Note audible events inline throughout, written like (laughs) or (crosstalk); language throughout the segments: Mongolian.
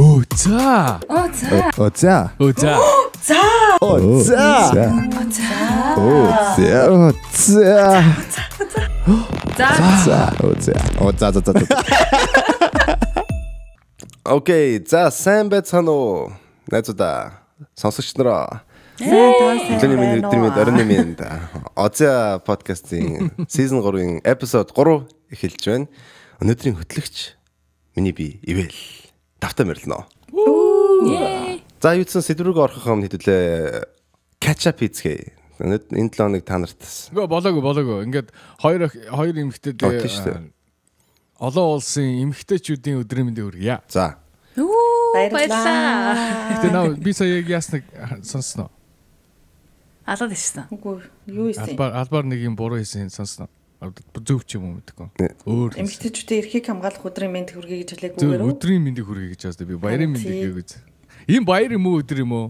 Оо за. Оо за. Оо за. Оо за. За. Оо за. Оо за. Оо за. Оо за. За. За. Оо за. Оо за за за. Окей, за сайн байцгаана уу? Найзуудаа, сонсогч нараа. Өглөөний минь өдрийн минь оройн минь Озя подкастын season 3-ын episode 3 эхэлж байна. Өнөөдрийн хөтлөгч миний би Ивэл давтаа мэрлэнэ. За юутсан сэдврүүг орох юм хэдүүлээ catch up хийцгээе. Энэ 7 хоног та нарт. Ингээ болоогүй болоогүй. Ингээд хоёр хоёр эмэгтэйд олон улсын эмэгтэйчүүдийн өдрийн мэндийг хүргье. За. Баярлалаа. Гэтэ наа би сая яснаг сонсноо. Алаад ирсэн. Үгүй юу ийсэн. Албаар албаар нэг юм буруу хийсэн сонсноо зөв ч юм уу мэдгүй. Өөр. Эмэгтэйчүүдийн эрхийг хамгаалах өдрийн мэнд хүргэе гэж хэлээг үгээр. Өдрийн мэндийг хүргэе гэж байна. Би баярын мэндийг гэв үз. Ийм баяр юм уу өдөр юм уу?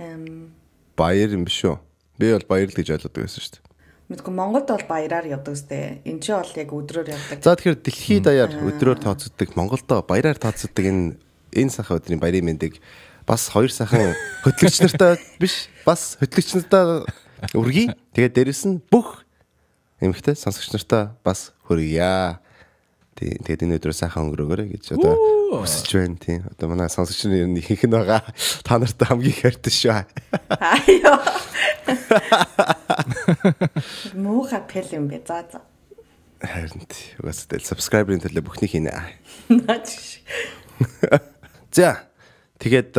Эм баяр юм биш үү? Би бол баяр л гэж ойлгодог байсан шүү дээ. Мэдгүй Монголд бол баяраар явдаг зү. Энд чинь бол яг өдрөөр явдаг. За тэгэхээр дэлхийд даяар өдрөөр тооцогддог, Монголдо баяраар тооцогддог энэ энэ саха өдрийн баярын мэндийг бас хоёр сайхан хөтлөгч нартай биш бас хөтлөгч нартай үргэлж. Тэгээд дээрэс нь бүх Эмэгтэй сонсогч нартаа бас хүргье. Тэгээд энэ өдрөө сайхан өнгөрөөгөө гэж одоо хүсэж байна тийм. Одоо манай сонсогч нар ер нь ихэнх нь байгаа. Та нартай хамгийн хайртай шүү. Айоо. (laughs) Муу хапел юм бэ. За за. Харин тийм. Угаасаа subscriber-ийн төлөө бүхнийг хийнэ. (laughs) За. Тэгээд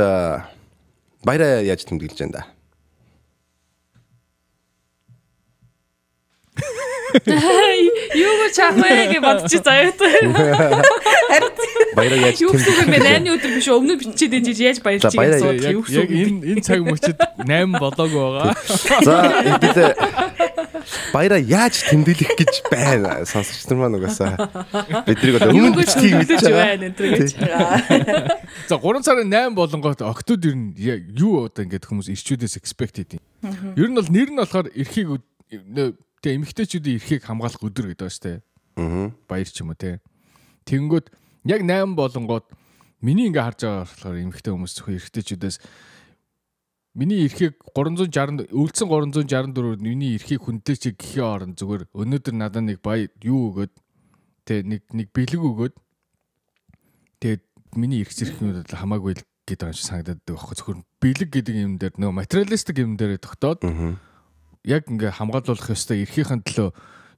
баяраа яаж тэмдэглэж байна да? (laughs) Юуг чаах вэ гэж бодчих заяатай. Баяраа яаж тийм. Юуг би 8 өдөр биш өмнө бичиж дэж яаж баярлж байгаа юм бэ? Яг энэ энэ цаг мөчид 8 болоог байгаа. (laughs) За бид баяраа яаж тэмдэглэх гэж байна сонсогч нар маань угаасаа. Биднийг бол өмнө бичгийг мэдж байна энэ гэж. За 3 сарын 8 болонгоот октод ер нь юу одоо ингээд хүмүүс ирчүүдээс expect хийдэг. Ер нь бол нэр нь болохоор эрхийг Тэгээ эмэгтэйчүүдийн эрхийг хамгаалах өдөр гэдэг ба штэ. Аа. Баяр ч юм уу те. Тэнгүүд яг 8 болонгууд миний ингээ харж байгаа болохоор эмэгтэй хүмүүс зөвхөн эрэгтэйчүүдээс миний эрхийг 360 үлдсэн 364-д миний эрхийг хүндлэх чиг гэхийн орон зүгээр өнөөдөр надад нэг бая юу өгөөд те нэг нэг бэлэг өгөөд тэгээд миний эрх зэрхнүүд бол хамаагүй л гэдэг юм шиг санагдаад байгаа. Зөвхөн бэлэг гэдэг юм дээр нөгөө материалистик юм дээр тогтоод аа яг ингээ хамгаалуулах ёстой эрхийн төлөө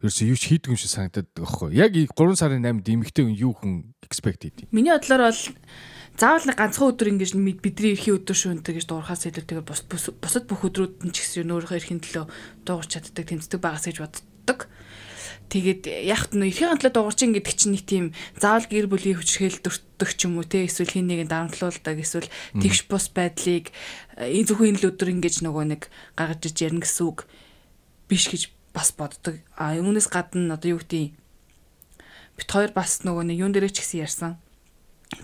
ерөөсөө юу ч хийдэг юм шиг санагдаад байгаа байхгүй яг 3 сарын 8-нд эмэгтэй хүн юу хүн expect хийдэг миний бодлоор бол заавал ганцхан өдөр ингэж бидний эрхийн өдөр шүүнтэй гэж дуурхаас илүү тэгээ бус бусад бүх өдрүүд нь ч гэсэн өөрийнхөө эрхийн төлөө дуугарч чаддаг тэмцдэг байгаас гэж боддог Тэгээд яг нь эрхийн хандлага дуурчин гэдэг чинь нэг тийм заавал гэр бүлийн хүчрхэл дөртдөг ч юм уу те эсвэл хин нэг нь дарамтлуулдаг эсвэл тэгш бус байдлыг э, энэ зөвхөн энэ л өдөр ингэж нөгөө нэг гаргаж иж ярина гэсэн үг биш гэж бас боддог. А өмнөөс гадна одоо юу гэдэг бит хоёр бас нөгөө нэг юун дээрээ ч гэсэн ярьсан.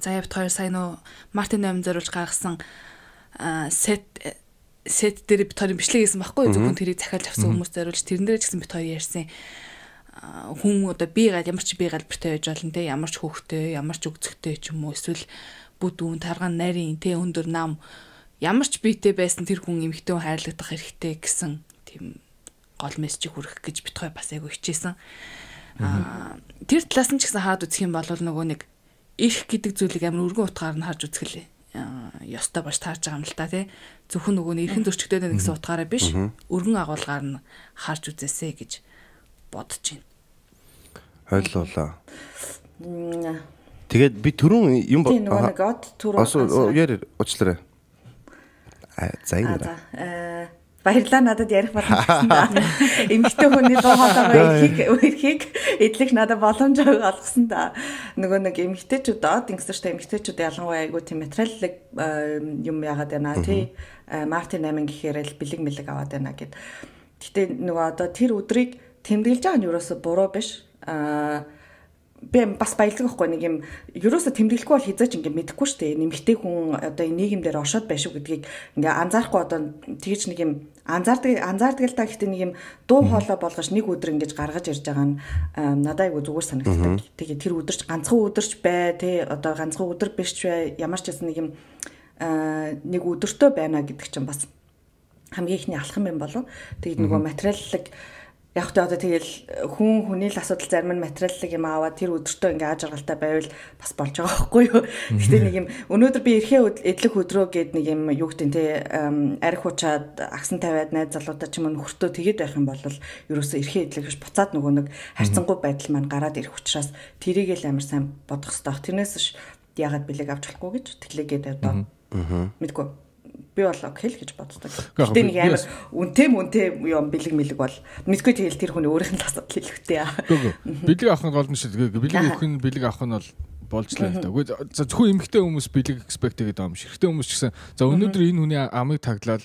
За бит хоёр сайн нөө Мартин 8 зориулж гаргасан сет э, сет дээр бит хоёрын бичлэг хийсэн баггүй зөвхөн тэрийг захиалж авсан хүмүүс зориулж тэрэн дээр ч гэсэн бит хоёр ярьсан хүн одоо бие гал ямар ч бие галбартай байж болно те ямар ч хөөхтэй ямар ч өгцөгтэй ч юм уу эсвэл бүд үн тарган нарийн те өндөр нам ямар ч биетэй байсан тэр хүн эмхтэн хайрлагдах хэрэгтэй гэсэн тийм гол мессежийг хүргэх гэж битгой бас айгу хичээсэн аа тэр талаас нь ч гэсэн хаад үзэх юм бол нөгөө нэг ирэх гэдэг зүйлийг амар өргөн утгаар нь харж үзэх лээ ёстой болж таарж байгаа юм л та тий зөвхөн нөгөө нэрхэн зөрчигдөд байна гэсэн утгаараа биш өргөн агуулгаар нь харж үзээсэй гэж бодож байна. Хойлуулаа. Тэгээд би түрүүн юм бод. Тийм нэг од түрүүн. Яар уучлаарай. А зайнара. Аа э, Баярлалаа надад ярих боломжтой. (laughs) Эмэгтэй хүний дуу хоолойгоо эрхийг эрхийг эдлэх надад боломж олгосон да. Нөгөө нэг эмэгтэйчүүд доод ингэсэжтэй эмэгтэйчүүд ялангуяа айгу тийм материаллык э, юм яагаад байна тий. Э, Мартин 8 гэхээр л бэлэг мэлэг аваад байна гэд. Гэтэ нөгөө одоо тэр өдрийг тэмдэглэж байгаа нь юуроос буруу биш аа э, би бас баялаг байхгүй нэг юм ерөөсө тэмдэглэхгүй бол хязгаарч ингээд мэдэхгүй шүү дээ. Нэмэгтэй хүн одоо энэ нийгэмдэр ошоод байш шүү гэдгийг ингээд анзаарахгүй одоо тэгэж нэг юм анзаардаг анзаардаг л та гэхдээ нэг юм дуу хоолой болгож нэг өдөр ингэж гаргаж ирж байгаа нь э, надад айгүй зүгээр санагддаг. Тэгээ тэр өдөрч ганцхан өдөрч бай тий одоо ганцхан өдөр биш ч бай ямар ч гэсэн нэг юм э, нэг өдөртөө байна гэдэг чинь бас хамгийн ихний алхам юм болов. Тэгээд нөгөө материаллык mm -hmm Яг тэ одоо тэгэл хүн хүний л асуудал зарим нь материаллык юм аваад тэр өдөртөө ингээ ааж аргалтай байвал бас болж байгаа байхгүй юу. Гэтэ нэг юм өнөөдөр би эрхээ эдлэх өдрөө гээд нэг юм юу гэдэг те арх хуучаад агсан тавиад найз залуудаа ч юм уу нөхөртөө тэгээд байх юм бол ерөөсөө эрхээ эдлэх гэж буцаад нөгөө нэг харьцангуй байдал маань гараад ирэх учраас тэрийг л амар сайн бодох хэрэгтэй. Тэрнээс яагаад бэлэг авч болохгүй гэж тэтгэлээгээд одоо. Аа. Мэдгүй би бол окей л гэж боддог. Гэтэ нэг амар үнтэй мүнтэй юм бэлэг мэлэг бол мэдгүй тэгэл тэр хүний өөрийнх нь асуудал хэлэхтэй. Бэлэг авах нь гол нь шүү. Бэлэг өгөх нь бэлэг авах нь бол болж л л даа. За зөвхөн эмгтэй хүмүүс бэлэг экспект гэдэг юм шиг. Эрэгтэй хүмүүс ч гэсэн за өнөөдөр энэ хүний амыг таглаад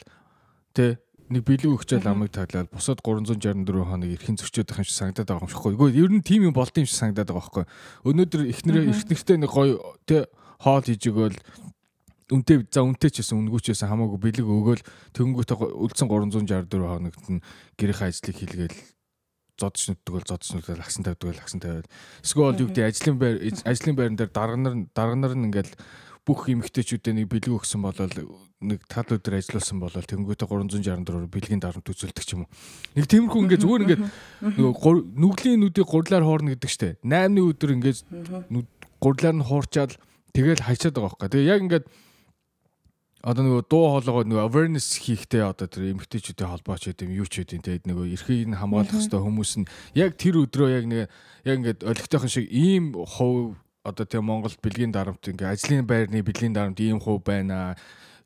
тэ нэг бэлэг өгчээл амыг таглаад бусад 364 хоног эрхэн зөрчөөд байгаа юм шиг санагдаад байгаа юм шиггүй. Үгүй ер нь тийм юм болд юм шиг санагдаад байгаа байхгүй. Өнөөдөр эхнэрээ эртнэртэй нэг гоё тэ хоол хийж өгөөл үнтэй за үнтэй ч гэсэн үнгүй ч гэсэн хамаагүй бэлэг өгөөл тэгэнгүүтээ үлдсэн 364 хоногт нь гэрийнхээ ажлыг хийлгээл зодч нүддгөл зодч нүддгөл агсан тавьдгөл агсан тавиад эсвэл юу гэдэг ажлын байр ажлын байран дээр дарга нар дарга нар нь ингээл бүх эмгтээчүүдэд нэг бэлэг өгсөн болол нэг тал өдөр ажилласан болол тэнгуүтэ 364 бэлгийн дарамт үзүүлдэг ч юм уу. Нэг тиймэрхүү ингээд зүгээр ингээд нүглийн нүдийг гурлаар хоорно гэдэг штэ. 8-ны өдөр ингээд гурлаар нь хуурчаад тэгэл хайчаад байгаа хөөхгүй. Тэгээ яг ингээд одоо нөгөө дуу хоолойгоо нөгөө awareness хийхдээ одоо тэр эмгтээчүүдийн холбоо ч гэдэм юу ч гэдэм тэгээд нөгөө эрхийг нь хамгаалах хэвээр хүмүүс нь яг тэр өдрөө яг нэг яг ингээд олигтойхон шиг ийм хувь одоо тийм Монголд бэлгийн дарамт ингээд ажлын байрны бэлгийн дарамт ийм хувь байна аа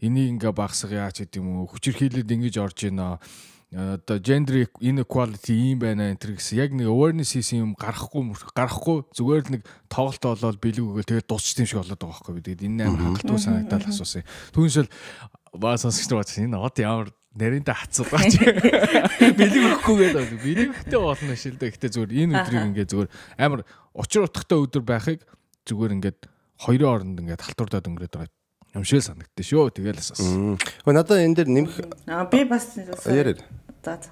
энийг ингээ багсах яач гэдэг юм уу хүчирхийлээд ингэж орж ийна Э, одоо gender inequality юм байна энэ гэсэн яг нэг awareness хийсэн юм гарахгүй гарахгүй зүгээр л нэг тоглолт болоод билүүгэл тэгээд дуусчих юм шиг болоод байгаа байхгүй би тэгээд энэ амар хангалтгүй санагдал асуусан. Түүншл баа сонсогч нар энэ од ямар нарийнтай хацуу гооч билэг өгөхгүйгээд билэг өгөхтэй болно шил дээ гэхдээ зүгээр энэ өдрийг ингээ зүгээр амар учир утгатай өдөр байхыг зүгээр ингээд хоёрын оронд ингээд халтуурдаад өнгөрөөд байгаа юм шиг л санагддээ шүү. Тэгэл бас. Хөө надаа энэ дээр нэмэх би бас яриад. За за.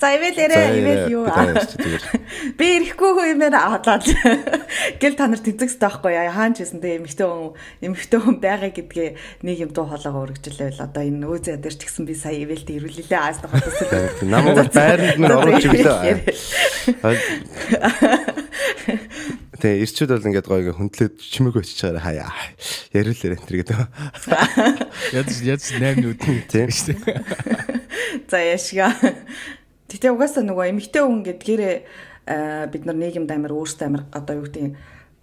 За ивэл ярэ ивэл юу. Би (laughs) ирэхгүй юм байна хаалаад. (laughs) Гэл та нар тэзэгс таахгүй яа хаан ч гэсэндээ эмхтэй хүн эмхтэй хүн байгаа гэдгээ нэг юм дуу хоолойгоо өргөжлөөл одоо энэ нөөзөө дээр ч гэсэн би сая ивэлт ирүүлээ аас тохиолдсон. Намайг байранд мөр оруулж ирлээ. (laughs) Тэ ирчүүд бол ингээд гоё ингээ хүндлээд чимээг өчж чагараа хаяа. Ярилэр энэ гэдэг. Яаж яаж 8 нүд тийм шүү дээ. За яшгаа. Гэтэ угаасаа нөгөө эмэгтэй хүн гэд гэрээ э, бид нар нийгэмд амар өөртөө амар одоо юу гэдэг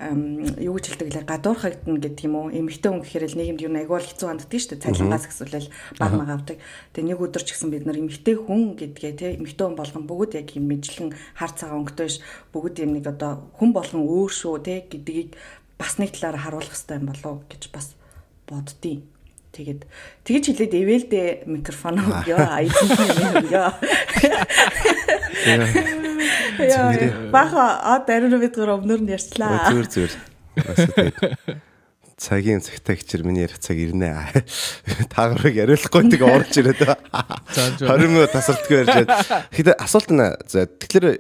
юу гэж хэлдэг лээ гадуурхагдана гэдэг юм уу эмэгтэй хүн гэхээр л нийгэмд юу айгуул хэцүү ханддаг шүү дээ цалингаас эсвэл баг мага авдаг тэгээ нэг өдөр ч гэсэн бид нар эмэгтэй хүн гэдгээ те эмэгтэй хүн болгон бүгд яг юм мэдлэн хар цагаан өнгөтэйш бүгд юм нэг одоо хүн болгон өөр шүү те гэдгийг бас нэг талаараа харуулах хэрэгтэй юм болов гэж бас боддیں۔ Тэгэд тэгж хилээд эвэл дэ микрофон өгөө айдын юм ёо. Яа. Баха а дөрөв бидгээр өмнөр нь ярьслаа. Зүгээр зүгээр. Бас тэгээд цагийн цагтаа хичээр миний ярих цаг ирнэ. Таагарыг яриулахгүй тийг орж ирээд байгаа. 20 минут тасралтгүй ярьж байна. Гэхдээ асуулт нь за тэгэхээр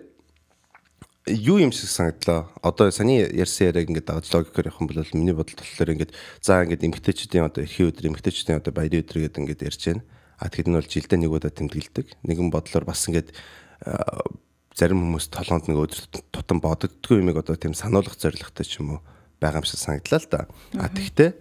юу юм шиг санагдлаа. Одоо саний ярьсан яриаг ингээд дагаж логикоор явах юм бол миний бодолд болохоор ингээд за ингээд эмгтээчүүдийн одоо эрхийн өдөр эмгтээчүүдийн одоо баярын өдөр гэдэг ингээд ярьж байна. А тэгэхэд нь бол жилдээ нэг удаа тэмдэглэдэг. Нэгэн бодлоор бас ингээд зарим хүмүүс толгоонд нэг өдөр тутам бодогддгүй юмыг одоо тийм сануулгах зорилготой ч юм уу байгаа юм шиг санагдлаа л да. А тэгтээ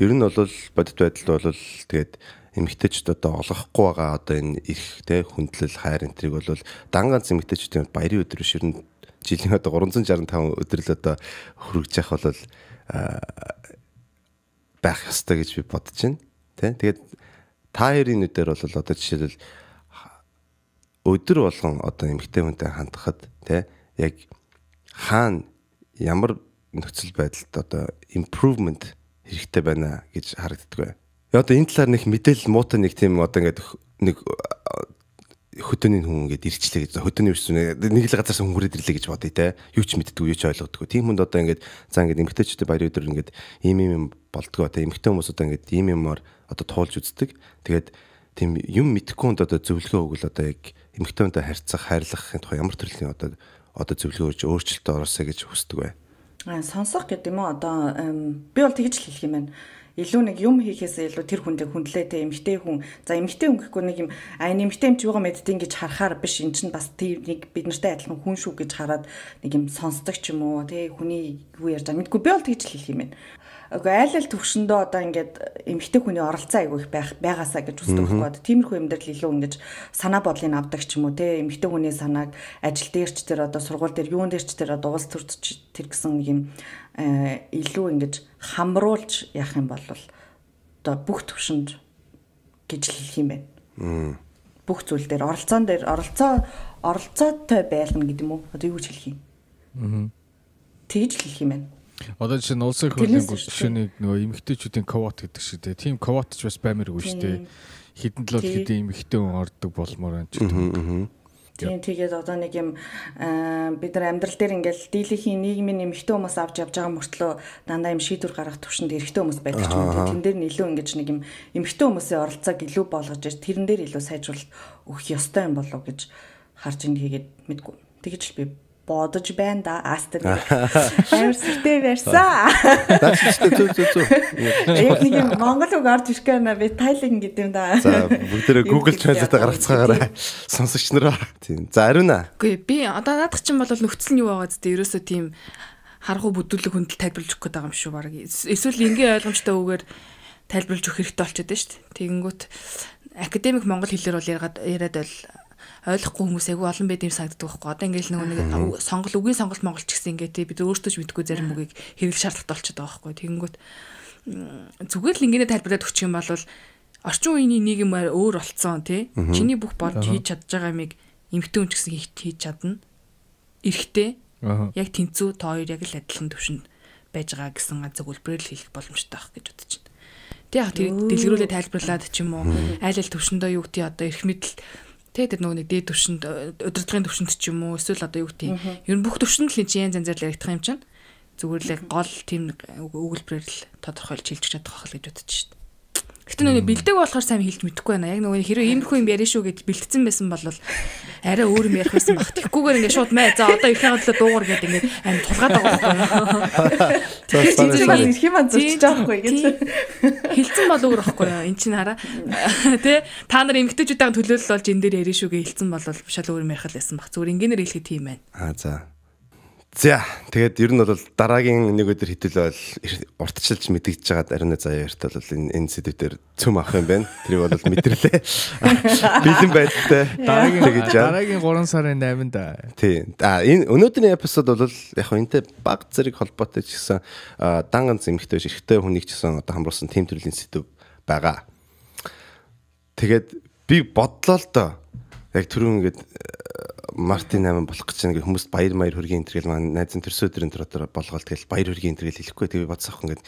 ер нь бол бодит байдал бол тэгээд эмгтээчд одоо олгохгүй байгаа одоо энэ их те хүндлэл хайр энэ төрийг бол дан ганц эмгтээчдийн баярын өдөр биш ер нь жилийн одоо 365 өдөр л одоо хөргөж явах бол байх ёстой гэж би бодож байна. Тэ тэгээд та хоёрын нүдээр бол одоо жишээлбэл өдөр болгон одоо эмгтэй хүнтэй хандхад те яг хаана ямар нөхцөл байдалд одоо improvement хэрэгтэй байна гэж харагддаг бай. Яг одоо энэ талаар нэг мэдээлэл муутай нэг тийм одоо ингээд нэг хөдөөний хүн ингээд ирчлээ гэж хөдөөний биш нэг л газараас хөнгөрөөд ирлээ гэж бодъё те. Юу ч мэддэггүй, юу ч ойлгодоггүй. Тийм хүнд одоо ингээд за ингээд эмгтээчтэй баяр өдөр ингээд ийм ийм юм болдгоо. Тэгээ эмгтээ хүмүүс одоо ингээд ийм юмар одоо туулж үздэг. Тэгээд тийм юм мэдхгүй хүнд одоо зөвлөгөө өгвөл одоо яг эмэгтэйнтэй харьцах, хайрлахын тухай ямар төрлийн одоо одоо зөвлөгөөж өөрчлөлт оруулъя гэж хүсдэг вэ? Аа сонсох гэдэг юм уу одоо би бол тэгж л хэлэх юм байна илүү нэг юм хийхээс илүү тэр хүндээ хүндлээтэй эмгтэй хүн за эмгтэй хүн гэхгүй нэг юм а нэмгтэй юм ч юугаа мэддэг гэж харахаар биш эн чинь бас тэр нэг бид нартай адилхан хүн шүү гэж хараад нэг юм сонсдог ч юм уу тий хүний юу ярьж байгаа мэдгүй би бол тэгж л хэлэх юм байна Уу айл ал төвшөндөө одоо ингээд эмгтэй хүний оролцоо айгүй их байх байгаасаа гэж үздэг байхгүй бод. Тиймэрхүү амьдрал илүү ингээд санаа бодлыг авдаг ч юм уу те эмгтэй хүний санааг ажил дээрч тэр одоо сургууль дээр юун дээрч тэр одоо уус төрч тэр гэсэн нэг юм э, илүү ингээд хамруулж яах юм бол одоо бүх төвшөнд гэж хэлэх юм байна. Бүх зүйл дээр оролцоон дээр оролцоо оролцоотой байлгана гэдэг юм уу? Одоо юу гэж хэлэх юм? Аа. Тэгж л хэлэх юм байна. Одоо жишээ нь улсын хуулийн гүшүүний нөгөө эмэгтэйчүүдийн квот гэдэг шиг тийм квот ч бас баймиргүй шүү дээ. Хэдэн л бол хэдэн эмэгтэй хүн ордог болмоор энэ ч гэдэг. Тийм тэгээд одоо нэг юм бид нар амьдрал дээр ингээл дийлхийн нийгмийн эмэгтэй хүмүүс авч явж байгаа мөртлөө дандаа юм шийдвэр гаргах төвшөнд эрэгтэй хүмүүс байдаг ч юм уу. Тэн дээр нь илүү ингэж нэг юм эмэгтэй хүмүүсийн оролцоог илүү болгож ир тэрэн дээр илүү сайжруулалт өгөх ёстой юм болов гэж харж ин хийгээд мэдгүй. Тэгэж л би бодож байна да астер амьсгалтай барьсан. Зүү зүү зүү. Яг нэг юм монгол үг орж ирэх гэнэ би тайлин гэдэг юм да. За бүгдээрээ Google Translate-аа гаргацгаагаарай. Сонсогч нараа. Тийм. За ариуна. Үгүй би одоо наадах чинь бол нөхцөл нь юу байгаа гэдэг ерөөсөө тийм харахуу бүдүүлэг хүндэл тайлбарлаж өгөх гэдэг юм шүү баг. Эсвэл энгийн ойлгомжтой үгээр тайлбарлаж өгөх хэрэгтэй болчиход байна шүү дээ. Тэгэнгүүт академик монгол хэлээр бол яриад яриад бол ойлгохгүй хүмүүс айгүй олон байд юм санагддаг байхгүй. Одоо ингээд нөгөө нэг сонголт үгийн сонголт монголч гэсэн ингээд тий бид өөртөө ч мэдгүй зарим үгийг хэрэглэх шаардлагатай болчиход байгаа байхгүй. Тэгэнгүүт зүгээр л ингээд тайлбарлаад өгчих юм бол орчин үеийн нийгэмээр өөр болцсон тий. Чиний бүх бодж хийж чадж байгаа юмыг эмгтэн хүн ч гэсэн хийж чадна. Ирэхтэй. Яг тэнцүү та хоёр яг л адилхан төвшөнд байж байгаа гэсэн зэрэг үлбэрэл хэлэх боломжтой байх гэж бодож байна. Тэг яг тэр дэлгэрүүлээ тайлбарлаад ч юм уу айл ал төвшөндөө юу гэдэг одоо эрх мэдэл Тэгээд тэр нөгөө нэг дээд түвшинд э, удирдлагын түвшинд ч юм уу эсвэл одоо юу гэдэг юм. Ер нь бүх түвшинд л энэ янз янзаар л яригдах юм чинь зүгээр л гол тийм өгүүлбэрээр л тодорхойлж хэлж чадах байх л гэж бодож шүү дээ. Гэтэ нөгөө бэлдэг болохоор сайн хэлж мэдэхгүй байна. Яг нөгөө хэрэв иймэрхүү юм ярина шүү гэд бэлдсэн байсан бол арай өөр юм ярих байсан баг. Тэгхгүйгээр ингээд шууд мэ. За одоо ихэнх хөдлөө дуугар гэдэг ингээд аим тулгаад байгаа байхгүй. Тийм бас их юм зурчих жоохгүй гэж. Хилцэн бол өөр байхгүй юу? Энд чинь хараа. Тэ та нар эмгтээчүүдийн төлөөлөл болж энэ дээр ярина шүү гэж хилцэн бол шал өөр юм ярих л байсан баг. Зүгээр ингээд нэр хэлэхэд тийм байна. Аа за. За тэгээд ер нь бол дараагийн нэг өдөр хітэл бол уртчилж мэдгэж байгаа ариуны заяа эрт бол энэ энэ сэдвээр цөм авах юм байна. Тэрийг бол мэдэрлээ. (laughs) Бэлэн байдалтай. Дараагийн дараагийн 3 сарын 8-нд. Тийм. А энэ өнөөдрийн эпизод бол яг хөө энтэй баг зэрэг холбоотой ч гэсэн дан ганц эмэгтэй биш эрэгтэй хүнийг ч гэсэн одоо хамруулсан тэм төрлийн сэдв байгаа. Тэгээд би бодлоо л доо. Яг түрүүн ингэдэг Мартин 8 болох гэж нэг хүмүүст баяр маяр хөргийн энэ төрөл маань найз энэ төрсө өдрийн дотор болгоод тэгэл баяр хөргийн энэ төрөл хэлэхгүй тэгээ бодсоох ингээд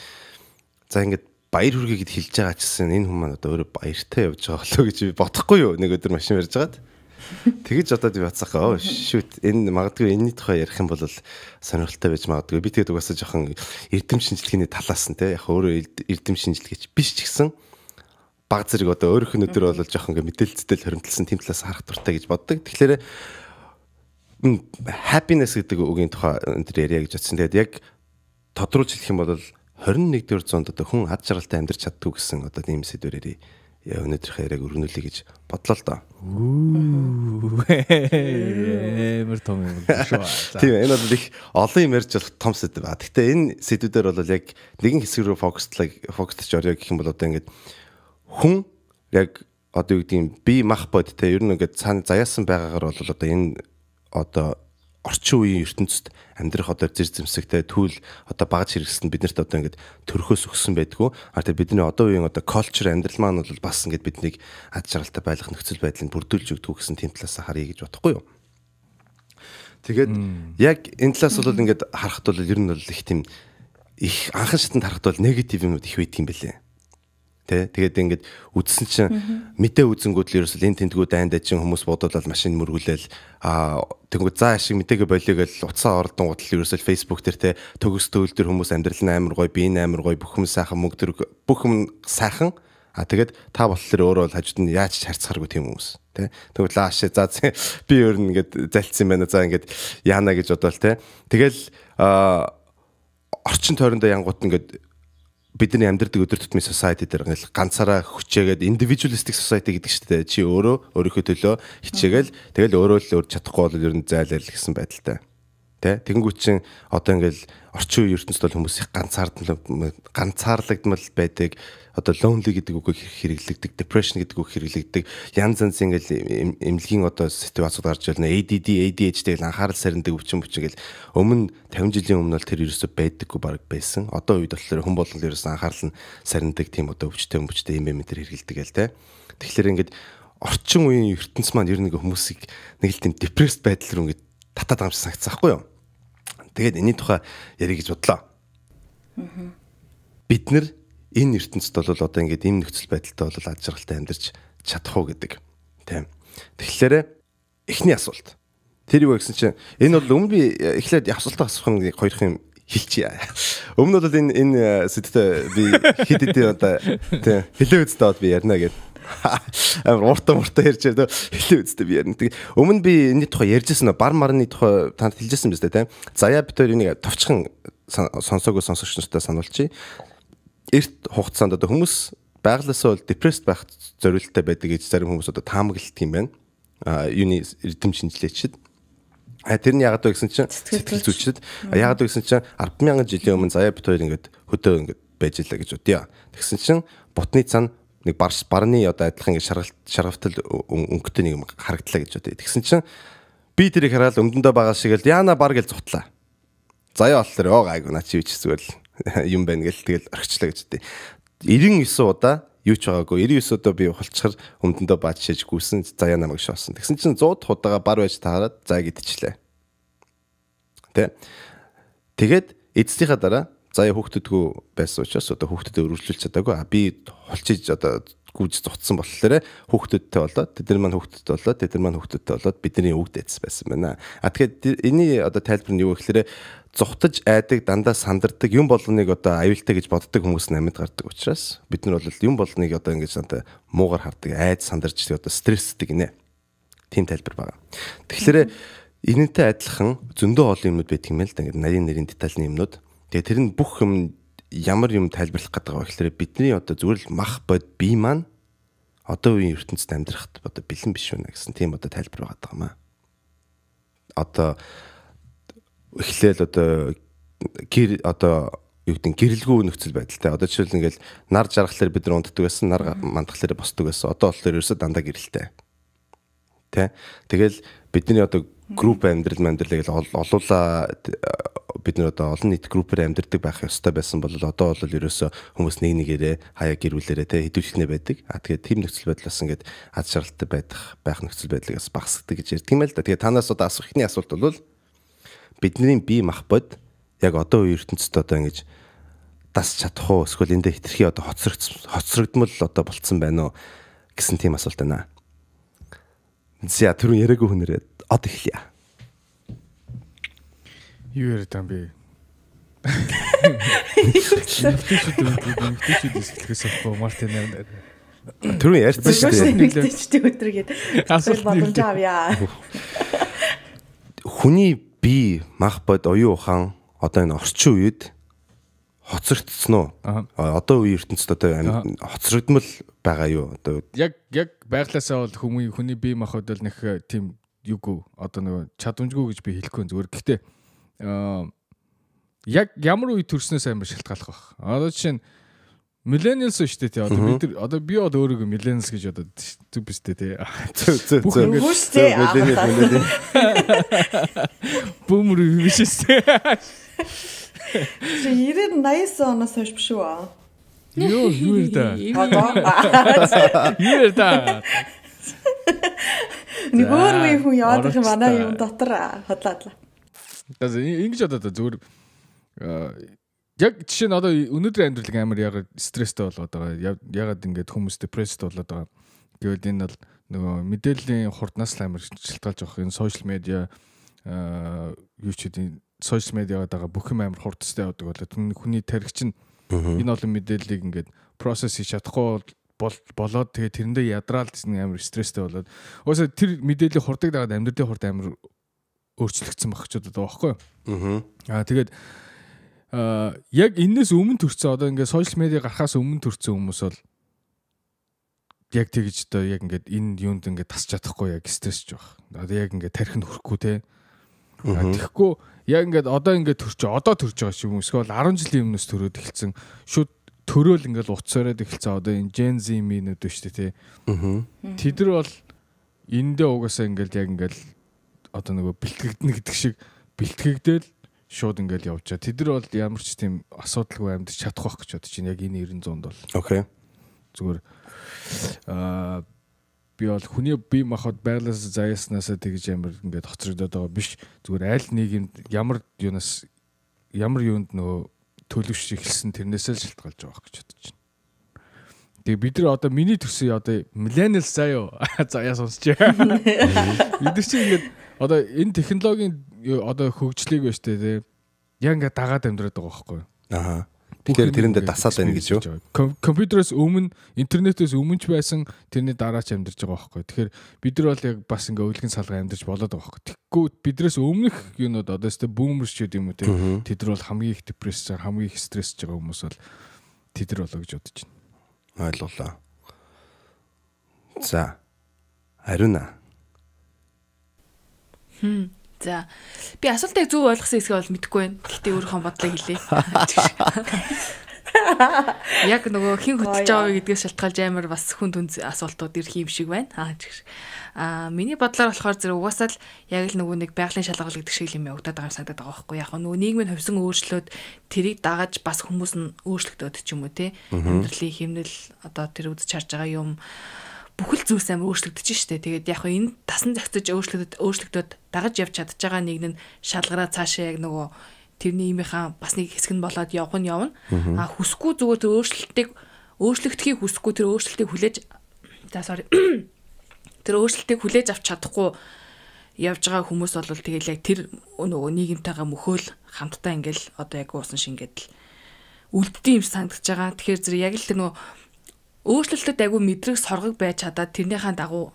за ингээд баяр хөргий гэд хэлж байгаа ч гэсэн энэ хүмүүс одоо өөрөө баяртай явж байгаа болоо гэж би бодохгүй юу нэг өдөр машин барьж гаад тэгэж одоо би бацсах оо шүүт энэ магадгүй энэний тухай ярих юм бол сонирхолтой байж магадгүй би тэгээд угаасаа жоохон эрдэм шинжилгээний талаас нь те яг өөрөө эрдэм шинжилгээч биш ч гэсэн баг зэрэг одоо өөрөх нь өдөр бол жоохон ингээ мэдээлэлцтэй л хоригдлсан тийм талаас харах дуртай гэж боддог тэгэхээр happiness гэдэг үгийн тухай энэ төр яриа гэж утсан. Тэгээд яг тодруулж хэлэх юм бол 21 дэх зуунд одоо хүн ад жаргалтай амьдарч чаддгүй гэсэн одоо тийм сэдвэрээр өнөөдрийнхөө яриаг өргөнүүлэе гэж бодлоо л доо. Эмэр том юм шүү. (laughs) Тийм энэ бол их олон юм ярьж болох том сэдв ба. Гэхдээ энэ сэдвүүдээр бол яг нэгэн хэсэг рүү фокуслаг фокусч орё гэх юм бол одоо ингээд хүн яг одоо юу гэдэг юм би мах бодтэй ер нь ингээд цаана заяасан байгаагаар бол одоо энэ одоо орчин үеийн ертөнцид амьдрах одоо зэр зэмсэгтэй түүл одоо багаж хэрэгсэлд биднэрт одоо ингээд төрхөөс өгсөн байдгүй. А тэгээ бидний одоо үеийн одоо culture амьдрал маань бол бас ингээд биднийг ад жаргалтай байлгах нөхцөл байдлыг бүрдүүлж өгдөг гэсэн тийм талаас харъя гэж бодохгүй юу? Тэгээд яг энэ талаас бол ингээд харахад бол ер нь бол их тийм их анхан шатанд харахад бол негатив юмуд их байдаг юм бэлээ. Тэ тэгээд ингээд үдсэн чинь мэдээ үзэнгүүд л ерөөсөө энэ тентгүүд айндаа чинь хүмүүс бодолол машин мөргүүлэл аа тэнгүүд заа ашиг мэдээгээ болиё гэж утсаа ордон гутал ерөөсөө Facebook дээр тэ төгс төөл төр хүмүүс амьдрал нь амар гоё би энэ амар гоё бүх юм сайхан мөнгө төр бүх юм сайхан А тэгээд та болохоор өөрөө бол хажууд нь яаж харцхаргүй тийм хүмүүс тий. Тэгвэл аашаа за би өөр нь ингээд залцсан байна за ингээд яана гэж бодвол тий. Тэгэл орчин тойрондоо янгуут ингээд бидний амьдардаг өдөр тутмын society дээр ингээл ганцаараа хүчээгээд individualistic society гэдэг шүү дээ. Чи өөрөө өөрийнхөө төлөө хичээгээл тэгэл өөрөө л өөр чадахгүй бол ер нь зайлал гэсэн байдалтай. Тэ? Тэнгүүт чин одоо ингээл орчин үеийн ертөнцид бол хүмүүс их ганцаардмал ганцаарлагдмал байдаг одоо lonely гэдэг үг хэрэглэгдэг, depression гэдэг үг хэрэглэгдэг. Янз янз ингээл эмнэлгийн одоо ситуацууд гарч ирнэ. ADD, ADHD гэл анхаарал сарндаг өвчин бүчин гэл өмнө 50 жилийн өмнө бол тэр ерөөсөө байдаггүй баг байсан. Одоо үед болохоор хүн болгол ерөөсөө анхаарал нь сарндаг тийм одоо өвчтэй өвчтэй юм юм тэр хэрэглэдэг гэл те. Тэгэхээр ингээд орчин үеийн ертөнц маань ер нь хүмүүсийг нэг л тийм depressed байдал руу ингээд татаад байгаа юм санагдсан байхгүй юу? Тэгээд энэний тухай ярих гэж бодлоо. Бид нэр энэ ертөнцид бол одоо ингээд ийм нөхцөл байдалтай бол аз жаргалтай амьдарч чадах уу гэдэг. Тийм. Тэгэхээр эхний асуулт. Тэр юу гэсэн чинь энэ бол өмнө би эхлээд асуултаа асуух нэг хоёрх юм хэлчихье. Өмнө бол энэ энэ э, сэдвтэ би хэд хэдэн одоо тийм хэлээ үздэ бод би ярина гэдэг. (laughs) Амар ууртаа муртаа ярьж байгаа. Хэлээ үздэ би ярина. Тэгээ өмнө би энэний тухай ярьжсэн нь бар марны тухай танд хэлжсэн биз дээ тийм. За яа бид хоёр энийг товчхон сонсоогүй сонсогч нартай сануулчих эрт хугацаанд одоо хүмүүс байглаасаа бол депрессд байх зориулттай байдаг гэж зарим хүмүүс одоо таамаглалт юм байна. А юуны эрдэм шинжилгээчд. А тэр нь ягаад вэ гэсэн чинь сэтгэл зүйчд ягаад вэ гэсэн чинь 100000 жилийн өмнө заяа бит хоёр ингээд хөдөө ингээд байж илаа гэж бодъё. Тэгсэн чинь ботны цан нэг барс барны одоо адилхан ингээд шаргалт шаргавтал өнгөтэй нэг юм харагдлаа гэж бодъё. Тэгсэн чинь би тэрийг хараад өнгөндөө байгаа шиг л яана бар гэж зутлаа. Заяа боллоо гайгүй наа чи үчс зүгээр л юм байна гэл тэгэл орхичлаа гэж үү. 99 удаа юу ч байгаагүй 99 удаа би ухалчаар өмдөндөө бааж шиж гүйсэн заяа намайг шоосон. Тэгсэн чинь 100 удаага бар байж таарад заа гэдчихлээ. Тэ. Тэгээд эцсийнхаа дараа заяа хүүхдүүдгүй байсан учраас одоо хүүхдүүдээ өргөжлүүлж чадаагүй. А би хулчиж одоо гүйж зутсан болохоор хүүхдүүдтэй болоод тэд нар маань хүүхдүүдтэй болоод тэд нар маань хүүхдүүдтэй болоод бидний өвөг дээдс байсан байна. А тэгэхээр энэний одоо тайлбар нь юу гэхээр зүхтаж айдаг дандаа сандардаг юм болгоныг одоо аюултай гэж боддог хүмүүс нэмэд гардаг учраас бид нар бол юм болгоныг одоо ингэж надаа муугар хардаг айд сандарч одоо стрессдэг гинэ. Тим тайлбар байгаа. Тэгэхээр энэнтэй адилхан зөндөө олон юмнууд байдаг юм л да. Ингээд нарийн нэрийн детальны юмнууд. Тэгээ тэр нь бүх юм ямар юм тайлбарлах гэдэг вэ гэхээр бидний одоо зүгээр л мах бод бие маань одоо үеийн ертөнцид амьдрахад одоо бэлэн биш байна гэсэн тийм одоо тайлбар байгаа юм аа. Одоо эхлээл одоо гэр одоо юу гэдэг гэрэлгүй нөхцөл байдалтай. Одоо жишээл ингээл нар жаргалаар бид нар унддаг байсан, нар мандгалаар босдог байсан. Одоо болохоор ерөөсө дандаа гэрэлтэй. Тэ? Тэгэл бидний одоо групп амьдрал амьдралыг олуулаа бид нэр одоо олон нийт группээр амьдардаг байх ёстой байсан бол одоо бол ерөөсөө хүмүүс нэг нэгээрээ хаяа гэрүүлээрээ те хэдүүлснэ байдаг. А тэгээд тийм нөхцөл байдал бас ингээд аз жаргалтай байх байх нөхцөл байдлыг бас багасдаг гэж ярьдаг юм л да. Тэгээд танаас одоо асуух ихний асуулт бол бидний бие мах бод яг одоо үе ертөнцид одоо ингэж дас чадах уу эсвэл эндээ хитрхи одоо хоцрогдсон хоцрогдмол одоо болцсон байна уу гэсэн тийм асуулт байна. Зя түрүүн яриагүй хүнээр од эхлэе. Юу яриад юм бэ? Нэгтэйчүүд (laughs) нэгтэйчүүд эсвэлгээс авахгүй Мартин нэр. Түрүү ярьсан шүү дээ. Нэгтэйчүүд өдрөгээд асуул боломж авья. Хүний би мах бод оюун ухаан одоо энэ орчин үед хоцрогдсон уу? Одоо үеийн ертөнцид одоо хоцрогдмол байгаа юу? Одоо яг яг байглаасаа бол хүмүүний хүний бие махбод бол нэх э, тийм юугүй одоо нөгөө чадамжгүй гэж би хэлэхгүй зүгээр. Гэхдээ яг ямар үе төрснөөс амар шалтгаалах байх. Одоо жишээ нь Millennials шүү дээ тий. Одоо бид нар одоо би одоо өөрийгөө millennials гэж одоо зүг биш дээ тий. (laughs) Зөө зөө зөө. Millennials. Бүүмэр биш шүү дээ. Чи 90 80 оноос хойш биш үү? Юу юу да. Одоо. Юу да. Нэг өөр үе хүн яваад их манай юм дотор хотлоодлаа. Тэгэхээр ингэж одоо зүгээр яг жишээ нь одоо өнөөдөр амьдрал амар яг стресстэй болоод байгаа. Ягаад ингэж хүмүүс депрессд болоод байгаа. Гэвэл энэ бол нөгөө мэдээллийн хурднаас л амар шилтгалж байгаа. Энэ сошиал медиа YouTube-ийн сошиал медиа яваад байгаа бүх юм амар хурдтай явдаг болоод хүний тархич нь энэ олон мэдээллийг ингээд процесс хийж чадахгүй болоод тэгээ тэрэндээ ядраал гэсэн амар стресстэй болоод өөсөө тэр мэдээлэл хурдаг дагаад амьдралын хурд амар өөрчлөгдсөн баг ч удаа байхгүй. Аа тэгээд аа яг энэс өмнө төрсэн одоо ингээд сошиал медиа гарахаас өмнө төрсэн хүмүүс бол яг тэгж одоо яг ингээд энэ юунд ингээд тасч чадахгүй яг стрессж байгаа. Одоо яг ингээд тарих нь хүрхгүй те. Тэгэхгүй яг ингээд одоо ингээд төрч одоо төрж байгаа юм эсвэл 10 жилийн өмнөөс төрөөд эхэлсэн шууд төрөөл ингээл уцсараад эхэлсэн одоо энэ Gen Z минүүд биш тээ. Аа. Тэд нар бол эндээ угаасаа ингээл яг ингээл одоо нөгөө бэлтгэгдэнэ гэдэг шиг бэлтгэгдээл шууд ингээл явчаа. Тэд нар бол ямар ч тийм асуудалгүй амьд чадах байх гэж бодож байна. Яг энэ 900-д бол. Окей. Зүгээр аа би бол хүний бие махбод байлаас заяаснасаа тэгж ямар ингээд хоцрогдоод байгаа биш. Зүгээр аль нэгэнд ямар юунаас ямар юунд нөгөө төлөвш эхэлсэн тэрнээсээ л шалтгаалж байгаа гэж бодож байна. Тэгээ бид нар одоо миний төсөө одоо millennial заяо (laughs) заяа сонсч байна. Бид нар чинь ингээд одоо энэ технологийн одоо хөгжлийг байна шүү дээ. Яг ингээд дагаад амьдраад байгаа байхгүй юу? Аа. Тэгэхээр тэрэндээ дасаад байна гэж юу? Компьютероос өмнө, интернетээс өмнө ч байсан, тэрний дараа ч амьдарч байгаа байхгүй. Тэгэхээр бид нар бол яг бас ингээ өвлгэн салгаа амьдарч болоод байгаа байхгүй. Тэгэхгүй бидрээс өмнөх юунод одоо тест бүүмерс ч гэдэм үү те. Тэд нар бол хамгийн их депрессээр, хамгийн их стрессж байгаа хүмүүс бол тэд нар болоо гэж бодож байна. Ойлголоо. За. Ариуна. Хм. За. Би асуултыг зөв ойлгосон хэсгээ бол мэдэхгүй байна. Гэхдээ өөрийнхөө бодлыг хэлээ. (laughs) Яг нөгөө хин хөтлөж байгаа вэ гэдгээс шалтгаалж амар бас хүн түнз асуултууд ирэх юм шиг байна. Аа чигш. Аа миний бодлоор болохоор зэрэг угаасаа л яг л нөгөө нэг байгалийн шалгал гэдэг шиг юм явагдаад байгаа юм санагдаад байгаа байхгүй яг нөгөө нийгмийн хувьсан өөрчлөлөд тэрийг дагаж бас хүмүүс нь өөрчлөгдөд ч юм уу те. Амьдралын хэмнэл одоо тэр үд чарж байгаа юм. Аа бүхэл зүйлс амар өөрчлөгдөж штэ. Тэгээд яг энэ тасан зохицож өөрчлөгдөд өөрчлөгдөд дагаж явж чадж байгаа нэг нь шалгараа цаашаа яг нөгөө тэрний имийнхаа бас нэг хэсэг нь болоод явх нь явна. А хүсэхгүй зүгээр тэр өөрчлөлтийг өөрчлөгдөхийг хүсэхгүй тэр өөрчлөлтийг хүлээж за sorry (clears throat) тэр өөрчлөлтийг хүлээж авч чадахгүй явж байгаа хүмүүс бол тэгэл яг тэр нөгөө нийгэмтэйгээ мөхөөл хамтдаа ингээл одоо яг уусан шингээд л үлддэм юм санагдаж байгаа. Тэгэхээр зэрэг яг л тэр нөгөө өөрчлөлтөд айгүй мэдрэг соргог байж чадаад тэрнийхээ дагуу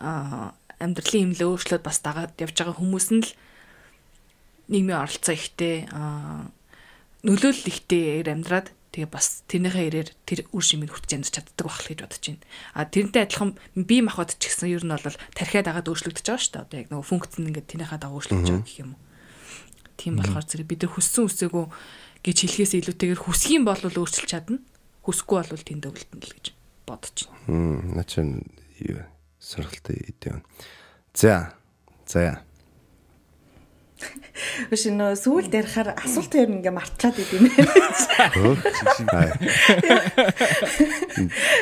амьдралын имлээ өөрчлөлт бас дагаад явж байгаа хүмүүс нь л нийгмийн оролцоо ихтэй нөлөөлөл ихтэйээр амьдраад тэгээ бас тэрнийхээ ирээр тэр үр шимийг хүртэж амьд чаддаг байх л гэж бодож байна. А тэрнтэй адилхан бие махбод ч гэсэн ер нь бол тархиад агаад өөрчлөгдөж байгаа шүү дээ. Одоо яг нөгөө функц нь ингээд тэрнийхээ дагуу өөрчлөгдөж байгаа гэх юм уу. Тийм болохоор зэрэг бид нар хүссэн үсээгөө гэж хэлэхээс илүүтэйгээр хүсэх юм бол өөрчилж чадна хүсэхгүй бол тэндээ үлдэнэ л гэж бодож байна. Аа наа чинь юу сонирхолтой идэв. За. За. Биш нөө сүүлд ярихаар асуулт ер нь ингээ мартаад идэв юм байна.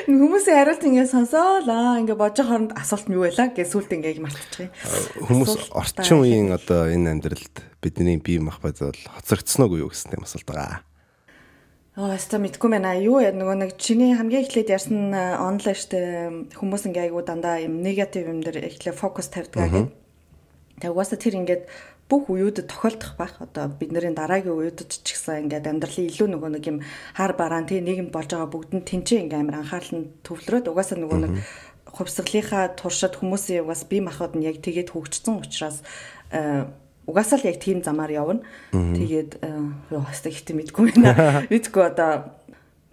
Хүмүүсийн хариулт ингээ сонсоолаа ингээ бож хооронд асуулт нь юу байлаа гэж сүүлд ингээ мартчихъя. Хүмүүс орчин үеийн одоо энэ амьдралд бидний бие мах баз бол хоцрогдсон уу юу гэсэн юм асуулт байгаа. Оо, аста мэдгүй мэн аа юу яа нөгөө нэг чиний хамгийн эхлээд ярьсан э, онлайн штэ хүмүүс ингээ айгуу дандаа юм негатив юм дээр эхлээ фокус тавьдаг гэдэг. Тэг угаасаа тэр ингээд бүх үеүүдэд тохиолдох байх. Одоо бидний дараагийн үеүүдэд ч гэсэн ингээд амьдралын илүү нөгөө нэг юм хар бараан тэг нийгэм болж байгаа бүгд нь тэнцээ ингээд амар анхаарал нь төвлөрөөд угаасаа нөгөө нэг хувьсгалынхаа туршид хүмүүсийн угаас бие махбод нь яг тэгээд хөгжсөн учраас э, угаасаа л яг тийм замаар явна. Тэгээд хөөстэй э, хитэн мэдгүй байна. (laughs) Мэдгүй одоо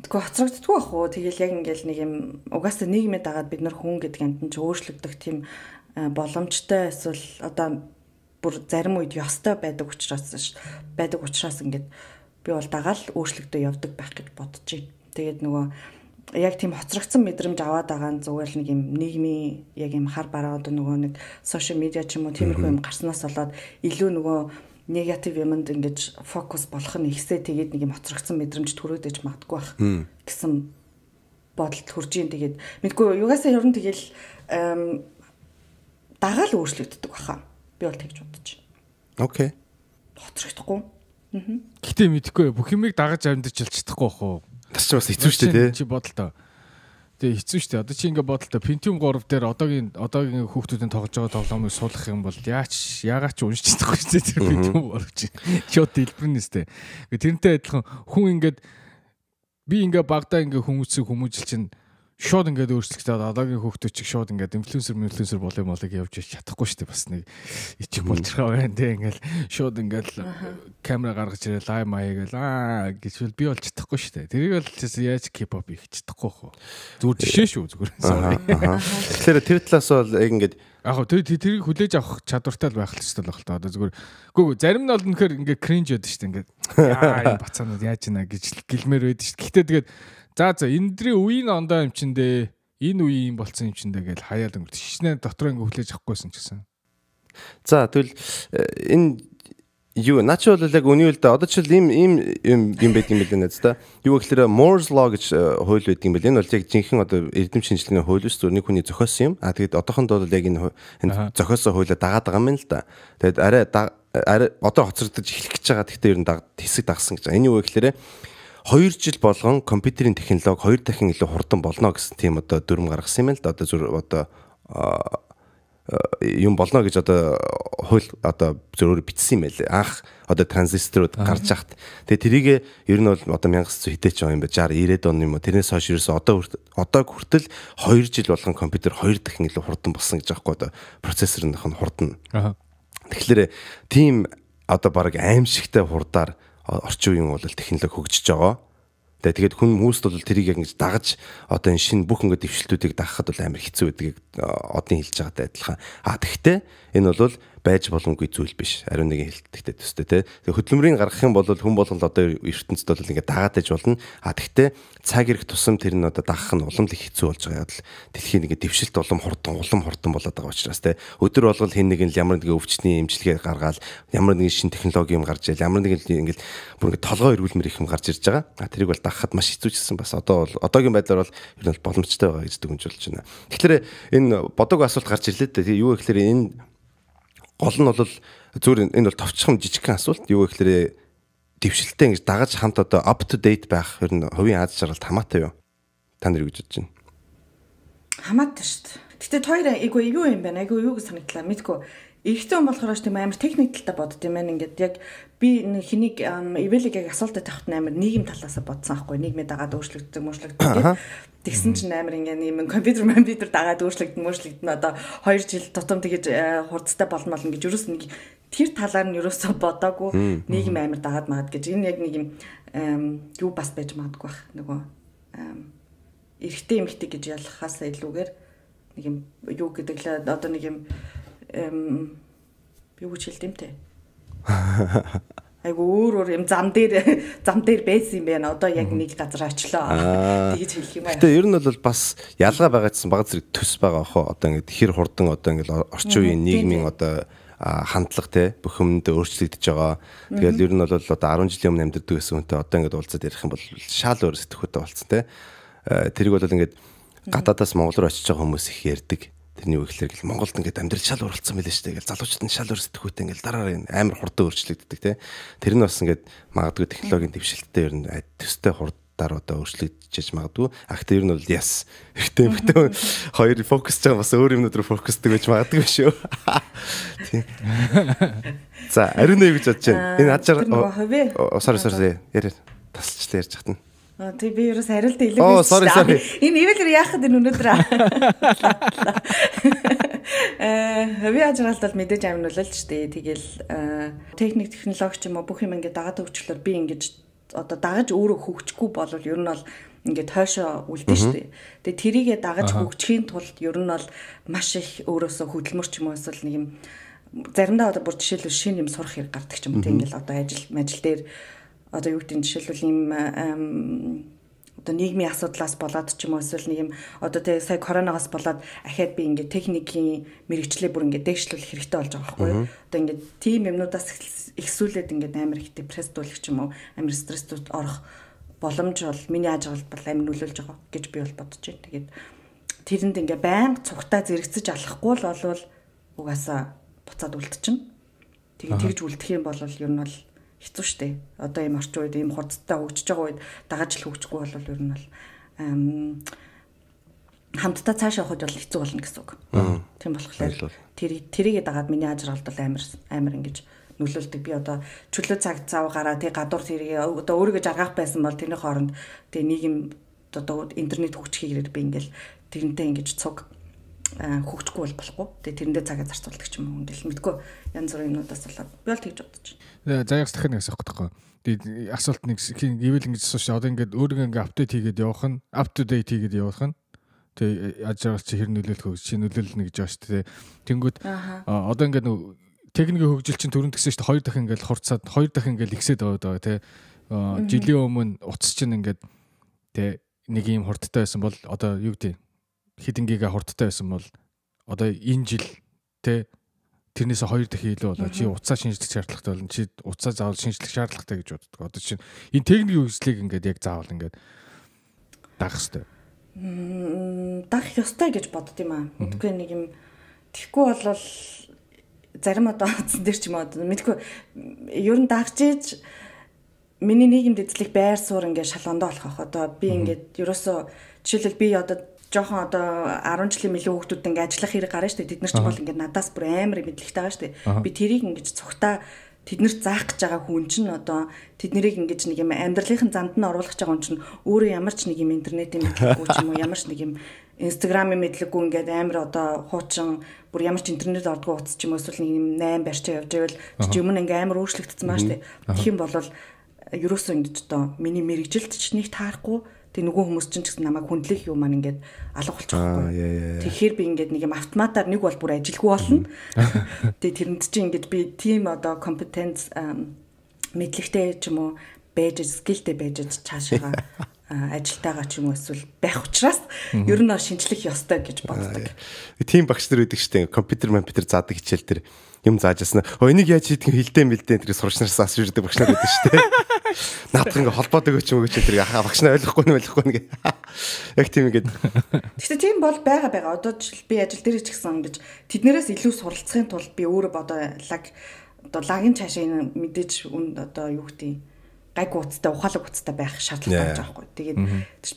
Тэгэхгүй хоцрогддгүй ах уу. Тэгэл яг ингээл нэг юм угаасаа нийгмийн дагаад бид нар хүн гэдэг юм чинь өөрчлөгдөх тийм э, боломжтой эсвэл одоо бүр зарим үед ёстой байдаг учраас ш байдаг учраас ингээд би бол дагаал өөрчлөгдөж явдаг байх гэж бодож байна. Тэгээд нөгөө яг тийм хоцрогдсон мэдрэмж аваад байгаа нь зүгээр л нэг юм нийгмийн яг юм хар бараа одоо нөгөө нэг сошиал медиа ч юм уу тиймэрхүү юм гарснаас болоод илүү нөгөө негатив юмд ингэж фокус болох нь ихсээ тэгээд нэг юм хоцрогдсон мэдрэмж төрөөдөж магадгүй байх гэсэн бодолд хүрж ийн тэгээд мэдгүй югасаа ер нь тэгэл дагаал өөрчлөгддөг баха би бол тэгж бодож байна. Окей. Хоцрогдохгүй. Гэтэ мэдгүй бүх юмыг дагаж амьдч чадахгүй бах уу? Тас ч бас хэцүү шүү дээ. Чи бодолтой. Тэгээ хэцүү шүү дээ. Одоо чи ингээ бодолтой Pentium 3 дээр одоогийн одоогийн хүүхдүүдийн тоглож байгаа тоглоомыг суулгах юм бол яач яагаад ч уншиж чадахгүй шүү дээ тэр Pentium 3 чи. Шот дэлбэр нь шүү дээ. Тэрнтэй адилхан хүн ингээд би ингээ багтаа ингээ хүмүүсийг хүмүүжил чинь шууд ингээд өөрчлөгдөд одоогийн хүүхдүүд чиг шууд ингээд инфлюенсер инфлюенсер болох юм болыг явж чадахгүй шүү дээ бас нэг ичих болчихоо байна те ингээд шууд ингээд камера гаргаж ирээ лай маяа гэл аа гэжвэл би болж чадахгүй шүү дээ тэрийг бол яаж кипоп их чадахгүй хөө зүгээр жишээ шүү зүгээр тэгэхээр тэр талаас бол яг ингээд яг хөө тэр тэрийг хүлээж авах чадвартай л байх хэрэгтэй л баг л та одоо зүгээр гүг зарим нь бол үнэхээр ингээд кринж яд шүү дээ ингээд (laughs) яа бацаанууд яаж ийна гэж гэлмээр байдаг шүү дээ гэхдээ тэгээд За за эндрийн үеийн ондоо юм чин дээ. Энэ үе юм болсон юм чин дээ гэж хаяал өнгөрт. Шинэ дотор ингээ хүлээж авахгүйсэн ч гэсэн. За тэгвэл э, энэ юу наач бол яг үний үлдэ одоо ч ийм ийм юм юм байт юм билээ нэ зөте юу гэхээр э, Moore's law гэж э, хууль байдаг юм бэл энэ бол яг жинхэнэ одоо эрдэм шинжилгээний хууль ус зүр нэг хүний зохиосон юм а тэгэд одоохонд бол яг энэ энэ зохиосон хуулиа дагаад байгаа юм л да тэгэд арай арай одоо хоцрогдож эхлэх гэж байгаа гэхдээ ер нь хэсэг дагсан гэж байна энэ юу гэхээр 2 жил болгон компьютерийн технологи хоёр дахин илүү хурдан болно гэсэн тийм одоо дүрм гаргасан юм л да одоо зүр одоо юм болно гэж одоо хууль одоо зөвөр бичсэн юм байлээ. Анх одоо транзисторууд гарч хахт. Тэгээ тэрийг ер нь бол одоо 1900 хэдэж байгаа юм ба 60 90-ад он юм уу. Тэрнээс хойш ерөөсө одоо одоо хүртэл 2 жил болгон компьютер 2 дахин илүү хурдан болсон гэж аахгүй одоо процессорных нь хурдан. Тэгэхээр тийм одоо баг аимшигтай хурдаар орчин үеийн бол технологи хөгжиж байгаа. Тэгээд тэгэд хүн хүмүүст бол тэрийг яг ингэж дагаж одоо энэ шинэ бүх ингээд дэвшилтүүдийг дагахад бол амар хэцүү байдгийг э, одын хэлж байгаатай адилхан. А тэгвэл энэ бол байж боломгүй зүйл биш. Ариун нэг хэлтэгтэй төстэй те. Тэгээ хөдөлмөрийн гаргах юм бол хүн болгол одоо ертөнцид бол ингээд дагаад аж болно. А тэгтээ цаг ирэх тусам тэр нь одоо дагах нь улам л их хэцүү болж байгаа бол дэлхийн ингээд дэвшилт улам хурдан улам хурдан болоод байгаа учраас те. Өдөр болгол хэн нэг нь ямар нэгэн өвчтний эмчилгээ гаргаад ямар нэгэн шин технологи юм гарч ирэл ямар нэгэн ингээд бүр ингээд толгой эргүүлмэр их юм гарч ирж байгаа. А тэрийг бол дагахад маш хэцүү ч гэсэн бас одоо бол одоогийн байдлаар бол ер нь боломжтой байгаа гэж дүгнж болж байна. Тэгэхээр энэ бодог асуулт гарч ирлээ дээ. Тэгээ юу гэхээр энэ гол нь бол зүгээр энэ бол товчхон жижигхэн асуулт юу гэхээр дэвшилтэй ингэж дагаж хамт одоо up to date байх ер нь хувийн аз жаргалд хамаатай юу? Та нар юу гэж бодож байна? Хамаатай шүү дээ. Гэтэ тойр айгүй юу юм байна? Айгүй юу гэж санагдлаа мэдгүй. Эхтэй хүн болохоор ч тийм амар техник талдаа бодд юм байна. Ингээд яг би хэнийг эвэлэг яг асуултад тавхт амар нийгэм талаас бодсон аахгүй. Нийгмээ дагаад өөрчлөгдсөн, өөрчлөгдсөн. Тэгсэн чинь амар ингээд юм компьютер компьютер дагаад өөрчлөгдөн, өөрчлөгдөн одоо 2 жил тутам тэгэж э, хурцтай болмол ингээд ерөөс нэг тэр талаар нь ерөөсөө бодоагүй нийгэм амар дагаад магад гэж. Энэ яг нэг юм юу бас байж магадгүй бах. Нөгөө эрэгтэй эмэгтэй гэж ялахаас илүүгээр нэг юм юу гэдэг л одоо нэг юм юу гэж хэлдэм те. (laughs) Айгу өөр өөр юм зам дээр (laughs) зам дээр байсан юм байна. Одоо яг нэг газар очлоо. (laughs) Тэгэж хэлэх юм байна. Гэтэ ер нь бол бас ялгаа байгаа гэсэн баг зэрэг төс байгаа хоо. Одоо ингээд хэр хурдан одоо ингээд орчин үеийн нийгмийн одоо хандлага те бүхэмд өөрчлөгдөж байгаа. Тэгэл ер нь бол одоо 10 жилийн өмнө амьдэрдэг гэсэн хүнтэй одоо ингээд уулзаад ярих юм бол шал өөр сэтгэхүйтэй болсон те. Э, тэрийг бол ингээд гадаадаас Монгол руу очиж байгаа хүмүүс их ярддаг тэрний юу гэхлээр гэл Монголд ингээд амьдрал шал уралцсан байлээ шүү дээ. Гэл залуучууд нь шал өрсөлдөхүйтэй ингээд дараа амар хурдан өөрчлөгддөг те. Тэр нь бас ингээд магадгүй технологийн дэвшилттэй ер нь төстэй хурдаар одоо өөрчлөгдөж магадгүй. Ахт ер нь бол яс хэрэгтэй мэтэн (laughs) хоёр фокус жаа бас өөр юмнууд руу фокусдаг гэж магадгүй шүү. (laughs) Тийм. За ариун ээ гэж бодож байна. Энэ ачаар sorry sorry яриа тасчлаа ярьж хатна. Тэг би ерөөс арилд илүү биш. Оо, sorry, sorry. Энэ ивэлэр яахад энэ өнөөдөр. Э, би ажралт бол мэдээж амин үлэл ч тий. Тэгэл э, техник технологи ч юм уу бүх юм ингээд дагаад өгчлөөр би ингээд одоо дагаж өөрөө хөгжихгүй болвол ер нь бол ингээд хойшоо үлдэн шүү дээ. Тэгээ тэрийгэ дагаж хөгжихийн тулд ер нь бол маш их өөрөөсөө хөдөлмөр ч юм уу эсвэл нэг юм заримдаа одоо бүр жишээлбэл шинэ юм сурах хэрэг гардаг ч юм уу. Тэг ингээд одоо ажил ажил дээр одоо юу гэдэг нь жишээлбэл ийм одоо нийгмийн асуудлаас болоод ч юм уу эсвэл нэг юм одоо тэг сая коронавигоос болоод ахаад би ингээд техникийн мэрэгчлээ бүр ингээд дээшлүүлэх хэрэгтэй болж байгаа байхгүй юу. Одоо ингээд тийм юмнуудаас ихсүүлээд ингээд амар их депресд болох ч юм уу амар стресстүүд орох боломж бол миний ажиглалд бол амар нөлөөлж байгаа гэж би бол бодож байна. Тэгээд тэрэнд ингээд байнга цугтаа зэрэгцэж алахгүй л болвол угаасаа буцаад үлдчихнэ. Тэгээд тэгж үлдэх юм бол ер нь бол хэцүү штэ. Одоо ийм орчин үед ийм хурдтай хөгжиж байгаа үед дагаж л хөгжихгүй бол ер нь бол хамтдаа цааш явахд бол хэцүү болно гэсэн үг. Тийм болохоор тэр тэрийгээ дагаад миний ажралд бол амар амар ингэж нөлөөлдөг. Би одоо чөлөө цаг цав гараа тий гадуур тэргээ одоо өөрийгөө жаргах байсан бол тэрний хооронд тий нийгэм одоо интернет хөгжих хэрэгээр би ингээл тэрнтэй ингэж цуг э, хөгжихгүй бол болохгүй. Тэгээ тэрэндээ цагаа зарцуулдаг ч юм уу ингээл мэдгүй янз бүрийн юмудаас болоод би бол тэгж бодож байна. Э, заяагс дахин нэг асуух гэдэггүй. Тэгээд асуулт нэг гэвэл ингэж асууш. Одоо ингээд өөрөө ингээд апдейт хийгээд явах нь, up to date хийгээд явах нь тэг яаж байгаа чи хэр нөлөөлөх вэ? Чи нөлөөлнө гэж байна шүү дээ. Тэнгүүд одоо ингээд нөгөө техникийн хөгжил чинь төрөнд гисэн шүү дээ. Хоёр дахин ингээд хурцаад, хоёр дахин ингээд ихсээд байгаа даа тий. Жилийн өмнө утас чинь ингээд тий нэг юм хурдтай байсан бол одоо юу гэдэг хэдэн гига хурдтай байсан бол одоо энэ жил тий тэрнээс хоёр дахин илүү болоо. Чи утсаа шинжлэх шаардлагатай болно. Чи утсаа заавал шинжлэх шаардлагатай гэж боддог. Одоо чинь энэ техникийн үйлслийг ингээд яг заавал ингээд дагах хэрэгтэй. Дагах ёстой гэж бодд юм аа. Мэдгүй нэг юм тэгхгүй болвол зарим одоо утсан дээр ч юм уу мэдгүй ер нь дагж ийж миний нийгэм дэдлэг байр суурь ингээд шалгондоо болох ах одоо би ингээд ерөөсөө жишээлбэл би одоо жоохон одоо 10 жилийн илүү хүүхдүүд ингээ ажиллах хэрэг гарна шүү дээ. Тэд нар ч бол ингээ надаас бүр амар мэдлэгтэй байгаа шүү дээ. Би тэрийг ингээ цугтаа тэднэрт заах гэж байгаа хүн чинь одоо тэднийг ингэж нэг юм амьдралынхын замд нь оруулах гэж байгаа хүн чинь өөрөө ямар ч нэг юм интернетийн мэдлэггүй ч юм уу ямар ч нэг юм инстаграмын мэдлэггүй ингээд амар одоо хуучин бүр ямар ч интернет ордгоо утас ч юм уу эсвэл нэг юм 8 барьчаа явж байвал чи юм ингээ амар өөрчлөгдсөн маш тээ. Тэгэх юм бол ерөөсөө ингэж одоо миний мэрэгжилт ч нэг таарахгүй Тэг нөгөө хүмүүс чинь ч гэсэн намайг хүндлэх юм маань ингээд алга болчих واخгүй. Тэгэхээр би ингээд нэг юм автоматар нэг бол бүр ажилгүй болно. Тэг тэрэнд чинь ингээд би team одоо компетенц мэдлэгтэй ч юм уу байж скилтэй байж чаашаага ажилтайгаа ч юм уу эсвэл байх учраас ер нь шинжлэх ёстой гэж боддог. Тийм багш нар үүдэг штеп компьютер компьютер заадаг хичээл төр юм зааж яснаа. Хөө энийг яаж хийдэг хилдэн мэлдэн тэр сурч нараас асууж ирдэг багш нар байдаг штеп. (laughs) Наадах ингээ холбоод өгөөч юм өгөөч тэр ахаа багш нар ойлгохгүй нь ойлгохгүй нэг. (laughs) Яг тийм ингээд. Гэхдээ тийм бол байгаа байгаа. Одоо жишээл би ажил дээр ч гэсэн ингэж тэднэрээс илүү суралцахын тулд би өөрөө бодоо лаг одоо лагийн цаашаа энэ мэдээж үнд одоо юу гэдэг юм гайг уцтай ухаалаг уцтай байх шаардлагатай байгаа байхгүй. Тэгээд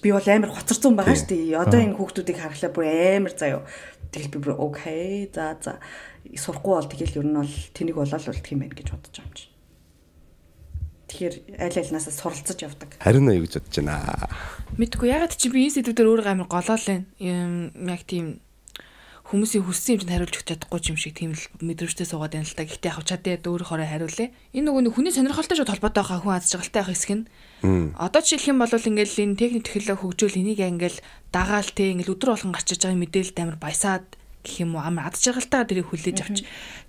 би бол амар хоцорсон байгаа шүү дээ. Одоо энэ хүүхдүүдийг харахлаа бүр амар заяо. Тэгэл би бүр окей за за сурахгүй бол тэгэл ер нь бол тэнийг болоод үлдэх юм байна гэж бодож байгаа юм чинь. Тэгэхээр аль альнаас суралцж явдаг. Харин аа юу гэж бодож байна. Мэдгүй ягаад чи би энэ сэдвүүдээр өөрөө амар голоол юм яг тийм хүмүүсийн хүссэн хэмжээнд хариулж өгч чадахгүй юм шиг тийм л мэдрэмжтэй суугаад байна л та. Гэхдээ яг чадаад өөр хоороо хариулъя. Энэ нөгөө нэг хүний сонирхолтой шууд холбоотой байгаа хүн аз жаргалтай байх хэсэг нь. Одоо жишээлх юм бол ингээл энэ техник технологи хөгжөөл энийг ингээл дагаал те ингээл өдөр болгон гарчиж байгаа мэдээлэл амар баясаад гэх юм уу амар аз жаргалтай тэрийг хүлээж авч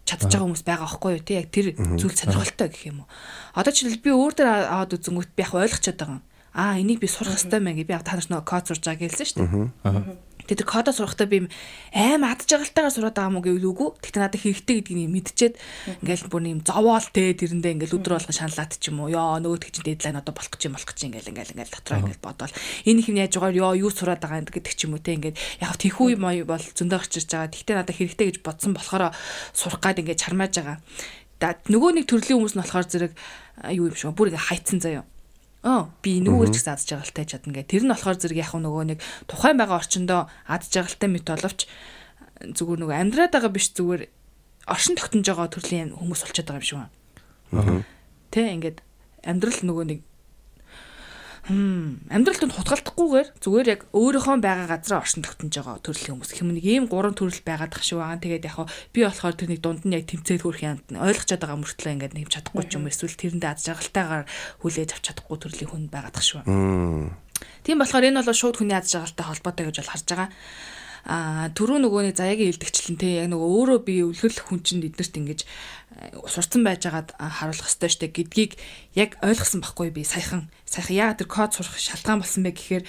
чадж байгаа хүмүүс байгаа байхгүй юу те яг тэр зүйл сонирхолтой гэх юм уу. Одоо жишээл би өөр дээр аваад үзэнгүүт би яг ойлгочиход байгаа юм. Аа энийг би сурах хэрэгтэй мэн гэ би та нарт нөгөө код сурж байгаа гэлсэн шүү дээ. Тэгээд кодо сурахдаа би аим адж агалтайгаар сураад байгаа мó гэвэл үгүй. Тэгтээ надад хэрэгтэй гэдгийг мэдчихээд ингээл бүр юм зовоол те тэрэндээ ингээл өдрө болго шаналаад ч юм уу. Йоо нөгөөд чинь дэдлайн одоо болох гэж юм болох гэж ингээл ингээл ингээл дотроо ингээл бодоол. Энэ их юм яаж байгаа ёо юу сураад байгаа юм гэдэг ч юм уу те ингээд яг тэхүү юм бол зөндөө очирч байгаа. Тэгтээ надад хэрэгтэй гэж бодсон болохоор сурах гад ингээд чармааж байгаа. Да нөгөө нэг төрлийн хүмүүс нь болохоор зэрэг юу юм шиг бүр ингээ хайцсан заяа Оо би энүүгээр ч гэсэн ад жаргалтай чадна гэх. Тэр нь болохоор зэрэг яг нөгөө нэг тухайн байгаа орчиндөө ад жаргалтай мэт боловч зүгээр нөгөө амьдраад байгаа биш зүгээр оршин тогтнож байгаа төрлийн хүмүүс болчиход байгаа юм шиг байна. Аа. Тэ ингээд амьдрал нөгөө нэг амьдралтанд хутгалдахгүйгээр зүгээр яг өөрийнхөө байгаа газараа оршиндогтонж байгаа төрлийн хүмүүс хэмнэг ийм гурван төрөл байгаад тах шүү аа тэгээд яг би болохоор тэрний дунд нь яг тэмцээд хүрэх юмд нь ойлгочод байгаа мөртлөө ингээд нэм чадахгүй ч юм эсвэл тэрэндээ аз жаргалтайгаар хүлээж авч чадахгүй төрлийн хүн байгаад тах шүү. Тийм болохоор энэ бол шууд хүний аз жаргалтай холбоотой гэж бол харж байгаа аа түрүү нөгөөний заяагийн илтгэчлэн те яг нөгөө өөрөө би өвлгөрлөх хүн чинь эднэрт ингэж э, сурцсан байжгаад харуулах ёстой штэ гэдгийг яг ойлгосон байхгүй би саяхан саяхан яагаад тэр код сурах шалтгаан болсон бэ гэхээр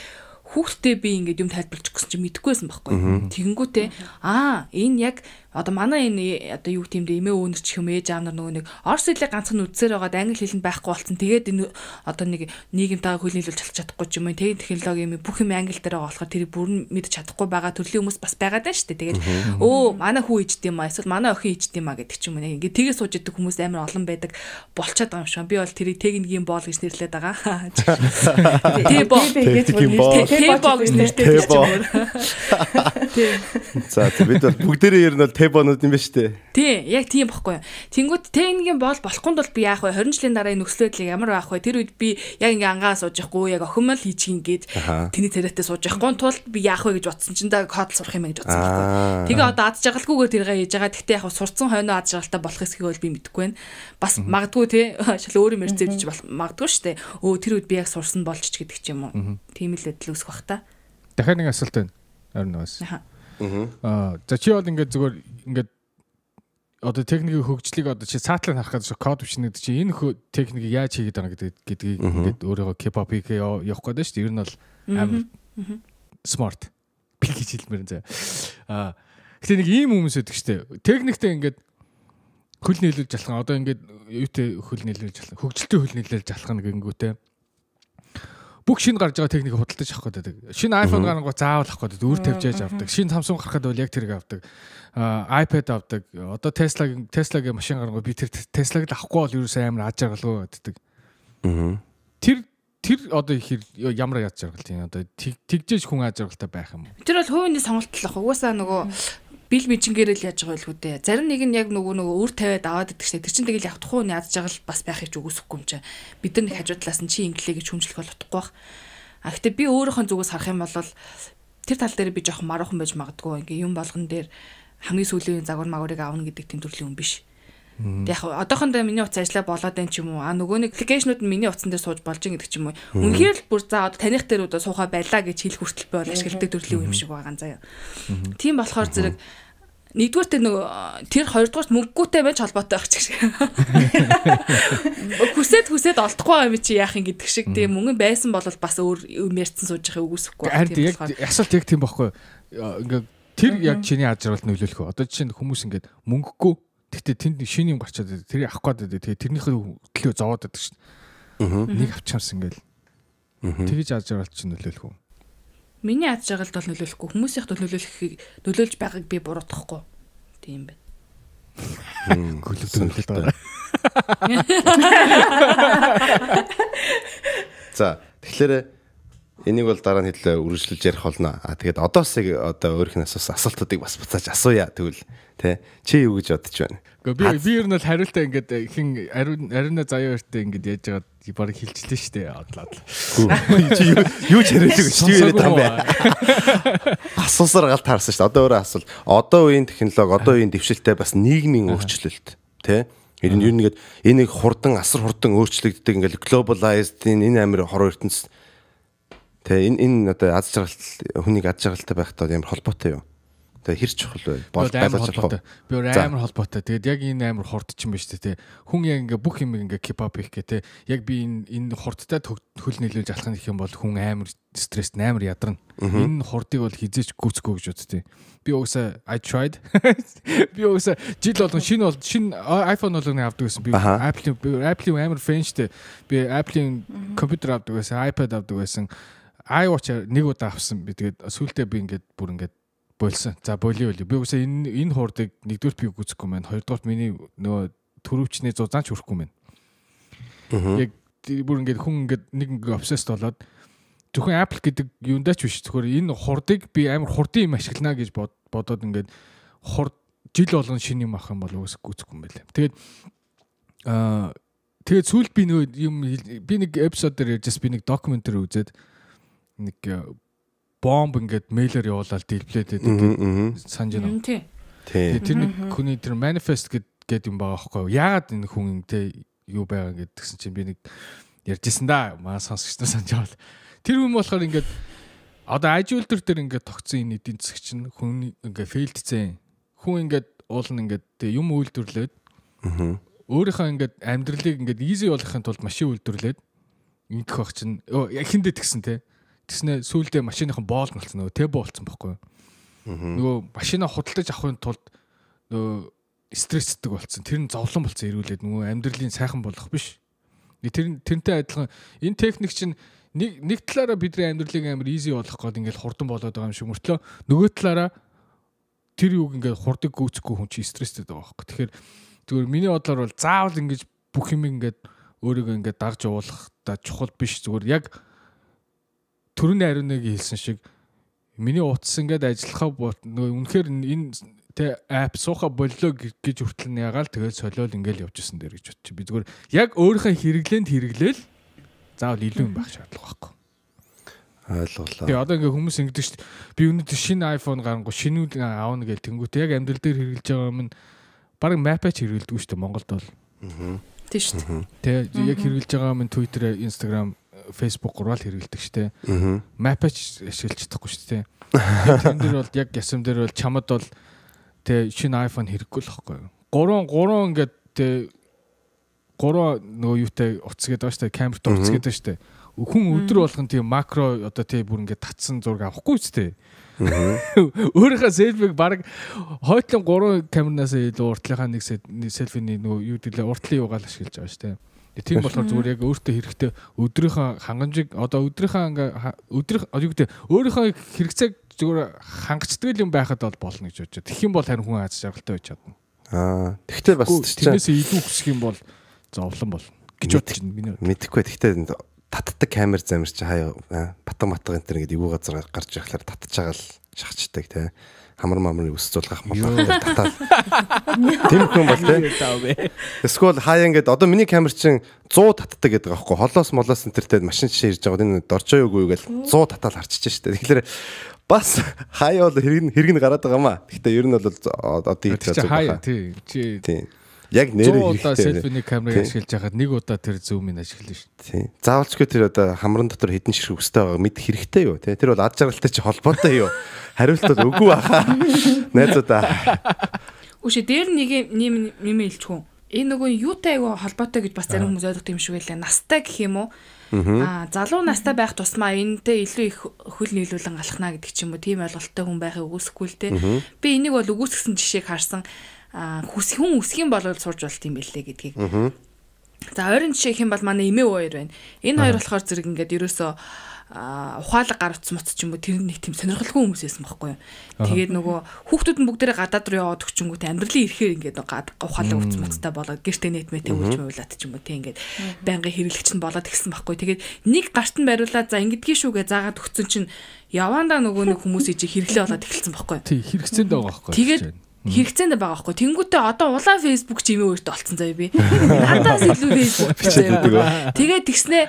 хүүхдээ би ингээд юм тайлбарч өгсөн чинь мэдэхгүйсэн байхгүй. Тэгэнгүүтээ аа энэ яг одоо манай энэ одоо юу гэмдэ эмээ өөнөр ч юм ээж аав нар нөгөө нэг орс хэлийг ганцхан үдсээр байгаад англи хэлэнд байхгүй болсон. Тэгээд энэ одоо нэг нийгэм тага хөлнийлүүлж хэлж чадахгүй ч юм уу. Тэгээд технологи юм бүх юм англи дээр байгаа болохоор тэр бүр нь мэдж чадахгүй байгаа төрлийн хүмүүс бас байгаад байна шүү дээ. Тэгээд өө манай хүү ээжд юм аа эсвэл манай охин ээжд юм аа гэдэг ч юм уу. Ингээд тэгээ сууж идэг хүмүүс амар олон байдаг болчиход байгаа юм шиг. Би бол тэрийг техникийн боол гэж нэрлэдэг байгаа. Тэгээ боо. Техникийн боол. Тэбог нэртэй гэж юм. (laughs) За бид бол бүгдээрээ ер нь бол Тэбонууд юм ба штэ. Тий, яг тийм бохгүй. Тэнгүүд Тэнгийн бол болохгүй бол би яах вэ? 20 жилийн дараа энэ нөхцөл байдлыг ямар байх вэ? Тэр үед би яг ингээ ангаа сууж явахгүй, яг охимол хийж ингээд тэний царайтай сууж явахгүй тул би яах вэ гэж утсан чинь да код сурах юм гэж утсан байхгүй. Тэгээ одоо аз жаргалгүйгээр тэргээ хийж байгаа. Тэгтээ яг сурцсан хойноо аз жаргалтай болох хэсгийг бол би мэдэхгүй байна. Бас магадгүй те шал өөр юм ярьж байгаа магадгүй штэ. Өө тэр үед би яг сурсан болчих гэдэг ч юм уу. Тийм л адил өсөх үүсэх бах та. Дахиад нэг асуулт байна. Харин бас. Аа. За чи бол ингээд зүгээр ингээд одоо техникийн хөгжлийг одоо чи саатлан харах гэж код бичнэ гэдэг чи энэ техникийг яаж хийгээд байгаа гэдэг гэдгийг ингээд өөрөөгөө K-pop хийх явах гэдэг шүү дээ. Ер нь бол амар smart (laughs) би гэж хэлмээр заа. Аа. Гэтэ нэг ийм хүмүүс өгдөг шүү дээ. Техниктэй ингээд хөл нийлүүлж алхах. Одоо ингээд юутэй хөл нийлүүлж алхах. Хөгжилтэй хөл нийлүүлж алхах нэг гингүүтэй бүх шинэ гарч байгаа техникийг худалдаж авах гэдэг. Шинэ iPhone гарангуу заавал авах гэдэг. Өөр тавьж яаж авдаг. Шинэ Samsung гарахад бол яг тэрийг авдаг. iPad авдаг. Одоо Tesla-гийн Tesla-гийн машин гарангуу би тэр Tesla-г л авахгүй бол юу ч амар аж аргалгүй гэдэг. Тэр тэр одоо их ямар яаж жаргал тийм одоо тэгжээж хүн аж аргалтай байх юм. Тэр бол хувийн сонголт л баг. Угаасаа нөгөө бил бичингээр л яаж байгаа байлгүй дээ. Зарим нэг нь яг нөгөө нөгөө өөр тавиад аваад идэх штэ. Тэр чинь тэгэл яг тухуу нь ядж байгаа л бас байх гэж үгүйсэхгүй юм чинь. Бид нар нэг хажуу талаас нь чи инглээ гэж хүмжлэх бол утгагүй бах. А гэтээ би өөрийнхөө зүгээс харах юм бол тэр тал дээр би жоохон маруухан байж магадгүй. Ингээ юм болгон дээр хамгийн сүүлийн загвар магварыг аавна гэдэг тийм төрлийн юм биш. Яг одоохондоо миний утас ажиллаа болоод байна ч юм уу. А нөгөө нэг аппликейшнүүд нь миний утсан дээр сууж болж байгаа гэдэг ч юм уу. Үнэхээр л бүр за одоо таних дээр одоо суухаа байлаа гэж хэлэх хүртэл би бол ашигладаг төрлийн юм шиг байгаа юм заяа. Тийм болохоор зэрэг нэгдүгээр тэр нөгөө тэр хоёрдугаар мөнгөгүйтэй байж холбоотой байх ч гэж. (laughs) Хүсээд хүсээд олдохгүй юм чи яах юм гэдэг шиг тийм мөнгө байсан бол бас өөр мэрцэн сууж явах үгүйсэхгүй. Тийм болохоор асуулт яг тийм байхгүй. Э, Ингээ тэр яг чиний ажралд нөлөөлөх үү? Одоо чинь хүмүүс ингээд мөнгөгүй Тэгтээ тэнд шинэ юм гарчаад байдаг. Тэрийг авах гээд байдаг. Тэгээ тэрнийхээ төлөө зовоод байдаг шин. Нэг авчихамс ингээл. Тэгэж ааж байгаа чинь нөлөөлөх үү? Миний ааж байгаалд бол нөлөөлөхгүй. Хүмүүсийнх нөлөөлөхийг нөлөөлж байгааг би буруутгахгүй. Тийм байна. Хөлөвдөн нөлөөлдөг. За, тэгэхээр Энийг бол дараа нь хэлээ үргэлжлүүлж ярих болно. А тэгээд одоос яг одоо өөрийнх нь асуусан асуултуудыг бас буцааж асууя. Тэгвэл тий чи юу гэж бодож байна? Гэхдээ би би ер нь бол хариултаа ингээд э, хин ариуна заяа өртөө ингээд яаж байгаа баг хилчлээ шүү дээ одлаад. Чи юу юу ч яриулгүй шүү дээ яриад байгаа юм бэ? Асуусаар гал таарсан шүү дээ. Одоо өөрөө асуул. Одоо үеийн технологи, одоо үеийн дэвшилтэй бас нийгмийн өөрчлөлт тий. Ер нь ер нь ингээд энийг хурдан асар хурдан өөрчлөгддөг ингээд globalized энэ амир хор ертөнцийн Тэ энэ энэ одоо аз жаргал хүнийг аз жаргалтай байхдаа ямар холбоотой юу? Тэгээ хэр чухал вэ? Болж байлгаж болох уу? Би өөр амар холбоотой. Тэгээд яг энэ амар хурд чинь байна шүү дээ, тэ. Хүн яг ингээ бүх юм ингээ кипап хийх гэх тэ. Яг би энэ энэ хурдтай хөл нийлүүлж алхах гэх юм бол хүн амар стресст амар ядарна. Энэ хурдыг бол хизээч гүцэхгүй гэж үзтээ. Би угсаа I tried. (laughs) Би угсаа жил болгон шинэ бол шинэ iPhone болгоны авдаг гэсэн. Би Apple Apple амар фэнштэй. Би Apple-ийн компьютер авдаг байсан, iPad авдаг байсан iWatch нэг удаа авсан би тэгээд сүүлдээ би ингээд бүр ингээд болсон. За болио болио. Би үгүйсэ энэ энэ хуурдыг нэгдүгээр би гүцэхгүй маань, хоёрдугаар миний нөгөө төрөвчний зузаанч хүрэхгүй маань. Яг бүр ингээд хүн ингээд нэг ингээд obsessed болоод зөвхөн Apple гэдэг юундаа ч биш. Зөвхөн энэ хурдыг би амар хурдан юм ашиглана гэж бодоод ингээд хурд жил болгон шинэ юм авах юм бол үгүйсэ гүцэхгүй юм байлаа. Тэгээд аа тэгээд сүүлд би нөгөө юм би нэг эпизод дээр ярьжсэн би нэг докюментари үзээд нэг э, бомб ингээд мэйлэр явуулаад дилплетэд ингээд санаж байна. Тийм. Тэр нэг хүний тэр manifest гэдэг юм байгаа байхгүй юу? Яагаад энэ хүн те юу байгаа ингээд тэгсэн чинь би нэг ярьжсэн да. Маа сонсогчдоо санаж байна. Тэр хүн болохоор ингээд одоо аж үйлдвэр дээр ингээд тогтсон энэ эдийн засаг чинь хүн ингээд фейлдсэн. Хүн ингээд уул нь ингээд юм үйлдвэрлээд өөрийнхөө ингээд амьдралыг ингээд easy болгохын тулд машин үйлдвэрлээд ингэдэх баг чинь яхиндэ тэгсэн те. Тэснэ сүүлдээ машиныхан боол нь болсон нөгөө тэ боолцсон байхгүй юу? Нөгөө машина худалдаж авахын тулд нөгөө стрессдэг болсон. Тэр нь зовлон болсон эрүүлээд нөгөө амьдралын сайхан болох биш. Тэр тэрнтэй адилхан энэ техник чинь нэг нэг талаараа бидний амьдралыг амар easy болгох гээд ингээл хурдан болоод байгаа юм шиг мөртлөө нөгөө талаараа тэр юуг ингээд хурдаг гүйцэхгүй хүн чинь стресстэй байгаа байхгүй. Тэгэхээр зүгээр миний бодлоор бол заавал ингэж бүх юм ингээд өөрийгөө ингээд дарж явуулах та чухал биш зүгээр яг төрөний ариун нэг хэлсэн шиг миний утас ингээд ажиллахаа бот нөгөө үнэхээр энэ тэ апп сууха боллоо гэж хүртэл ягаал тэгээд солиол ингээл явжсэн дээр гэж бодчих. Би зүгээр яг өөрийнхөө хэрэглээнд хэрэглээл заавал илүү юм байх шаардлага байхгүй. Ойлголоо. Тэгээ одоо ингээ хүмүүс ингэдэг шүү дээ. Би өнөөдөр шинэ iPhone гарангу шинэ үл аавна гэж тэнгуүт яг амьдрал дээр хэрэглэж байгаа юм баг map-а ч хэрэглэдэггүй шүү дээ Монголд бол. Аа. Тийш шүү дээ. Тэ яг хэрэглэж байгаа юм Twitter, Instagram Facebook гурвал хэрэгэлдэг штэ. Map-ач ашиглаж чадахгүй штэ. Тэн дээр бол яг ясам дээр бол чамд бол тэ шинэ iPhone хэрэггүй л хэвгүй. Гурван гурван ингээд тэ гурван нөгөө юутай уцгээд байгаа штэ, камерт уцгээд байгаа штэ. Хүн өдөр болгон тийм макро одоо тий бүр ингээд татсан зураг авахгүй штэ. (laughs) Өөрийнхөө селфиг баг хойтлон 3 камернаас илүү уртлынхаа нэг селфиний нөгөө юу гэлээ уртлын югаал ашиглаж байгаа шүү дээ. Э, тийм болохоор зүгээр яг өөртөө хэрэгтэй өдрийнхөө хангамжийг одоо өдрийнхөө ингээ өдрийн юу гэдэг өөрийнхөө хэрэгцээг зүгээр хангацдаг юм байхад бол болно гэж бодож. Тэгэх юм бол харин хүн аз жаргалтай байж чадна. Аа. Тэгвэл бас тиймээс илүү хүсэх юм бол зовлон бол гэж бодож байна. Мэдхгүй. Тэгтээ татдаг камер замир чи хаяа батан батга энэ төр ингээд эвгүй газар гарч ирэхлээр татчихагаал шахацдаг тийм хамар мамрын өсс зулгах болгох татал. (laughs) Тэм хүн бол тээ. Эсвэл хаяа ингээд одоо миний камер чинь 100 татдаг гэдэг аахгүй холоос молоос энтертэй машин чинь ирж байгаа. Энэ доржоо юу гээл 100 татал харчиж штэ. Тэгэхээр бас хаяа бол хэрэг хэрэг гараад байгаа юм аа. Гэхдээ ер нь бол одоо ийм зүйл. Хаяа тий. Тий. Яг нэрээ хэрэгтэй. 100 удаа селфиний камерыг ашиглаж байхад нэг удаа тэр зүүмийг ашиглана шүү. Тийм. Заавалчгүй тэр одоо хамран дотор хідэн ширх өстэй байгааг мэд хэрэгтэй юу тий. Тэр бол ад жаргалтай чи холбоотой юу? Хариултад үгүй баха. Найзуудаа. Үши дээр нэг нэм нэм илчгүй. Энэ нөгөө юутай айгаа холбоотой гэж бас зарим хүмүүс ойлгох юм шиг байлаа. Настай гэх юм уу? Аа залуу настай байх тусмаа энэтэй илүү их хөл нийлүүлэн алхна гэдэг ч юм уу тийм ойлголттой хүн байхыг үгүйсэхгүй л те. Би энийг бол үгүйсгэсэн жишээг харсан хүс хүн үсгийн болол сурж болт юм бэлээ гэдгийг. За ойрын жишээ хэм бол манай эмээ хоёр байна. Энэ хоёр болохоор зэрэг ингээд ерөөсөө ухаалаг гар утс муц ч юм уу тэр нэг тийм сонирхолгүй хүмүүс байсан байхгүй юу. Тэгээд нөгөө хүүхдүүд нь бүгдээрээ гадаад руу яваад өгчөнгүүт амьдралын ирэхээр ингээд ухаалаг утс муцтай болоод гэртээ нийтмэтэй үйлч муулаад ч юм уу тийм ингээд байнгын хэрэглэгч нь болоод ирсэн байхгүй. Тэгээд нэг гарт нь бариулаад за ингэдгий шүүгээ заагаад өгцөн чинь явандаа нөгөө нэг хүмүүс ижи хэрэглээ болоод эхэлсэн байхгүй юу. Тий хэрэгцээнд байгаа байхгүй. Тэгээд хэрэгцээнд байгаа байхгүй. Тэнгүүтээ одоо улаан Facebook ч юм уу өөртөө олцсон заяа би. Надаас илүү Facebook бичээд. Тэгээд тэгснэ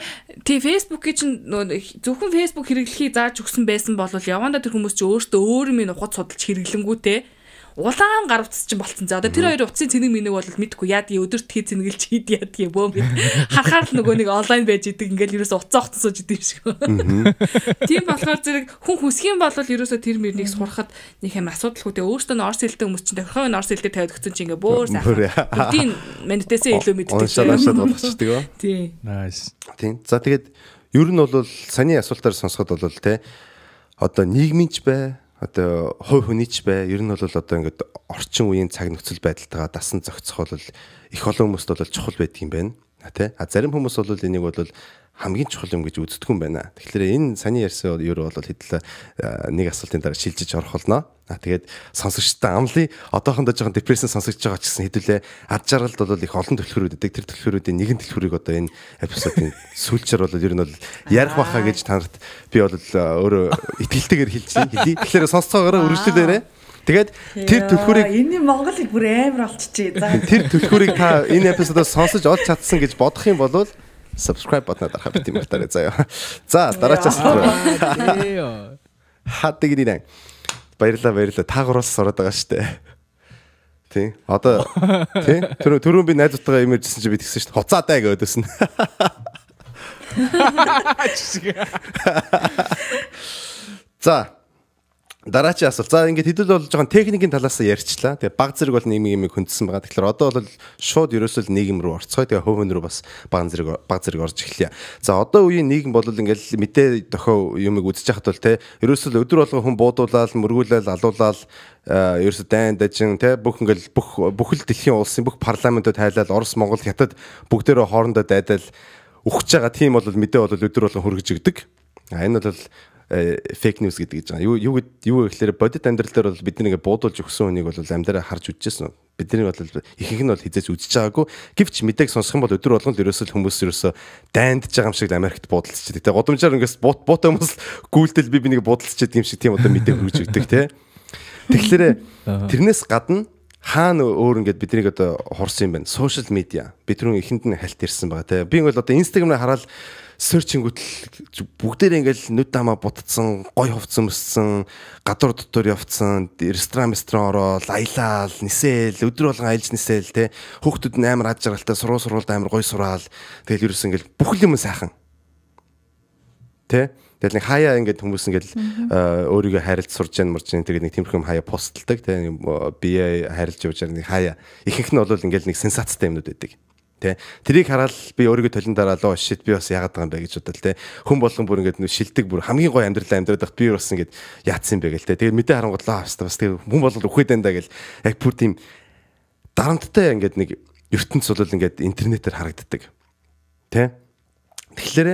тий фейсбукийг чинь зөвхөн фейсбук хэрэглэхийг зааж өгсөн байсан бол яванда тэр хүмүүс чи өөртөө өөр юм ин ухад судалж хэрэглэнгүүтээ улаан гар утас чинь болцсон. За одоо тэр хоёр утсын цэник минэг бол мэдхгүй яад ий өдөрт хий цэнгэлж хийд яад ий бөөм харахаар л нөгөө нэг онлайн байж идэг ингээл ерөөсө утас огтсон сууж идэв шиг. Тийм болохоор зэрэг хүн хүсхийн бол ерөөсө тэр мөрнийг сурахад нэг юм асуудалгүй тэгээ өөртөө орс хэлтэй хүмүүс чинь тохиолын орс хэлтэй тавиад өгсөн чинь ингээ бөөр сайхан. Тийм манитесээ илүү мэддэг. Уншаад уншаад болгочдөг. (laughs) Тийм. Nice. Тийм. За тэгээд ер нь бол саний асуултаар сонсоход бол те одоо нийгмийнч бай одоо хувь хүний ч бай ер нь бол одоо ингээд орчин үеийн цаг нөхцөл байдалтайгаа дасан зохицох бол их олон хүмүүст бол чухал байдаг юм байна тий. А зарим хүмүүс бол энийг бол хамгийн чухал юм гэж үздэг юм байна. Тэгэхээр энэ саний ярьсан ер бол хэдл нэг асуултын дараа шилжиж орох болно. А тэгээд сонсогчтой амлын одоохондоо жоохон депрессийн сонсогч байгаа ч гэсэн хэдүүлээ ад жаргалд бол их олон төлхөрүүд өгдөг. Тэр төлхөрүүдийн нэгэн төлхөрийг одоо энэ эпизодын (laughs) сүүлчээр бол ер нь бол ярих баха гэж танарт би бол өөрөө итгэлтэйгээр хэлж байна. Тэгэхээр сонсцоогоороо үргэлжлүүлээрэй. Тэгээд тэр түлхүүрийг энэний монгол хэл бүр амар болчихжээ. За (laughs) тэр түлхүүрийг та энэ эпизодоос сонсож олж чадсан гэж бодох юм бол subscribe бутнаа дарах бит юм байна заяа. За дараачихс. Хатдаг динэ. Баярлаа баярлаа. Та гураас сураад байгаа штэ. Тий. Одоо тий. Түрүү түрүү би найзуудтайгаа юм ярьжсэн чи би тэгсэн шүү дээ. Хуцаатай гэдээсэн. За дараачийн асуулт. За ингээд хэдүүл бол жоохон техникийн талаас нь ярьчлаа. Тэгээ баг зэрэг бол нийгмийн юм хөндсөн байгаа. Тэгэхээр одоо бол шууд ерөөсөө нийгэм рүү орцгоо. Тэгээ хөвөн рүү бас баг зэрэг баг зэрэг орж эхэлье. За одоо үеийн нийгэм бол ингээд мэдээ дохоо юмыг үзэж хахад бол те ерөөсөө өдөр болго хүн буудуулаад, мөргүүлээл, алуулаад ерөөсө дайн дажин те бүх ингээл бүх бүхэл дэлхийн улсын бүх парламентод тайлал Орос Монгол хятад бүгдээрээ хоорондоо дайдал өгч байгаа тийм бол мэдээ бол өдөр болгон хөргөж өгдөг. А энэ бол фейк э, ньюс гэдэг гэж байгаа. Юу юу юу гэхээр бодит амьдрал дээр бол бид нэгэ буудуулж өгсөн хүнийг бол амьдраа харж үзчихсэн. Бид нэг бол ихэнх нь бол хизээж үзэж байгаагүй. Гэвч мэдээг сонсох юм бол өдөр болгон л ерөөсөө хүмүүс ерөөсөө дайндж байгаа юм шиг Америкт буудалч дээ. Тэ годомжаар ингээс буут буутаа хүмүүс гүйлтэл би би нэг буудалч дээ юм шиг тийм одоо мэдээг хүргэж өгдөг те. Тэгэхээр тэрнээс гадна хаана өөр ингээд биднийг одоо хорсон юм байна. Сошиал медиа. Бид түрүүн ихэнд нь хальт ирсэн байгаа те. Би ингээд одоо Instagram-аар хараад сөрчингүүд л бүгдээрээ ингээл нүд дамаа будцсан, гой хувцсан өссөн, гадуур дотор явцсан, ресторан ресторан ороод аялал, нисэл, өдөр болгон аялж нисэл те. Хүүхдүүд нь амар аж жаргалтай, суруу суруулд амар гой сураал. Тэгэл ерөөс ингээл бүх юм сайхан. Тэ? Тэгэл нэг хаяа ингээд хүмүүс ингээд э, өөрийгөө харилц сурж яан марж яан тэгээд нэг тиймэрхүү хаяа посталдаг тийм э, бие харилж явж байгаа нэг хаяа ихэнх нь бол ингээд нэг сенсацтай юмнууд байдаг. Тэ. Тэрийг хараад би өөрийгөө толин дараалаа. Shit би бас яагаад байгаа юм бэ гэж бодлоо тэ. Хүн болгон бүр ингээд шилдэг бүр хамгийн гоё амьдралаа амьдраад байхад би бас ингээд яатсан юм бэ гэл тэ. Тэгээд мэдээ харангуудлаа авста бас тэгээд хүн болгон үхээд байндаа гэл яг бүр тийм дарамттай ингээд нэг ертөнц бол ингээд интернетээр харагддаг. Тэ. Тэгэхээр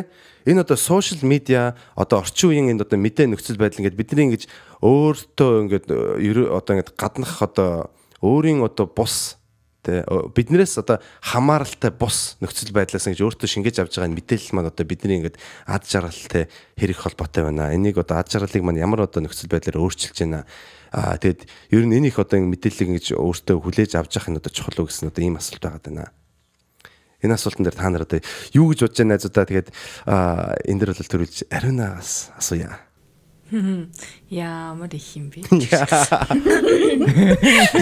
энэ одоо сошиал медиа одоо орчин үеийн энэ одоо мэдээ нөхцөл байдал ингээд бидний ингээд өөртөө ингээд э, одоо ингээд гаднах одоо өөрийн одоо бус Тэ биднээс одоо хамааралтай бус нөхцөл байдлаас ингэж өөртөө шингээж авч байгаа мэдээлэл маань одоо бидний ингээд ад жаргалтай хэрэг холбоотой байна. Энийг одоо ад жаргалыг маань ямар одоо нөхцөл байдлаар өөрчилж байна. Аа тэгэд ер нь энэ их одоо мэдээллийг ингэж өөртөө хүлээж авч явах нь одоо чухал үг гэсэн одоо ийм асуулт байгаад байна. Энэ асуултан дээр та нар одоо юу гэж бодож байна найзуудаа тэгээд энэ дээр бол төрүүлж ариунаас асууя. (laughs) Ямар их юм бэ? (laughs)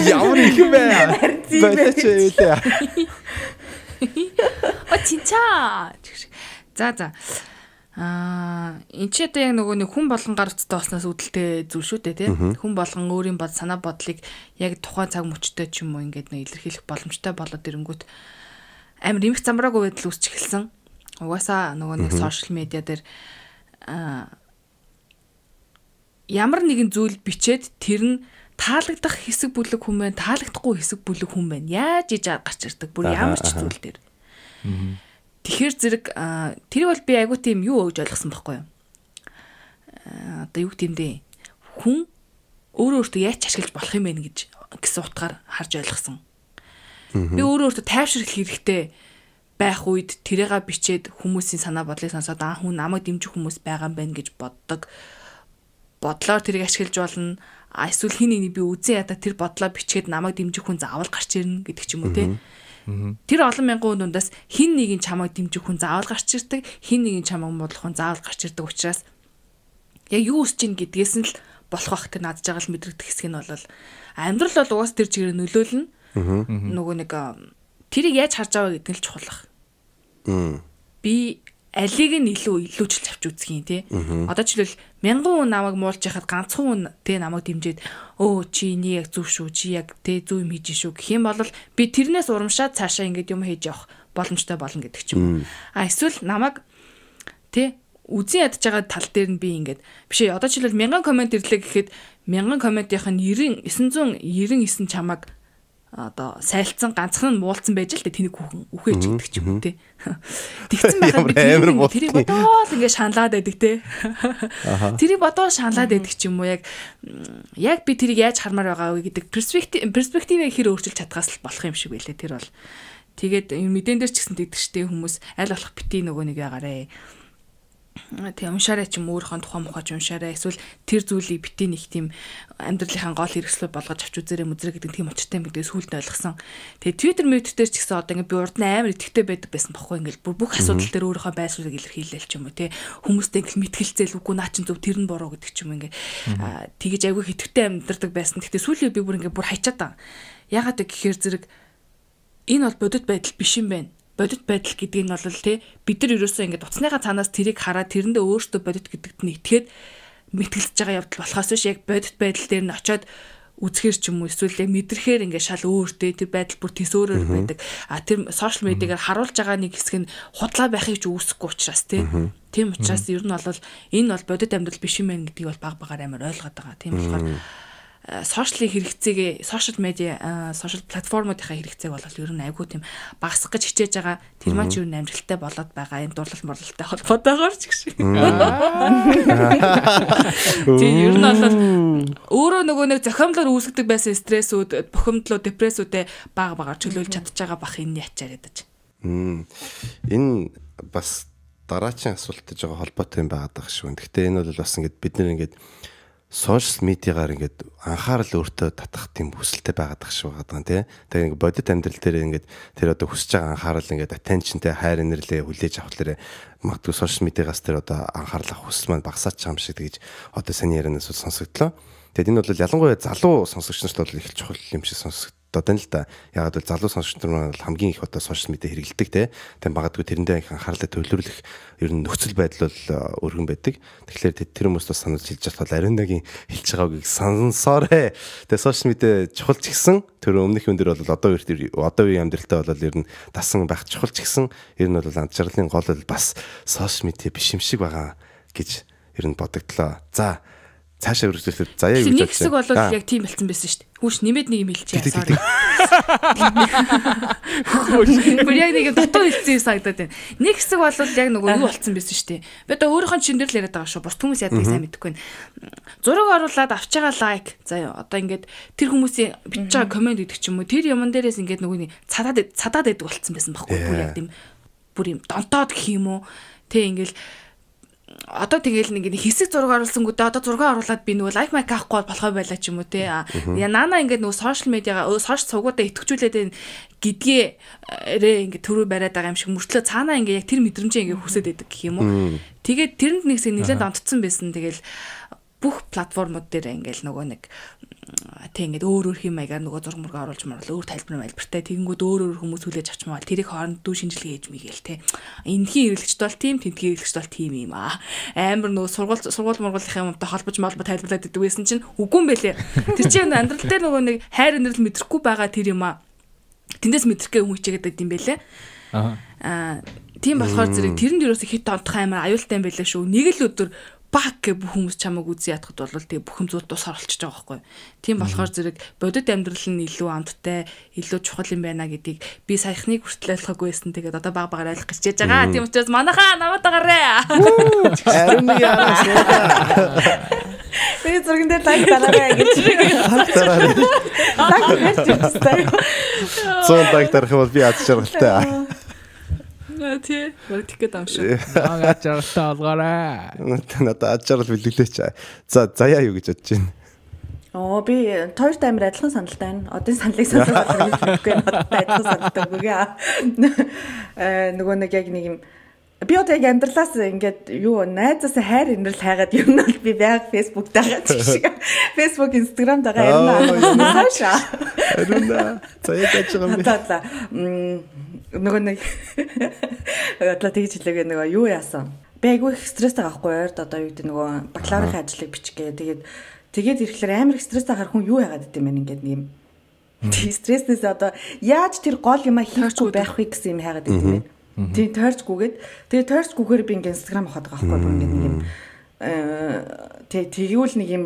Ямар их юм бэ? Зөөчөөтэй. О чинчаа. За за. Аа энэ ч одоо яг нөгөө нэг хүн болгон гар утстай болсноос үүдэлтэй зүйл шүү дээ тийм хүн болгон өөрийн бод санаа бодлыг яг тухайн цаг мөчтөө ч юм уу ингээд нэг илэрхийлэх боломжтой болоод ирэнгүүт амар эмх замбрааг байдал үүсч эхэлсэн. Угаасаа нөгөө нэг сошиал медиа дээр аа ямар нэгэн зүйл бичээд тэр нь таалагдах хэсэг бүлэг хүн байна, таалагдахгүй хэсэг бүлэг хүн байна. Яаж иж гарч ирдэг бүр ямар ч зүйл дээр. Тэгэхэр зэрэг тэр бол би айгуу тийм юу өгж ойлгосон байхгүй юу? Одоо юу гэмдэ хүн өөрөө өөртөө яаж ашиглаж болох юм бэ гэж гэсэн утгаар харж ойлгосон. Би өөрөө өөртөө тайвшрах хэрэгтэй байх үед тэрэга бичээд хүмүүсийн санаа бодлыг сонсоод аа хүн намайг дэмжих хүмүүс байгаа юм байна гэж боддог. Mm -hmm бодлоор тэрийг ашиглаж болно. А эсвэл хин нэг би үзэн ята тэр бодлоо бичгээд намайг дэмжих хүн заавал гарч ирнэ гэдэг ч юм уу те. Тэр олон мянган хүнээс хин нэг нь чамайг дэмжих хүн заавал гарч ирдэг, хин нэг нь чамайг бодлох хүн заавал гарч ирдэг учраас яг юу үсэж ин гэдгээс нь л болох бах тэр надж байгаа л мэдрэгдэх хэсэг нь бол амьдрал бол угаас тэр чигээр нөлөөлнө. Нөгөө нэг тэрийг яаж харж байгаа гэдэг нь л чухал. Би алийг нь илүү илүүчилж авч үзэх юм тий. Одоо жишээл 1000 хүн намайг муулж яхад ганцхан хүн тий намайг дэмжиж өө чи энэ яг зүв шүү чи яг тий зүв юм хийж шүү гэх юм бол би тэрнээс урамшаад цаашаа ингэж юм хийж явах боломжтой болно гэдэг ч юм. А эсвэл намайг тий үзэн ядж байгаа тал дээр нь би ингээд бишээ одоо жишээл 1000 комент ирлээ гэхэд 1000 комментийнх нь 90 999 чамаг одоо сайлцсан ганцхан нь муулцсан байж л тэнийг хүүхэн үхэж гэдэг ч юм уу тий. (laughs) Тэгсэн байхад би тэрийг бодоол ингэ шаналаад байдаг тий. Тэрийг бодоол шаналаад байдаг ч юм уу яг яг би тэрийг яаж хармаар байгаа вэ гэдэг перспектив перспективээ хэр өөрчилж чадхаас л болох юм шиг байлээ тэр бол. Тэгээд мэдэн дээр ч гэсэн тэгдэг штеп хүмүүс аль болох бити нөгөө нэг ягараа тэгээ уншаарай ч юм өөрийнхөө тухайн мухаж уншаарай эсвэл тэр зүйлийг битээ нэг тийм амьдралынхаа гол хэрэгслүү болгож авч үзээрэй мүзрэ гэдэг тийм учиртай юм гэдэг сүйд нь ойлгосон. Тэгээ Twitter мэд дээр ч гэсэн одоо ингээд би урд нь амар идэвхтэй байдаг байсан баггүй ингээд бүр бүх асуудал дээр өөрийнхөө байсуудыг илэрхийлээл ч юм уу тий хүмүүстэй ингээд мэтгэлцээл үгүй наа чин зөв тэр нь буруу гэдэг ч юм ингээд тэгэж айгүй хэтгтэй амьдардаг байсан. Тэгтээ сүүлийн би бүр ингээд бүр хайчаад байгаа. Ягаад гэхээр зэрэг энэ бол бодит байдал биш юм байна бодит байдал гэдэг нь бол тий бид нар ерөөсөө ингээд уцсныхаа цаанаас тэрийг хараад тэрэндээ өөртөө бодит гэдэгт нь итгээд мэтгэлж байгаа явдал болохоос биш яг бодит байдал дээр нь очиод үзэхэр ч юм уу эсвэл мэдрэхээр ингээд шал өөртэй тэр байдал бүр төсөөрөөр байдаг. А тэр сошиал медиагаар харуулж байгаа нэг хэсэг нь худлаа байхыг ч үүсэхгүй учраас тийм. Тийм учраас ер нь бол энэ бол бодит амьдрал биш юм байна гэдгийг бол баг багаар амар ойлгоод байгаа. Тийм болохоор Э, сошиалын хэрэгцээгээ сошиал медиа э, сошиал платформуудынхаа хэрэгцээг бол ер нь айгүй тийм багасгах гэж хичээж байгаа тэр маань ер нь амжилттай болоод байгаа энэ дурлал морлолтой холбоотойгоор ч гэсэн. (laughs) Тийм ер нь бол өөрөө нөгөө нэг зохиомлоор үүсгдэг байсан стрессүүд, бухимдлуу, депрессүүдээ баг багаар чөлөөлж чадчих байгаа бах энэ ячаар ядаж. Энэ бас дараачийн асуулт гэж байгаа холбоотой юм байгаад байгаа шүү. Гэхдээ энэ бол бас ингээд бид нэр ингээд сошиал медиагаар ингээд анхаарал өөртөө татах тийм хүсэлтэй байгаад ахш байгаа даа тий. Тэгээ ингээд бодит амьдрал дээр ингээд тэр одоо хүсэж байгаа анхаарал ингээд attentionтэй хайр инэрлээ хүлээж авахлаарэ магадгүй сошиал медиагаас тэр одоо анхаарал авах хүсэл маань багасаач чам шиг тэгэж одоо саний ярианаас сонсогдлоо. Тэгэд энэ бол ялангуяа залуу сонсогч нарт бол их чухал юм шиг сонсогд бодод нь л да. Ягаад бол залуу сонсогч нар бол хамгийн их одоо сошиал медиа хэрэгэлдэг те. Тэгм магадгүй тэрэндээ их анхаарлаа төвлөрүүлэх ер нь нөхцөл байдал бол э, өргөн байдаг. Тэгэхээр тэр хүмүүс бас санал хэлж байгаа бол арендагийн хэлж байгааг сансаарэ. Тэгээ сошиал медиа чухал ч гэсэн тэр өмнөх юм дээр бол одоо үер одоо үеийн амьдралтаа бол ер нь дасан байх чухал ч гэсэн ер нь бол анчаарлын гол бол бас сошиал медиа биш юм шиг байгаа гэж ер нь бодогдлоо. За цаашаа үргэлжлүүлээд заяа юу гэж бодчих. Нэг хэсэг бол яг тийм болсон байсан шүү дээ. Хүүш нэмээд нэг юм хэлчих яасаар. Бүр яг нэг дутуу хэлсэн юм санагдаад байна. Нэг хэсэг бол яг нөгөө юу болсон байсан шүү дээ. Би одоо өөрийнхөө чиндэр л яриад байгаа шүү. Бус хүмүүс яадаг сайн мэдэхгүй байна. Зураг оруулаад авч байгаа лайк заяа одоо ингээд тэр хүмүүсийн бичиж байгаа комент гэдэг ч юм уу тэр юмн дээрээс ингээд нөгөөний цадаад цадаад байдаг болсон байсан байхгүй юу яг тийм бүр юм донтоод гэх юм уу. Тэ ингээл одоо тэгээл нэг нэг хэсэг зураг оруулсангүүтээ одоо зураг оруулаад би нөгөө лайк майк авахгүй болохоо байла ч юм уу те. Нана ингээд нөгөө сошиал медиага сошиал цугуудаа итгэжүүлээд гэдгээрээ э, ингээд төрөө бариад байгаа юм шиг мөртлөө цаанаа ингээд яг тэр мэдрэмжээ ингээд хүсэж байдаг гэх юм уу. Тэгээд тэрэнд нэгсээ нэлээд онцсон байсан. Тэгээл бүх платформуд дээр ингээл нөгөө нэг тэг ингээд өөр өөр хэм маягаар нөгөө зураг мөргө оруулж марвал өөр тайлбар мэлбэртэй тэгэнгүүт өөр өөр хүмүүс хүлээж авч мавал тэрийг хооронд дүү шинжилгээ хийж мэгэл те. Энхийн хэрэглэгчд бол тийм, тентгийн хэрэглэгчд бол тийм юм аа. Амар нөгөө сургууль сургууль мургуулынхаа юмтай холбож малба тайлбарлаад идэг байсан чинь үгүй юм бэлээ. Тэр чинь амьдрал дээр нөгөө нэг хайр өнөрл мэдрэхгүй байгаа тэр юм аа. Тэндээс мэдрэхгүй хүн хичээгээд юм бэлээ. Аа. Аа тийм болохоор зэрэг тэрэнд юу ч хит онтох амар аюултай юм байлаа шүү. Нэг л өдөр баг гэх бүх хүмүүс чамайг үзэн ядахд бол тэгээ бүх юм зүйл тус оролцож байгаа байхгүй. Тийм болохоор зэрэг бодит амьдрал нь илүү амттай, илүү чухал юм байна гэдгийг би саяхныг хүртэл ойлгоогүйсэн. Тэгээд одоо баг багаар ойлгох гэж хийж байгаа. Тийм учраас манайхаа намайг дагаарэ. Харин яараа. Би зургандээ лайк дараарай гэж. Лайк дараарай. Лайк хийж тастай. Цон лайк дарах юм бол би аз жаргалтай. Яга тий. Мөрдөх гээд юм шүү. Яга жаргалтай олгоорой. Надаа ачаар л бэлгэлээч. За заяа юу гэж бодож байна? Оо би хоёр таймер адилхан саналтай байна. Одын саналыг сонсоод байгаа юм. Үгүй надад адилхан саналтай. Э, нөгөө нэг яг нэг юм Би одоо яг амьдралаас ингээд юу найзаас хайр инрэл хайгаад ер нь бол би яг Facebook дагаад (laughs) шиг. Facebook, Instagram дагаа ер нь хаашаа. Ер нь за яг яаж байгаа юм бэ? За нөгөө нэг (laughs) одоо тэгж хэлээгээ нөгөө юу яасан? Би айгүй их стресстэй байгаа хгүй ойрд одоо юу гэдэг нөгөө бакалаврын ажлыг бичгээ. Тэгээд тэгээд ирэхлээр амар их стресстэй гарах хүн юу яагаад гэдэм бэ ингээд нэг юм. Стрессээс одоо яаж тэр гол юм хийхгүй байх вэ гэсэн юм хайгаад гэдэг юм бэ? тий тойрч гүгээд тэгээ тойрч гүгээр би ингээ инстаграм авахад байгаа байхгүй бүр ингээ нэг юм э, тий тэгвэл нэг юм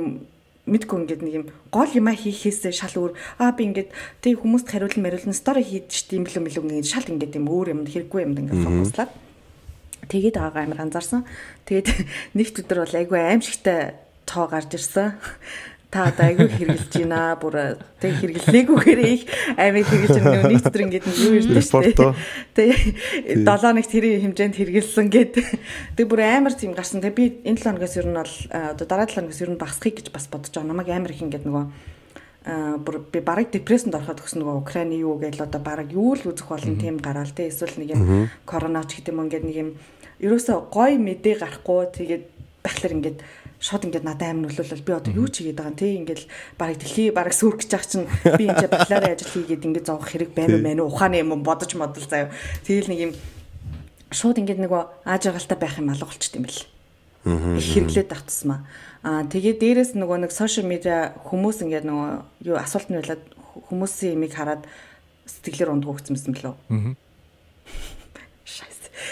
мэдгүй ингээд нэг юм гол юм а хийхээсээ шал өөр аа би ингээд тий хүмүүст хариулна мариулна стори хийдэж тийм л юм л ингээд шал ингээд юм өөр юм хэрэггүй юмд ингээд фокуслаад тэгээд байгаа амир анзаарсан тэгээд (laughs) нэгт өдөр бол айгүй аим шигтэй тоо гарч ирсэн та одоо айгүй хэрэгжилж байна. Бүр э, тэг хэрэглээгүйгээр их амиг хэрэгжилж байгаа нэг төр ингээд юу ирдэ шүү дээ. Тэг 7 хоногт тэр хэмжээнд хэрэгэлсэн гэд тэг бүр амар тийм гарсан. Тэг би энэ 7 хоногоос ер нь бол э, одоо дараа 7 хоногоос ер нь багасхийг гэж бас бодож байгаа. Намайг амар их ингээд нөгөө э, бүр би бараг депрессэнд ороход гэсэн нөгөө Украины юу гээл одоо бараг юу л үзэх болон тийм гараал те эсвэл нэг юм коронач гэдэг юм ингээд нэг юм ерөөсө гой мэдээ гарахгүй тэгээд бахлаар ингээд шууд ингээд надад амар нөлөөлөл би одоо юу ч хийгээд байгаа юм те ингээд барыг дэлхий барыг сүрх гэж ах чинь би ингээд бакалаврын ажил хийгээд ингээд зовх хэрэг байна мэн ухааны юм бодож модол заяа тэгэл нэг юм шууд ингээд нөгөө ааж агаалтай байх юм алга болчт юм бэл их хэрэглээд автсмаа аа тэгээд дээрэс нөгөө нэг сошиал медиа хүмүүс ингээд нөгөө юу асуулт нь байлаа хүмүүсийн имийг хараад сэтгэлээр ундгугцсан юм лөө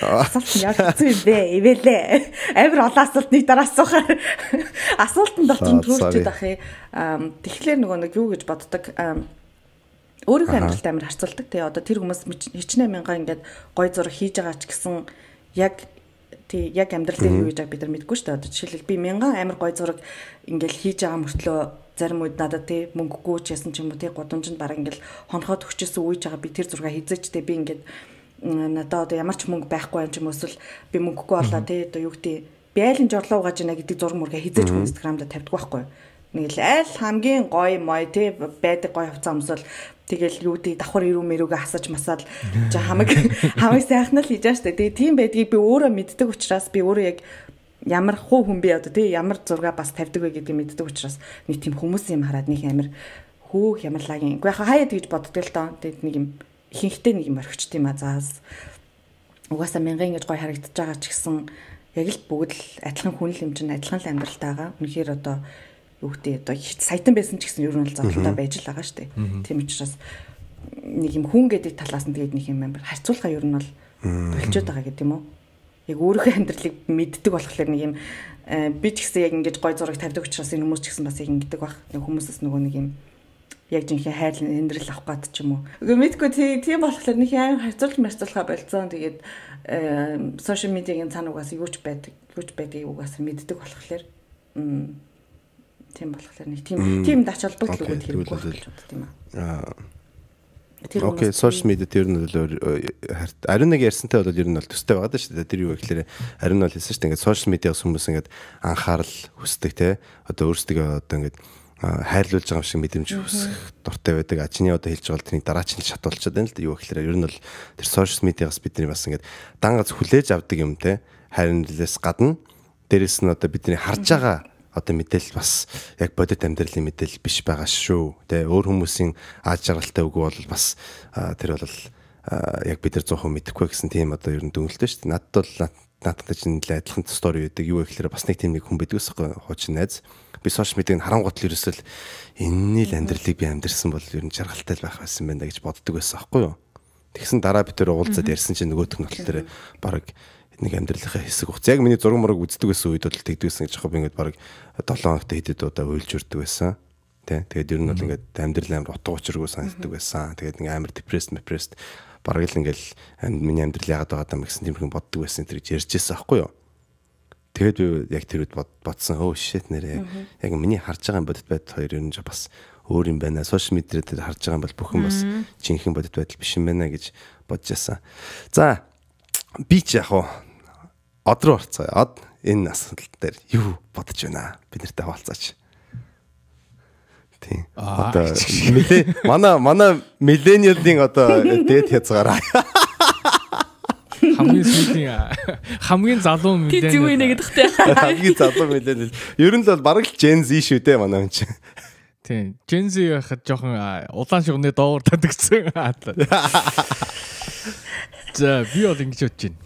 Асуулт нь яг хэцүү юм бэ? Ивэлээ. Амар олон асуулт нэг дараа асуухаар асуултанд болчихно төрүүлчихэд ах юм. Тэгэхээр нөгөө нэг юу гэж боддог өөрийнхөө амьдралтай амар харцалдаг тий одоо тэр хүмүүс хичнээн мянга ингээд гой зураг хийж байгаа ч гэсэн яг тий яг амьдрал дээр юу гэж байгаа бид нар мэдгүй шүү дээ одоо жишээлбэл би мянган амар гой зураг ингээд хийж байгаа мөртлөө зарим үед надад тий мөнгөгүй ч ясан ч юм уу тий гудамжинд баг ингээд хонхоод өгчөөсөн үеж байгаа би тэр зурга хизээч тий би ингээд надад одоо ямар ч мөнгө байхгүй юм ч юм эсвэл би мөнгөгүй болоо тий одоо юу гэдэг биелэн жорлоо угааж байна гэдэг зураг мөргө хизээч инстаграмда тавьдаг байхгүй нэг л аль хамгийн гоё мой тий байдаг гоё хувцас өмсөл тэгэл юу гэдэг давхар ирүү мэрүүгээ хасаж масаал чи хамаг (laughs) хамаг сайхан л хийж штэ тэгээ тийм байдгийг би өөрөө мэддэг учраас би өөрөө яг ямар хуу хүн би одоо тий ямар зурга бас тавьдаг вэ гэдгийг мэддэг учраас нэг тийм хүмүүс юм хараад нэг амир хөөх ямарлагийн үгүй хаяа тэгж боддог л доо тэг нэг юм ихэнхдээ нэг морхичт юм а заас угаасаа мянган ингэж гой харагдаж байгаа ч гэсэн яг л бүгд л адилхан хүн л юм чинь адилхан л амьдралтайгаа үнэхээр одоо юу гэдэг одоо саятан байсан ч гэсэн ер нь л зовлонтой байж л байгаа шүү дээ. Тийм учраас нэг юм хүн гэдэг талаас нь тэгээд нэг юм амар харьцуулга ер нь бол болчиход байгаа гэдэг юм уу? Яг өөрийнхөө амьдралыг мэддэг болохоор нэг юм э, би ч гэсэн яг ингэж гой зураг тавьдаг учраас энэ хүмүүс ч гэсэн бас яг ингэдэг бах. Нэг хүмүүсээс нөгөө нэг юм яг жинхэнэ хайрлан эндрэл авах гээд ч юм уу. Үгүй мэдгүй тийм болохоор нэг амар харьцуулж марцуулахаа болцсон. Тэгээд сошиал медиагийн цаана угаас юу ч байдаг, юу ч байдгийг угаас мэддэг болохоор тийм болохоор нэг тийм тийм дач холбогдол өгөх хэрэггүй болж байна тийм аа. Окей, social media тэр нь бол э, харин нэг ярьсантай бол ер нь бол төстэй байгаа шүү дээ. Тэр юу гэхээр харин бол хэлсэн шүү дээ. Ингээд social media-аас хүмүүс ингээд анхаарал хүсдэг те. Одоо өөрсдөө одоо ингээд хайрлуулж байгаа юм шиг мэдрэмж үүсэх дуртай байдаг. Ажны одоо хэлж байгаа тэрний дараач нь шат болчиход байна л да. Юу гэхээр ер нь бол тэр social media-гаас бидний бас ингээд дангац хүлээж авдаг юм те. Харин лээс гадна дээрэс нь одоо бидний харж байгаа одоо мэдээлэл бас яг бодит амьдралын мэдээлэл биш байгаа шүү. Тэ өөр хүмүүсийн аз жаргалтай үгүй бол бас тэр бол яг бид нар 100% мэдэхгүй гэсэн тийм одоо ер нь дүнэлттэй шүү. Надад бол наадтай чинь л адилхан стори байдаг. Юу гэхээр бас нэг тийм нэг хүн байдаг ус хооч найз би сошиал медиаг харангуут л ерөөсөл энэний л амьдралыг би амьдэрсэн бол ер нь чаргалтай л байх байсан байна гэж боддог байсан аахгүй юу. Тэгсэн дараа бид тээр уулзаад ярьсан чинь нөгөөх нь болохоор баг нэг амьдралынхаа хэсэг хугац. Яг миний зураг мураг үздэг байсан үед бол тэгдэгсэн гэж яг би ингээд баг 7 хоногт хэдэд удаа уйлж үрдэг байсан. Тэ. Тэгээд ер нь бол ингээд амьдрал амар утга учиргүй санагддаг байсан. Тэгээд ингээд амар депресс депресс бараг л ингээд миний амьдрал яагаад байгаа юм гэсэн тиймэрхэн боддог байсан гэж ярьж байсан аахгүй юу. Тэгээд би яг тэр үед бодсон өө шит нэрээ. Яг миний харж байгаа бодит байдал хоёр ер нь бас өөр юм байна. Сошиал медиа дээр харж байгаа бол бүхэн бас жинхэнэ бодит байдал биш юм байна гэж бодож ясан. За би ч яг уу од руу орцгаая. Од энэ асуудал дээр юу бодож байна? Бид нартай хаваалцаач. Тийм. Одоо (laughs) мэдээ манай манай миллениалын одоо дээд хязгаараа. (laughs) хамгийн сүүлийн (laughs) хамгийн залуу мэдээ. Тийм үү нэг гэхтээ. (laughs) Хамгийн залуу мэдээ. Ер нь л бараг л Gen Z шүү дээ манай хүн чинь. Тийм. Gen Z байхад жоохон улаан шугны доор татгцсан хаалт. (laughs) За би бол ингэж бодож байна.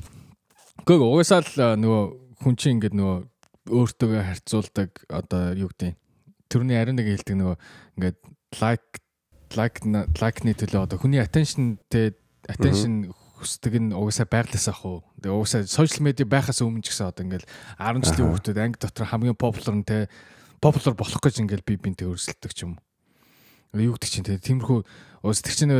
Гэхдээ угаасаа л нөгөө хүн чинь ингээд нөгөө өөртөө харьцуулдаг одоо юу гэдэг төрний ариун нэг хэлдэг нөгөө ингээд лайк лайк лайкны төлөө одоо хүний attention те attention хүсдэг нь угаасаа байгласаа хуу. Тэгээ угаасаа сошиал медиа байхаас өмнө ч гэсэн одоо ингээл 10 жилийн хүүхдүүд анги дотор хамгийн популяр нь те популяр болох гэж ингээл би бинтээ өрсөлдөг ч юм. Юу гэдэг чинь те тиймэрхүү уус тэг чинь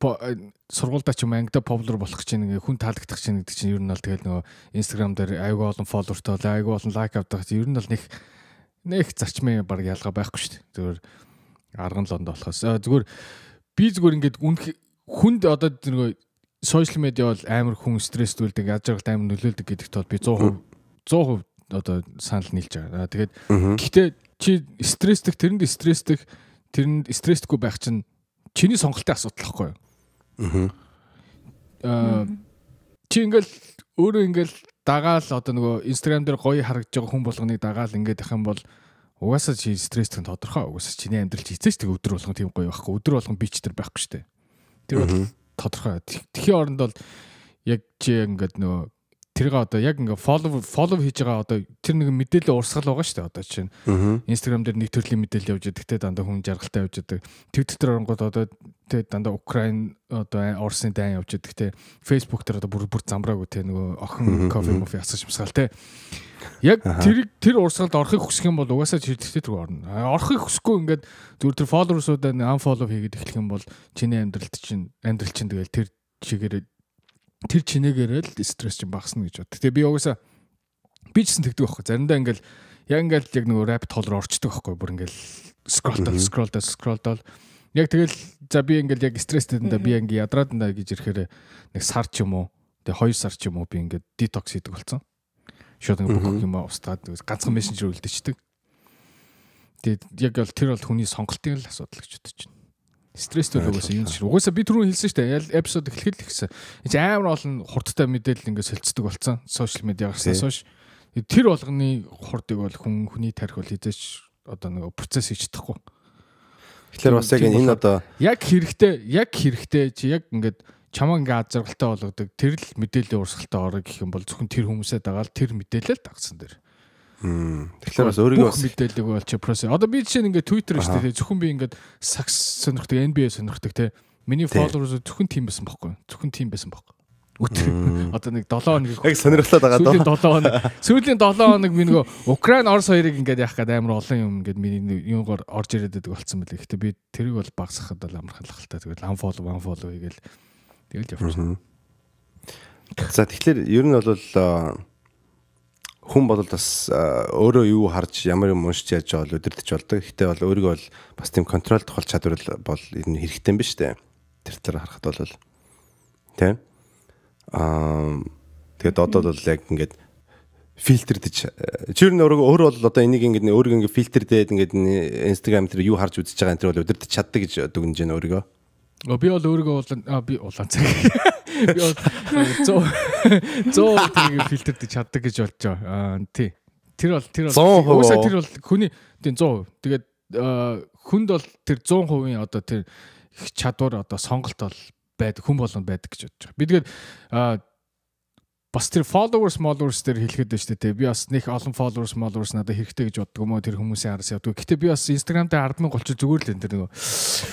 сургуульдаа ч юм ангида популяр болох гэж ингээ хүн таалагдах чинь гэдэг чинь ер нь бол тэгэл нөгөө Instagram дээр айгүй олон фолловертой айгүй олон лайк авдаг. Ер нь бол нэг нэг зарчмын баг ялгаа байхгүй шүү дээ. Зүгээр арга нь лонд болохоос зүгээр би зүгээр ингээд үнх хүнд одоо нөгөө social media бол амар хүн стресстүүлдэг, аз жаргалд амар нөлөөлдөг гэдэгт бол би 100% 100% одоо санал нийлж байгаа. Тэгээд гэхдээ чи стресстэх, тэрэнд стресстэх, тэрэнд стресстгүй байх чинь чиний сонголтын асуудал хгүй юу? Аа. Чи ингээл өөрөө ингээл дагаал одоо нөгөө инстаграм дээр гоё харагдж байгаа хүн болгоныг дагаал ингээд их юм бол угаасаа чи стресстэй тодорхой угаасаа чиний амьдрал чи эцэж тэг өдөр болгон тийм гоё байхгүй өдөр болгон бич төр байхгүй штэ тэр бол тодорхой. Тхийн оронд бол яг чи ингээд нөгөө тэргээ одоо яг ингээ follow follow хийж байгаа одоо тэр нэг мэдээлэл урсгал байгаа шүү дээ одоо чинь Instagram дээр нэг төрлийн мэдээлэл явж байгаа. Тэгтээ дандаа хүн жаргалтай явж байгаа. Twitter дээр оронгууд одоо тэгээ дандаа Украин одоо Орсын дайн явж байдаг те Facebook дээр одоо бүр бүр замраагүй те нөгөө охин кофе кофе асаж юмсгаал те яг тэр тэр урсгалд орохыг хүсэх юм бол угаасаа шийдэлтэй тэр орно орохыг хүсэхгүй ингээд зүгээр тэр followersуудаа unfollow хийгээд эхлэх юм бол чиний амьдралд чинь амьдрал чинь тэгэл тэр чигээр тэр чинээгээрээ л стресс чинь багасна гэж бод. Тэгээ би угаасаа би ч гэсэн тэгдэг байхгүй заримдаа ингээд яг ингээд яг нөгөө rabbit hole руу орчдөг байхгүй бүр ингээд scroll дол scroll дол scroll дол Яг тэгэл за би ингээл яг стресстэй дандаа би ингээ ядраад дандаа гэж ирэхээр нэг сар ч юм уу тэгээ хоёр сар ч юм уу би ингээ детокс хийдэг болсон. Шууд ингээ бүх юм устгаад ганцхан мессенжер үлдээчдэг. Тэгээд яг бол тэр бол хүний сонголтын л асуудал гэж бодож байна. Стресстэй угаасаа юм шиг. Угаасаа би түрүүн хэлсэн шүү дээ. Эпизод эхлэхэд л гэсэн. Энд амар олон хурдтай мэдээлэл ингээ солилцдог болсон. Сошиал медиагаас хойш. Тэр болгоны хурдыг бол хүн хүний тарих бол хизээч одоо нэг процесс хийж чадахгүй Тэгэхээр бас яг энэ одоо яг хэрэгтэй яг хэрэгтэй чи яг ингээд чамаа ингээ аз жаргалтай болгодог тэр л мэдээллийн урсгалтай орох гэх юм бол зөвхөн тэр хүмүүсээ дагаал тэр мэдээлэл дагсан дээр. Тэгэхээр бас өөрийгөө бас мэдээлэлгүй бол чи процесс. Одоо би жишээ нь ингээ Twitter шүү дээ зөвхөн би ингээд сакс сонирхдаг NBA сонирхдаг те миний followers зөвхөн тийм байсан байхгүй зөвхөн тийм байсан байхгүй өдөр одоо нэг 7 хоног яг сонирхолтой байгаа даа. Сүүлийн 7 хоног. Сүүлийн 7 хоног би нөгөө Украин Орос хоёрыг ингээд яах гэдэг амар олон юм ингээд миний юугаар орж ирээд байдаг болсон мөлий. Гэтэ би тэрийг бол багсахад бол амархан лхалтай. Тэгэл unfollow unfollow хийгээл тэгэл явчихсан. За тэгэхээр ер нь бол хүн бол бас өөрөө юу харж ямар юм уншиж яаж байгаа бол өдөрдөж болдог. Гэтэ бол өөрийгөө бол бас тийм контролд тохол чадвар бол ер нь хэрэгтэй юм ба штэ. Тэр тэр харахад бол тийм Аа тэгээд одоо бол яг ингээд фильтрдэж э, чи юу нөр өөр бол одоо энийг ингээд өөрийг ингээд фильтрдээд ингээд инстаграм дээр юу харж үзэж байгаа энэ төр бол өдөрт чаддаг гэж дүгнэж байна өөрийгөө. Оо би бол өөрийгөө би улаан цаг. Би бол 100 100% фильтрдэж чаддаг гэж болж байгаа. Тий. Тэр бол тэр бол уусаа тэр бол хүний тий 100%. Тэгээд хүнд бол тэр 100%-ийн одоо тэр чадвар одоо сонголт бол байдаг хүн болгонд байдаг гэж бодож байгаа. Би тэгээд бас тэр followers followers дээр хэлэхэд байна шүү дээ. Би бас нэг олон followers followers надад хэрэгтэй гэж боддог юм уу тэр хүмүүсийн араас явдаг. Гэтэ би бас Instagram дээр 10 мянга олчих зүгээр л энэ тэр нөгөө.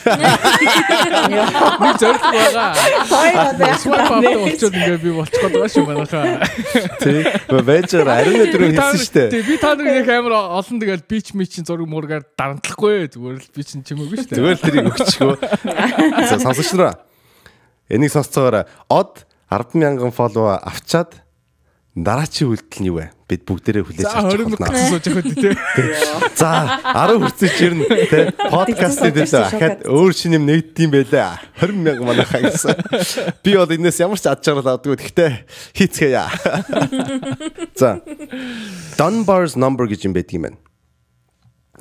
(laughs) Би зориг байгаа. Хоёр удаа олчих ингээ би болчих гээд байгаа шүү манайхаа. Тэг. Venture ариун өдрөө хэлсэн шүү дээ. Тэг би та нарыг яг амар олон тэгэл beach meet чинь зураг муургаар дарамтлахгүй зүгээр л би чинь чимээгүй шүү дээ. Зүгээр л тэрийг өгчихөө. Сонсогч нараа Энийг сонсцоогоор од 100000 фоллоу авчаад дараачийн үйлдэл нь юу вэ? Бид бүгдээрээ хүлээж авч байна. За 20 хүртэл сууж байгаа тий. (laughs) За 10 хүртэл чи ер нь тий подкаст дээр ахад өөр шинэ юм нэгддэм байлаа. 20000 манайхаа гэсэн. Би бол энэс ямар ч ад жаргал авдаггүй. Гэхдээ хийцгээе. (laughs) За Dunbar's number гэж юм байдаг юм байна.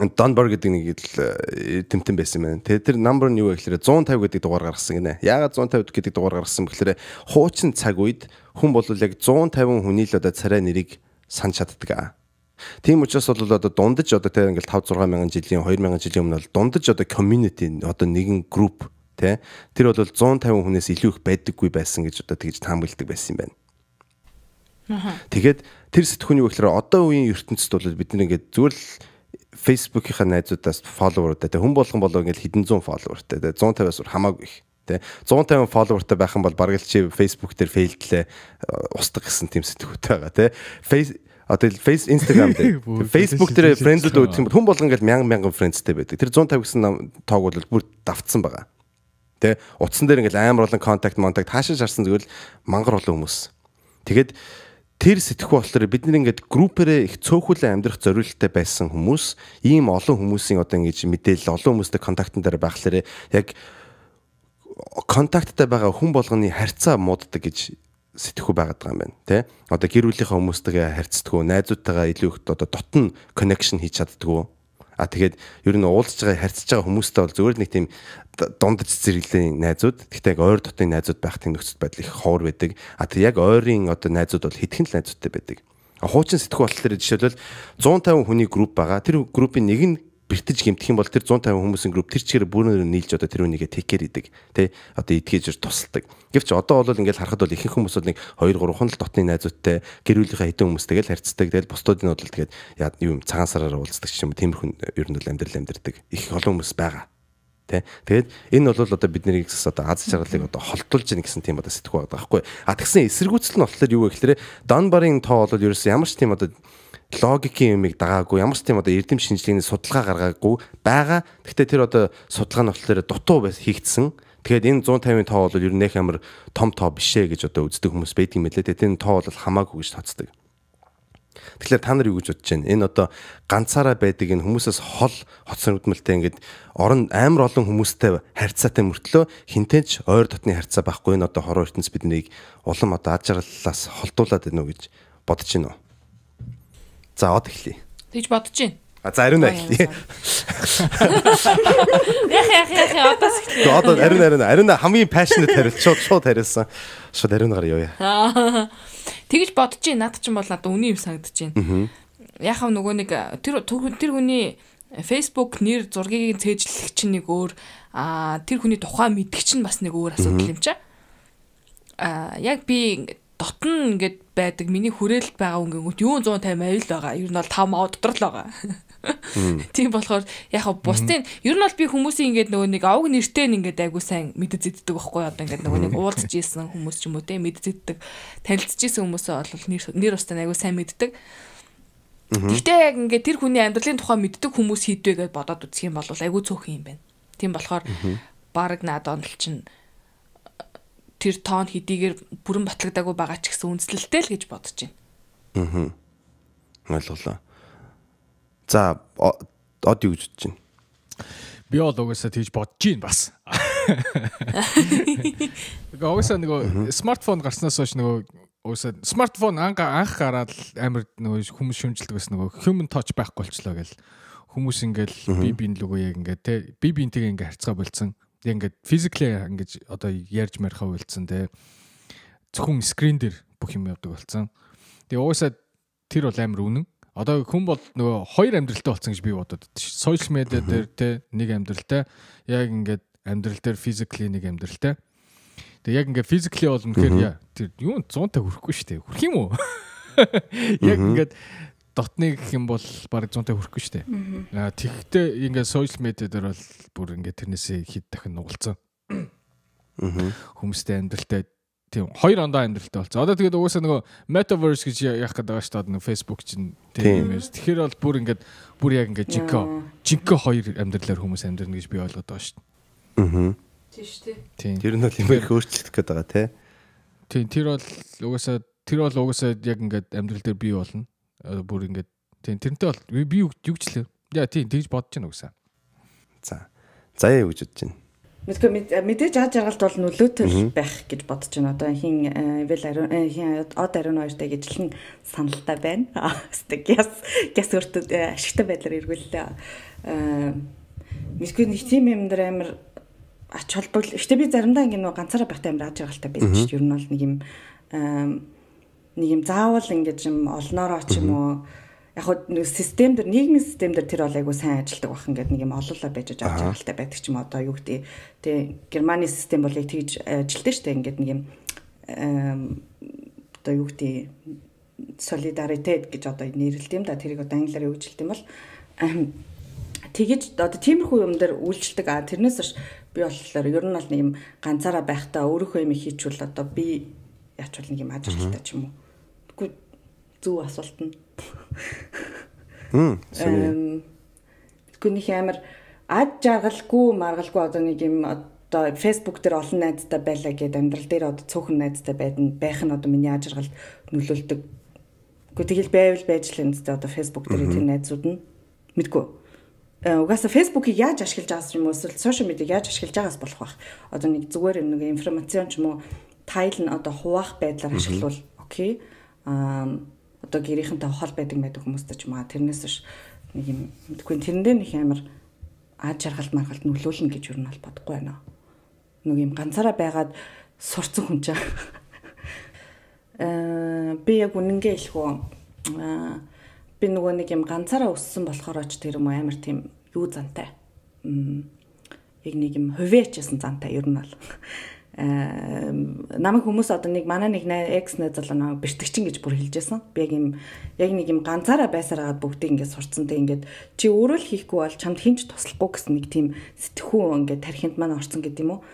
Dunbar гэдэг нэг л э, тэмтэн байсан байна. Тэгээ тэр number нь юу вэ гэхээр 150 гэдэг дугаар гаргасан гинэ. Яагаад 150 гэдэг дугаар гаргасан бэхээр хуучин цаг үед хүн бол яг 150 хүний л одоо царай нэрийг санаж чаддаг. Тийм учраас бол одоо дундаж одоо тэр ингээл 5 6 мянган жилийн 2 мянган жилийн өмнө бол дундаж одоо community одоо нэгэн group тий тэр бол 150 хүнээс илүү их байдаггүй байсан гэж одоо тэгж таамагладаг байсан юм байна. Тэгээд тэр сэтгүүний үгээр одоо үеийн ертөнцид бол бид нэг ихэд зүгээр л Facebook-ийнхаа найзуудаас follower-уудаа тэг хүн болгон болов ингээл хэдэн зуун follower-тай тэг 150-аас хамаагүй их тэ 150 follower-тай байх юм бол бараг л чи Facebook дээр фейлдлээ э, устдаг гэсэн тийм сэтгүүтэй байгаа тэ одоо фейс инстаграм дээр Facebook (laughs) дээр фрэндүүд үүдэх юм бол хүн болгон ингээл мянган мянган фрэндтэй байдаг тэр 150 гэсэн тоог бол бүр давтсан байгаа тэ утсан дээр ингээл амар олон контакт монтакт хаашаа шаарсан зүгээр л мангар олон хүмүүс тэгээд тэр сэтгэхүй болохоор бид нэг ингээд группэрээ их цөөхөлөө амьдрах зориулалттай байсан хүмүүс ийм олон хүмүүсийн одоо ингэж мэдээлэл олон хүмүүстэй контактн дээр байхлаарэ яг контакттай байгаа хүн болгоны харьцаа мууддаг гэж сэтгэхүй байгаад байгаа юм байна тий. Одоо гэр бүлийнхаа хүмүүстэйгээ харьцдаг уу, найзуудтайгаа илүү их одоо дотн connection хийж чаддаг уу А тэгээд ер нь уулзж байгаа харьцаж байгаа хүмүүстэй бол зүгээр нэг тийм дундаж зэрэглэлийн найзууд гэхдээ яг ойр дотны найзууд байх тийм нөхцөл байдал их ховор байдаг. А тэг яг ойрын одоо найзууд бол хитгэн л найзуудтай байдаг. Хуучин сэтгүү болтол дээр жишээлбэл 150 хүний групп байгаа. Тэр группийн нэг нь бэртэж гэмтэх юм бол тэр 150 хүмүүсийн групп тэр чигээр бүрээр нийлж одоо тэр үнийгээ текер идэг тий одоо эдгэж тусалдаг гэвч одоо бол ингээл харахад бол ихэнх хүмүүс бол нэг 2 3 хон л дотны найзуудтай гэр бүлийнхаа хэдэн хүмүүс тэгэл харьцдаг тэгэл бусдуудын бодол тэгээд яа юм цагаан сараар уулздаг ч юм тиймэрхэн э, ер нь бол амьдрал амьдэрдэг их олон хүмүүс байгаа тий тэгээд энэ бол одоо бидний бас одоо аз жаргалыг одоо холдуулж гин гэсэн тийм одоо сэтгүү байгаа байхгүй а тэгсэн эсэргүүцэл нь болохоор юу вэ гэхээр Данбарын тоо бол ерөөс ямар ч тийм одоо логикийн юмыг дагаагүй ямар ч тийм одоо эрдэм шинжилгээний судалгаа гаргаагүй байгаа. Гэхдээ тэр одоо судалгаа нь болохоор дутуу байс хийгдсэн. Тэгэхээр энэ 150-ын тоо бол ер нь их амар том тоо биш ээ гэж одоо үздэг хүмүүс байдаг юм лээ. Тэгээд энэ тоо бол хамаагүй гэж тоцдог. Тэгэхээр та нар юу гэж бодож байна? Энэ одоо ганцаараа байдаг энэ хүмүүсээс хол хоцсон хөдөлмөлтэй ингээд орон амар олон хүмүүстэй харьцаатай мөртлөө хинтэнч ойр дотны харьцаа байхгүй энэ одоо хорон ертөнц биднийг улам одоо аж аргалаас холдуулаад байна уу гэж бодож байна уу? За од эхлэе. Тэгж бодож байна. А за ариун эхлэе. (laughs) Яах яах яах одоос эхлэе. Одоо ариун ариун ариун хамгийн passionate хариулт шууд шууд хариулсан. Шууд ариунаар явъя. Тэгж бодож байна. Наад чинь бол надад үний юм санагдаж байна. Яахав нөгөө нэг э, тэр тэр хүний Facebook нэр зургийг цээжлэх чинь нэг өөр аа тэр хүний тухай мэдгч нь бас нэг өөр асуудал юм чаа. Аа яг би дотн ингээд байдаг миний хүрээлэлд байгаа өнгөнгөт юу 150 авил байгаа. Ер нь бол 5 аа дотор л байгаа. (laughs) Тийм болохоор яг хав бусдын ер нь бол би хүмүүсийн ингээд нөгөө нэг авг нэртэй нь ингээд айгуу сайн мэддэддэг байхгүй одоо ингээд нөгөө нэг уулзж исэн хүмүүс ч юм уу те мэддэддэг танилцж исэн хүмүүсээ бол нэр нэр устан айгуу сайн мэддэг. Гэхдээ яг ингээд тэр хүний амьдралын тухай мэддэг хүмүүс хийдвэ гэж бодоод үзэх юм бол айгуу цөөх юм байна. Тийм болохоор баг надад онол чинь тэр тоон хэдийгээр бүрэн батлагдаагүй байгаа ч гэсэн үнслэлтэй л гэж бодож байна. Аа. Ойлголоо. За од юу гэж бодож байна? Би бол угаасаа тийж бодож байна бас. Гэхдээ угаасаа нөгөө смартфон гарснаас хойш нөгөө Уусаа смартфон анх анх гараад амар нөгөө хүмүүс шүмжилдэг гэсэн нөгөө human touch байхгүй болчлоо гэл. Хүмүүс ингээл би бин лүгөө яг ингээд те би бинтэг ингээ харьцаа болцсон яг ингээд physically ингээд одоо ярьж марихаа үйлцэн те зөвхөн скрин дээр бүх юм явдаг болсон. Тэгээ уусаа тэр бол амар үнэн. Одоо хүн бол нөгөө хоёр амьдралтай болсон гэж би бодод байдаг ш. Social media дээр те нэг амьдралтай яг ингээд амьдрал дээр physically нэг амьдралтай. Тэгээ яг ингээд physically бол үнэхээр тэр юу 100 та хүрэхгүй шүү дээ. Хүрх юм уу? (laughs) Яг ингээд дотны гэх юм бол баг 100-тай хүрэхгүй шүү дээ. Э, Тэгэхдээ ингээд social media дээр бол бүр ингээд тэрнээсээ хэд дахин нугалцсан. Хүмүүстэй амьдралтай тийм хоёр ондоо амьдралтай болсон. Одоо тэгээд угаасаа нөгөө metaverse гэж яах гэдэг байгаа шүү дээ. Facebook чинь тийм юм. Тэгэхээр бол бүр ингээд бүр яг ингээд жинко жинко хоёр амьдралаар хүмүүс амьдрна гэж би ойлгоод байгаа шүү дээ. Аа. Тийм шүү дээ. Тэр нь бол юм их өөрчлөгдөх гэдэг байгаа тий. Тийм тэр бол угаасаа тэр бол угаасаа яг ингээд амьдрал дээр бий болно. Э, бүр ингээд тийм тэрнтэй бол би юу гжилээ. Яа тийм тэгж бодож байна үгүйсэн. За. Заяа юу гэж бодож байна? мэдээж аз жаргалт бол нөлөөтэй байх гэж бодож байна. Одоо хин Вэл э, хин од 12-тай гэжлэн саналтай байна. (laughs) Аста гяс гяс өртөд э, ашигтай байдлаар эргүүллээ. Мэдгүй нэг тийм юм дээр амар ач холбогдол. Гэтэ би заримдаа ингэ нэг ганцаараа байхтай амар аз жаргалтай байдаг шүү. Ер нь бол нэг юм нэг юм заавал ингэж юм олноороо ч юм уу яг хөө нэг систем дээр нийгмийн систем дээр тэр бол айгу сайн ажилдаг бах ингээд нэг юм олоолаа байж аж аргалтай байдаг ч юм одоо юу гэдэг тий Германы систем бол яг тэгж ажилддаг штэ ингээд нэг юм одоо юу гэдэг солидаритет гэж одоо нэрлэдэг юм да тэрийг одоо англиар юу гэж хэлдэг юм бол тэгэж одоо тиймэрхүү юм дээр үйлчлдэг а тэрнээс биш би болохоор ер нь бол нэг юм ганцаараа байхдаа өөрийнхөө юм хийчихвэл одоо би яачвал нэг юм ажиглалтаа ч юм уу. Тэгвэл зөв асуулт нь. Хм. Тэгвэл нэг амар ад жаргалгүй маргалгүй одоо нэг юм одоо Facebook дээр олон найзтай байлаа гэдэг амьдрал дээр одоо цөөхөн найзтай байдна байх нь одоо миний ад жаргалд нөлөөлдөг. Гэхдээ тэгэл байвал байж л энэ зэ одоо Facebook дээр тэр найзууд нь мэдгүй э, угаасаа фейсбуукийг яаж ашиглаж байгаас юм уу эсвэл сошиал медиаг яаж ашиглаж байгаас болох байх. Одоо нэг зүгээр нэг информацион ч юм уу тайл нь одоо хуваах байдлаар ашиглавал окей. Аа одоо гэрийнхэнтэй хол байдаг байдаг хүмүүст ч маа тэрнээс ш нэг юм мэдгүй тэрэндээ нэг амар аад жаргал маргалд нөлөөлнө гэж юу нь бол бодохгүй байна. Нэг юм ганцаараа байгаад сурцсан хүн чаа. (laughs) Аа би яг үнэнгээ хэлэхүү. Аа би нөгөө нэг юм ганцаараа өссөн болохоор ч тэр юм амар тийм юу зантай. Мм яг нэг юм хувиачсан зантай ер нь бол (laughs) намайг хүмүүс одоо нэг манай нэг экс нэг залуу намайг бэртгчин гэж бүр хэлжсэн. Би яг юм яг нэг юм ганцаараа байсараад бүгдийг ингээд сурцсан те ингээд чи өөрөө л хийхгүй бол чамд хинч туслахгүй гэсэн нэг тийм сэтгхүүн ингээд тархинд маань орцсон гэдэг юм уу.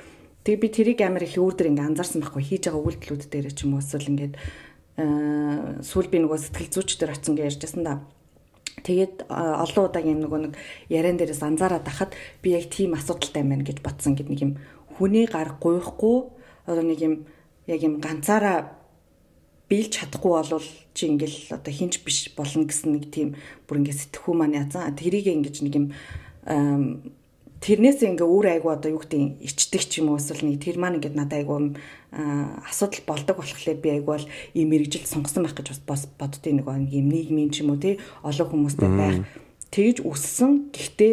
Тэгээ би тэрийг амар их өөдрөр ингээд анзаарсан байхгүй хийж байгаа үйлдэлүүд дээр ч юм уу эсвэл ингээд э, сүүл би нөгөө сэтгэл зүйч дээр очсон гэж ярьжсэн да. Тэгээд э, олон удаагийн нөгөө нэг яран дээрээс анзаараад ахад би яг тийм асуудалтай байна гэж бодсон гэдэг нэг юм хүний гар гуйхгүй одоо нэг юм яг юм ганцаараа биелж чадахгүй болвол чи ингээл одоо хинч биш болно гэсэн нэг тийм бүр ингээд сэтгэхүй маань язан тэрийг ингээд нэг юм тэрнээс ингээ өөр айгу одоо юу гэдэг ичдэг ч юм уу эсвэл нэг тэр маань ингээд надад айгу асуудал болдог болохоор би айгу бол ийм мэрэгжил сонгосон байх гэж бас боддтой нэг нэг юм нийгмийн ч юм уу тий олон хүмүүстэй байх тэгж өссөн гэхдээ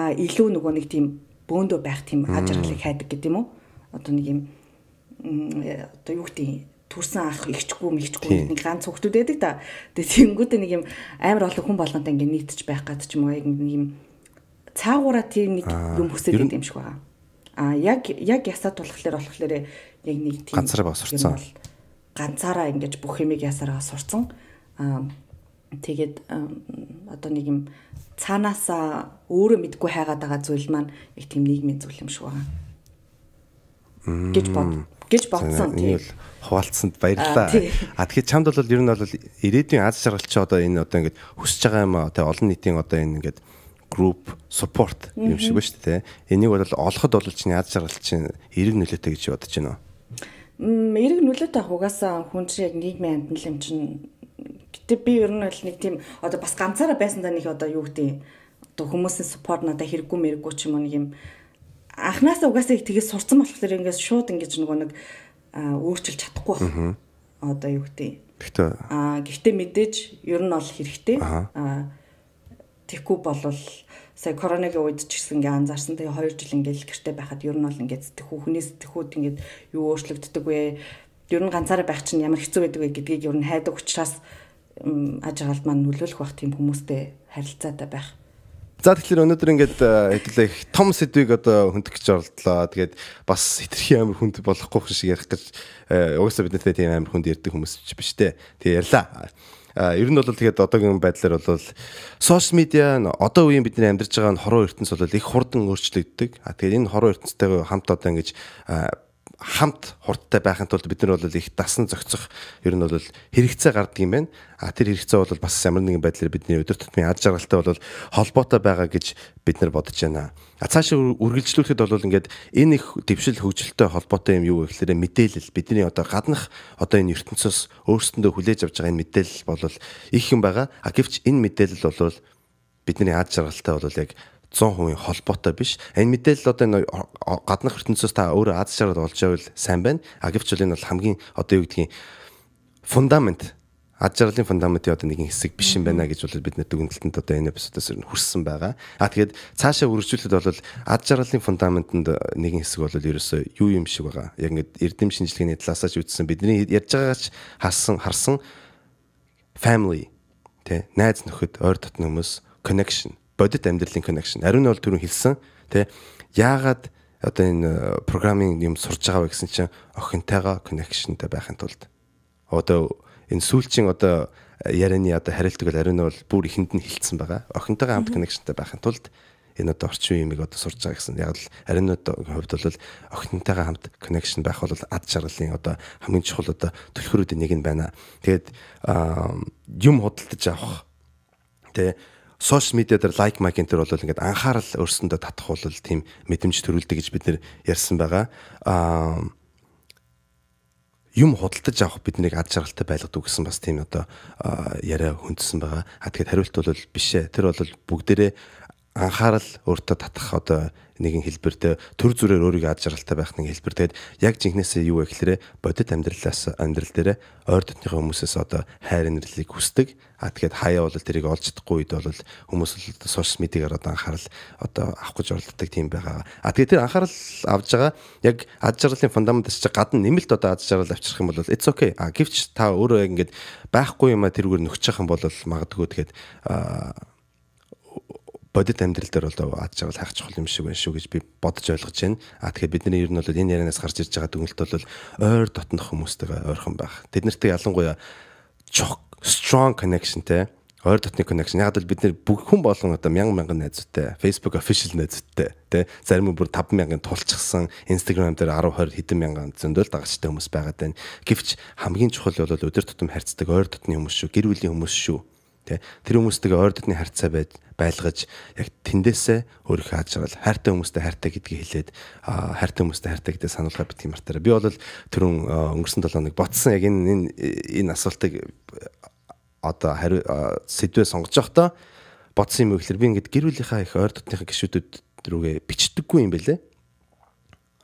илүү нөгөө нэг тийм бөөндөө байх тийм ажиргалыг хайдаг гэдэг юм уу? Одоо нэг юм одоо юу гэдэг төрсэн ах ихчгүй мэгчгүй нэг ганц хөвгтүүд байдаг да. Тэгээ тэнгүүдээ нэг юм амар олон хүн болгонтой ингээ нийтж байх гад ч юм уу яг нэг юм цаагуура тийм нэг юм хүсэж байдаг юм шиг байгаа. А яг яг ясаад болохоор болохоор яг нэг тийм ганцаараа босорцсон. Ганцаараа ингэж бүх юмыг ясаараа сурцсан. А тэгээд одоо нэг юм цаанаасаа өөрөө мэдгүй хайгаад байгаа зүйл маань их тийм нийгмийн зүйл юм шиг байна. гэж бод гэж бодсон. Энэ бол хуваалцсанд баярлалаа. А тэгэхээр чамд бол ер нь бол ирээдүйн аз жаргалч одоо энэ одоо ингээд хүсэж байгаа юм а тэ олон нийтийн одоо энэ ингээд group support юм шиг байна шүү дээ. Энийг бол олоход бол чинь аз жаргалч эрэг нөлөөтэй гэж бодож байна уу? Мм эрэг нөлөөтэй хугасаа хүн чинь яг нийгмийн амтнал юм чинь Гэтэ би ер нь бол нэг тийм одоо бас ганцаараа байсандаа нэг одоо юу гэдэг одоо хүмүүсийн support надад хэрэггүй мэрэггүй ч юм уу нэг юм анхнаасаа угаасаа их тгээс сурцсан болохоор ингээд шууд ингэж нөгөө нэг өөрчилж чадахгүй байна. Одоо юу гэдэг. Гэхдээ аа гэхдээ мэдээж ер нь ол хэрэгтэй. Аа тэгхгүй болвол сая коронавигийн үед ч гэсэн ингээ анзаарсан. Тэгээ 2 жил ингээл гэртээ байхад ер нь бол ингээ сэтгэхүү хүнээс сэтгэхүүд ингээ юу өөрчлөгддөг вэ? Ер нь ганцаараа байх чинь ямар хэцүү байдаг вэ гэдгийг ер нь хайдаг учраас ажиглалд маань нөлөөлөх бах тийм хүмүүстэй харилцаатай байх. За тэгэхээр өнөөдөр ингээд э, хэдүүлээ их том сэдвийг одоо хөндөх гэж оролдлоо. Тэгээд бас хэтэрхий амар хүнд болохгүй шиг ярих гэж э, угаасаа биднтэй тийм амар хүнд ярьдаг хүмүүс биш дээ. Тэг ярьлаа. Э, ер нь бол тэгээд одоогийн байдлаар бол сошиал медиа нь одоо үеийн бидний амьдарч байгаа нь хорвоо ертөнц бол их хурдан өөрчлөгддөг. А тэгээд энэ хорвоо ертөнцтэйгээ хамт одоо ингэж хамт хурдтай байхын тулд бид нар бол их дасан зохицох ер нь бол хэрэгцээ гардаг юм байна. А тэр хэрэгцээ бол бас ямар нэгэн байдлаар бидний өдөр тутмын аж аргалтай бол холбоотой байгаа гэж бид нар бодож байна. А цаашаа үргэлжлүүлэхэд бол ингээд энэ их дэвшил хөгжилтэй холбоотой юм юу вэ гэхээр мэдээлэл бидний одоо гаднах одоо энэ ертөнцөөс өөрсөндөө хүлээж авч байгаа энэ мэдээлэл бол их юм байгаа. А гэвч энэ мэдээлэл бол бидний аж аргалтай бол яг 100% холбоотой биш. Энэ мэдээлэл одоо энэ гаднах ертөнцөөс та өөрөө аз жаргал олж явбал сайн байна. А гэвч энэ бол хамгийн одоо юу гэдгийг фундамент аз жаргалын фундаментын одоо нэгэн хэсэг биш юм байна гэж бол бид нэ дүгнэлтэнд одоо энэ эпизодоос ер нь хүрсэн байгаа. А тэгээд цаашаа үргэлжлүүлэхэд бол аз жаргалын фундаментанд нэгэн хэсэг бол ерөөсөө юу юм шиг байгаа. Яг ингээд эрдэм шинжилгээний талаасаа ч үзсэн бидний ярьж байгаач харсан харсан family тэ найз нөхөд ойр дотны хүмүүс connection бодит амьдралын connection. Ариун бол түрүүн хэлсэн тий яагаад одоо энэ э, программын юм сурж байгаа вэ гэсэн чинь охинтойгоо connectionтэй байхын тулд одоо энэ сүүлчийн одоо э, ярианы одоо харилцаг бол ариун бол бүр ихэнд нь хилцсэн байгаа. Охинтойгоо хамт connectionтэй байхын тулд энэ одоо орчин үеийг одоо сурч байгаа гэсэн. Яг л ариунуудын хувьд бол охинтойгоо хамт connection байх бол ад жаргалын одоо хамгийн чухал одоо төлхөрүүдийн нэг нь байна. Тэгээд юм худалдаж авах тэ сошиал медиа дээр лайк майк энэ төр бол ингээд анхаарал өөрсөндөө татах бол тийм мэдэмж төрүүлдэг гэж бид нэр ярьсан байгаа. Аа юм худалдаж авах биднийг ад жаргалтай байлгадаг гэсэн бас тийм одоо яриа хөндсөн байгаа. А тэгэхээр хариулт бол биш ээ. Тэр бол бүгдээрээ анхаарал өөртөө татах одоо нэгэн хэлбэртэй төр зүрээр өөрийгөө ад жаргалтай байх нэг хэлбэр тэгэд яг жинхнээсээ юу вэ гэхээр бодит амьдралаас амьдрал дээр ойр дотныхаа хүмүүсээс одоо хайр инэрлэлийг хүсдэг а тэгэхэд хаяа бол тэрийг олж чадахгүй үед бол хүмүүс л одоо сошиал медиагаар одоо анхаарал одоо авах гэж оролддог тийм байгаа а тэгээд тэр анхаарал авж байгаа яг ад жаргалын фундамент гэж гадна нэмэлт одоо ад жаргал авчрах юм бол it's okay а гэвч та өөрөө яг ингээд байхгүй юм а тэрүүгээр нөхчих юм бол магадгүй тэгэхэд бодит амьдрал дээр бол ад жагсаал хайх чухал юм шиг байна шүү гэж би бодож ойлгож байна. А тэгэхээр бидний ер нь бол энэ ярианаас гарч ирж байгаа дүгнэлт бол ойр дотнох хүмүүстэйгээ ойрхон байх. Тэд нартэй ялангуяа чух strong connectionтэй ойр дотны connection. Яг л бид нэр бүх хүн болгон одоо мянган мянган найзтай, Facebook official найзтай, тий. Зарим нь бүр 50000-ын тулчсан, Instagram дээр 10 20 хэдэн мянган зөндөл дагагчтай хүмүүс байгаад байна. Гэвч хамгийн чухал бол өдөр тутам харьцдаг ойр дотны хүмүүс шүү, гэр бүлийн хүмүүс шүү. Тэ тэр хүмүүстэйгээ ойр дотны харьцаа байд байлгаж яг тэндээсээ өөрийнхөө аз жаргал хайртай хүмүүстэй хайртай гэдгийг хэлээд хайртай хүмүүстэй хайртай гэдэг сануулга бит юм артаа. Би бол түрүүн өнгөрсөн 7 хоног ботсон яг энэ энэ асуултыг одоо хариу сэдвээ сонгож явахдаа бодсон юм өгөхлөр би ингээд гэр бүлийнхаа их ойр дотныхаа гишүүдэд рүүгээ бичдэггүй юм бэлээ.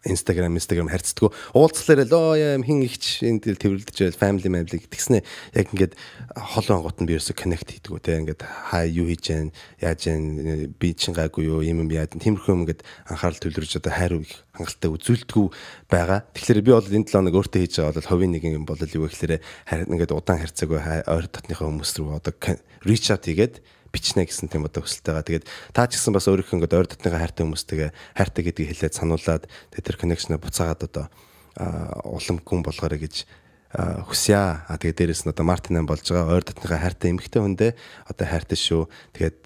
Instagram, Instagram харьцдаг. Уулзлаар л оо юм хин ихч энэ тэл тэрвэлдэж байл family family гэтгснэ. Яг ингээд холон онгот нь би ерөөсө connect хийдэг үү те ингээд хай юу хийж байна? Яаж байна? Би чин гайгүй юу? Юм юм яад. Тиймэрхүү юм ингээд анхаарал төвлөрж одоо хайр үх хангалттай үзүүлдэггүй байгаа. Тэгэхээр би бол энэ 7 хоног өөртөө хийж байгаа бол хувийн нэг юм бол юу гэхээр ингээд удаан харьцаагүй ойр дотныхоо хүмүүс рүү одоо reach out хийгээд бичнэ гэсэн тийм одоо хүсэлтэйгаа. Тэгээд та ч гэсэн бас өөрийнхөө ингээд ойр дотныхаа хайртай хүмүүстэйгээ хайртай гэдгийг хэлээд сануулад тэгээд тэр коннекшнээ буцаагаад одоо улам гүн болгоорой гэж хүсье. А тэгээд дээрэс нь одоо Мартин ам болж байгаа ойр дотныхаа хайртай эмэгтэй хүн дээ одоо хайртай шүү. Тэгээд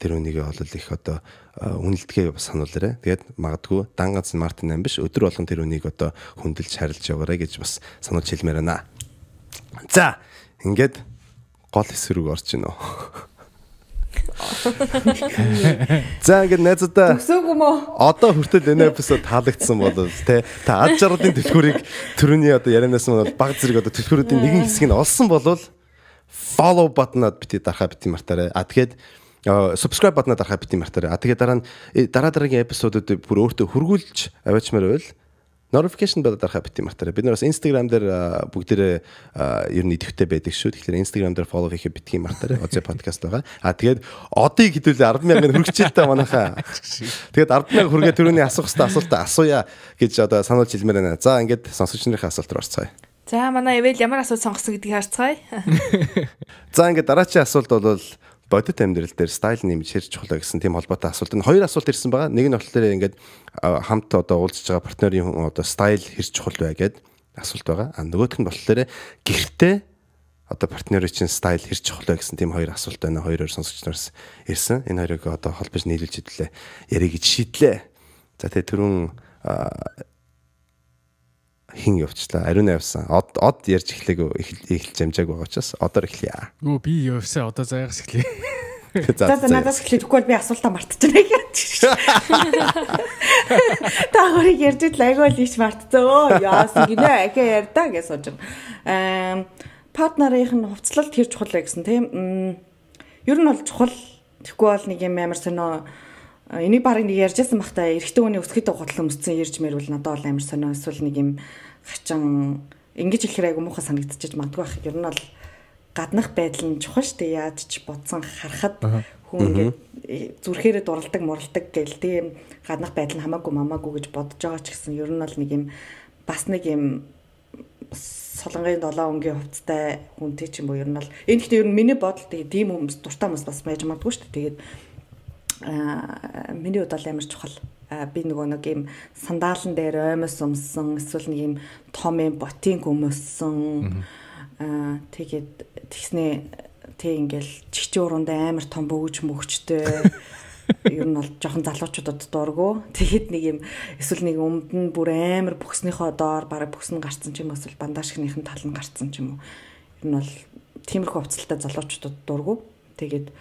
тэр хүнийгээ олол их одоо үнэлдгээ сануулаарэ. Тэгээд магадгүй дан ганц Мартин ам биш өдөр болгон тэр хүнийг одоо хөндлөж харилж яваарэ гэж бас сануулж хэлмээр байна. За, ингээд гол хэсэг рүү орж гинөө. (laughs) За ингээд найзуудаа төсөөг юм уу? Одоо хүртэл энэ эпизод таалагдсан болов те. Та ад жаргалын төлхөрийг төрөний одоо ярианаас нь бол баг зэрэг одоо төлхөрүүдийн нэгэн хэсгийг нь олсон болвол follow button-аад бити дарахаа бити мартаарай. А тэгээд subscribe батнаа дарахаа бити мартаарай. А тэгээ дараа нь э, дараа дараагийн эпизодуудыг бүр өөртөө хөргүүлж аваачмаар байл notification бэлд дарах бит юм батараа. Бид нараас Instagram дээр бүгдээрээ ер нь идэвхтэй байдаг шүү. Тэгэхээр Instagram дээр follow хийхэд битгий юм батараа. Озе подкаст байгаа. А тэгээд одыг хэдүүлээ 100000 хүргэчихтэй манайхаа. Тэгээд 100000 хүргээ төрөний асуух хэвээр асуултаа асууя гэж одоо сануулж хэлмээр байна. За ингээд сонсогч нарын асуулт руу орцгаая. За манай Эвэл ямар асуулт сонгосон гэдгийг харцгаая. (laughs) За ингээд дараачийн асуулт бол бодит амьдрал дээр стайл нэмж хэрч чухал гэсэн тийм холбоотой асуулт энэ хоёр асуулт ирсэн байгаа. Нэг нь болохоор ингээд хамт одоо уулзж байгаа партнерийн хүн одоо стайл хэрч чухал вэ гэдэг асуулт байгаа. А нөгөөх нь болохоор гэртээ одоо партнерийн чинь стайл хэрч чухал вэ гэсэн тийм хоёр асуулт байна. Хоёр хоёр сонсогч нараас ирсэн. Энэ хоёрыг одоо холбож нийлүүлж хэвлээ. Яриг гэж шийдлээ. За тэгээ түрүүн хин явчлаа. Ариун явсан. Од од ярьж эхлэв эхэлж амжаагүй байгаа учраас одоор эхлэе. Нөө би явсаа одоо заяагс эхлэе. (laughs) За за надаас эхлэх үгүй би асуултаа мартчихна гэж. (laughs) Та хоёрыг ярьж идэл айгүй л ич мартцөө. Яасан гинэ ахаа ярьдаа гэж сонжин. Аа партнерийнх нь хувцлалт хэр чухал вэ гэсэн тийм. Ер нь бол чухал. Тэггүй бол нэг юм амар сонио энийг барыг нэг ярьжсэн бах та эрэгтэй хүний өсгөхөд готлон өссөн ярьж мэрвэл надад бол амар сонио эсвэл нэг юм хачин ингэж хэлэхээр айгу муухай санагдчихж магадгүй байх. Ер нь бол гаднах байдал нь чухал шүү дээ. Яаж ч бодсон харахад хүн ингээд э, зүрхээрээ дуралдаг, муралдаг гэл тийм гаднах байдал нь хамаагүй мамаагүй гэж бодож байгаа ч гэсэн ер нь бол нэг юм бас нэг юм солонгын 7 өнгийн хувцтай хүнтэй ч юм уу ер нь бол энэ гэхдээ ер нь миний бодол тэгээ тийм хүмүүс дуртай хүмүүс бас байж магадгүй шүү дээ. Тэгээд миний хувьд бол амар чухал. Э, би нөгөө нэг юм сандаалн дээр оймос өмсөн, эсвэл нэг юм том юм ботинг өмөссөн. Аа э, тэгээд тэгснээ тэг ингээл чигчүүрэндээ амар том бөгж мөгчтэй. (laughs) Ер нь бол жоохон залуучуудад дургу. Тэгэхэд нэг юм эсвэл нэг өмд нь бүр амар бүхснийхөө доор бараг бүхсэн гарцсан ч юм эсвэл бандаж хнийхэн тал нь гарцсан ч юм уу. Ер нь бол тиймэрхүү хувцалтай залуучуудад дургу. Тэгээд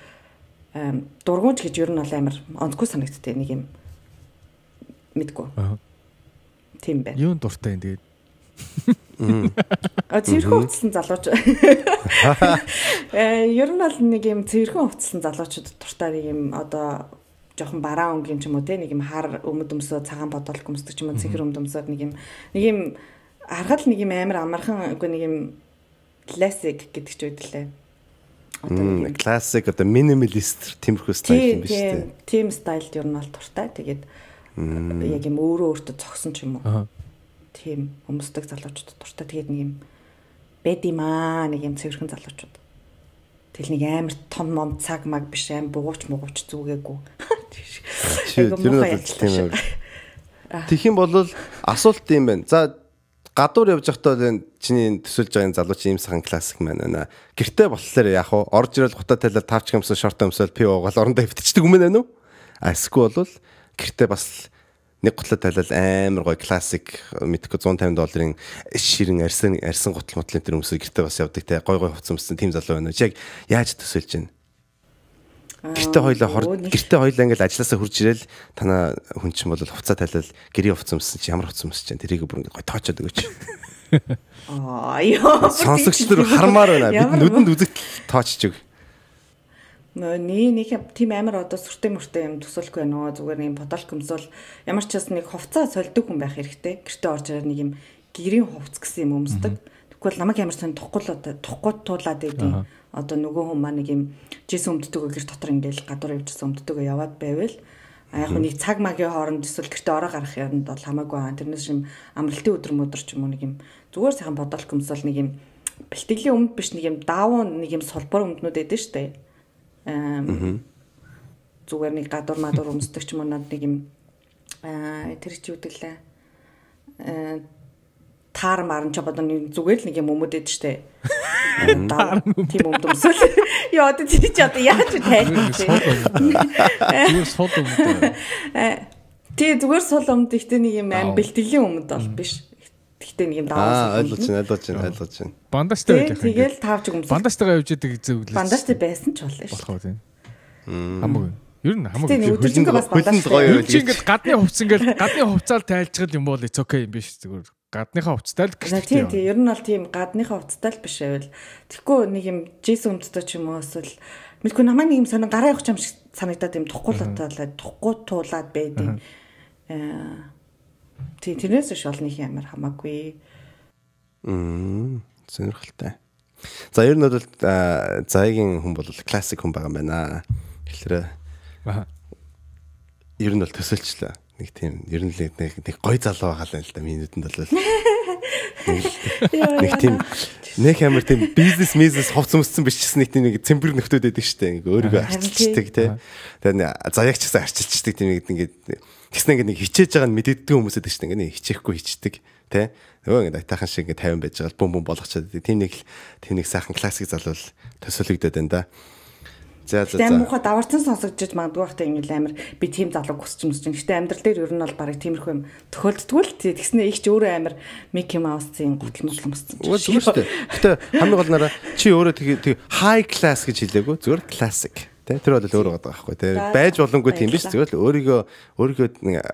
дургуунч гэж ер нь бол амар онцгүй санагдтыг нэг юм мэдгүй. Аа. Тийм байна. Юу дуртай юм тэгээд. А цэрхэн хувцлан залууч. (laughs) Э ер нь бол нэг юм цэрхэн хувцлан залуучууд дуртай нэг юм одоо жоохон бараа өнг юм ч юм уу те нэг юм хар өмд өмсөө цагаан бодол гүмсдэг ч юм уу цэхэр өмд өмсөөд нэг юм нэг юм аргал нэг юм амар амархан үгүй нэг юм классик гэдэг ч үгдэлээ. Аа. Одоо классик одоо минималист тиймэрхүү стайл юм биш үү? Тийм стайлд ер нь бол туртай. Тэгээд яг юм өөрөө өөртөө цогсон ч юм уу. Тийм өмсдөг залуучууд туртай. Тэгээд нэг юм бед юм аа нэг юм цэвэрхэн залуучууд. Тэгэл нэг амар том мом цаг маг биш аим бугууч мугууч зүгээгүй. (laughs) Тэр нь бол тийм юм. (laughs) Тэгэх юм бол асуулт юм байна. За гадуур явж байхдаа чиний төсөлж байгаа залуу чинь ийм сахан классик маань байна. Гэртээ болохоор яг уу орж ирэл гута тайлал тавч юмсан шорт өмсөөл пи уугаал орондоо хөвтчихдэг юм байна уу? Эсвэл бол гэртээ бас нэг гутлаа тайлал амар гоё классик мэдхгүй 150 долларын ширэн арсан арсан гутал мутлын тэр өмсөөр гэртээ бас явдаг те гоё гоё хувцас өмсөн тим залуу байна. Чи яг яаж төсөөлж байна? Гэртээ хоёлаа хор гэртээ хоёлаа ингээд ажилласаа хурж ирээл танаа хүн чинь бол хувцас тайлал гэрийн хувцас өмсөн чи ямар хувцас өмсөж чинь тэрийг бүр ингээд тоочоод өгөөч. Аа (laughs) ёо. Сонсогч нар хармаар байна. Бид нүдэнд үзэгдэл тоочж өг. Нээ нэг тийм амар одоо сүртэй мөртэй юм төсөөлөхгүй байна уу. Зүгээр нэг бодол хөмсөл ямар ч бас нэг хувцаа сольдог хүн байх хэрэгтэй. Гэртээ орж ирээд нэг юм гэрийн хувц гэсэн юм өмсдөг. Тэгвэл намайг ямар сонь тухгүй л одоо тухгүй туулаад байдیں۔ одоо нөгөө хүн маа нэг юм жис өмддөг гэр дотор ингээл гадуур явжсан өмддөг яваад байвал яг нэг цаг магийн хооронд эсвэл гэртээ ороо гарах юмд бол хамаагүй аа тэрнээс шим амралтын өдөр мөдөр ч юм уу нэг юм зүгээр сайхан бодол хөмсөл нэг юм бэлтгэлийн өмд биш нэг юм даавн нэг юм сулбар өмднүүд эдэн штэ зүгээр нэг гадуур мадуур өмсдөг ч юм уу нэг юм тэр чи үтгэлээ таар марн ч бодно зүгээр л нэг юм өмөд өгдөө штэ. Тийм өмдөмсөл. Яа одоо тий ч одоо яаж тайлбарлах вэ? Тийм сул өмд. Э, тий зүгээр сул өмд ихтэй нэг юм аим бэлтгэлийн өмд бол биш. Тэгтээ нэг юм даваа. Аа ойлгож байна, ойлгож байна, ойлгож байна. Бандажтай байх юм. Тэгэл тавч өмсөв. Бандажтайгаа явж идэг зөвлөс. Бандажтай байсан ч болно шүү. Болох тийм. Хамаагүй. Ер нь хамаагүй. Хөлн хөлн гоё. Чи ингээд гадны хувц ингээд гадны хувцаал тайлцгал юм бол it's okay юм биш зүгээр гадныхаа хувцастай л гэх тийм тийм ер нь бол тийм гадныхаа хувцастай л биш байвал тэгэхгүй нэг юм жис өмдтэй ч юм уу эсвэл мэдгүй намайг нэг юм сонин гараа явах юм шиг санагдаад юм тухгуулаад тухгуу туулаад байдیں۔ э, тийм тэрнээс ш олных ямар хамаагүй мм сонирхолтой за ер нь бол заагийн хүн бол классик хүн байгаа юм байна тэгэхээр ер нь бол төсөлчлөө нэг тийм ер нь л нэг нэг гой залуу байгаа л юм л да миний нүдэнд бол нэг тийм нэг амар тийм бизнес бизнес ховц өмссөн биш гэсэн нэг тийм нэг цэмбэр нөхдөд байдаг шүү дээ ингээ өөрийгөө арчилчдаг тий Тэгээд заяагч гэсэн арчилчдаг тийм нэг ингээд тэгснэ ингээ нэг хичээж байгаа нь мэддэггүй хүмүүсэд шүү дээ ингээ нэг хичээхгүй хичдэг тий нөгөө ингээ айтаахан шиг ингээ 50 байж байгаа л бөм бөм болгочиход тийм нэг тийм нэг сайхан классик залуу төсөөлөгдөд энэ да За за за. Тэм муха даварцсан сонсогдож магадгүй байхдаа ингээл амар би тийм залуу хүсч юмс чинь. Гэтэ амьдрал дээр ер нь бол барыг тиймэрхүү юм тохиолддгүй л тэгснэ их ч өөрөө амар Mickey Mouse-ийн гутал мутлан мөссөн. Зүгээр шүү дээ. Гэтэ хамгийн гол нараа чи өөрөө тэг high class гэж хэлээгүү зүгээр classic тий тэр бол өөр байгаа байхгүй тий байж боломгүй тийм биш зүгээр л өөрийгөө өөрийгөө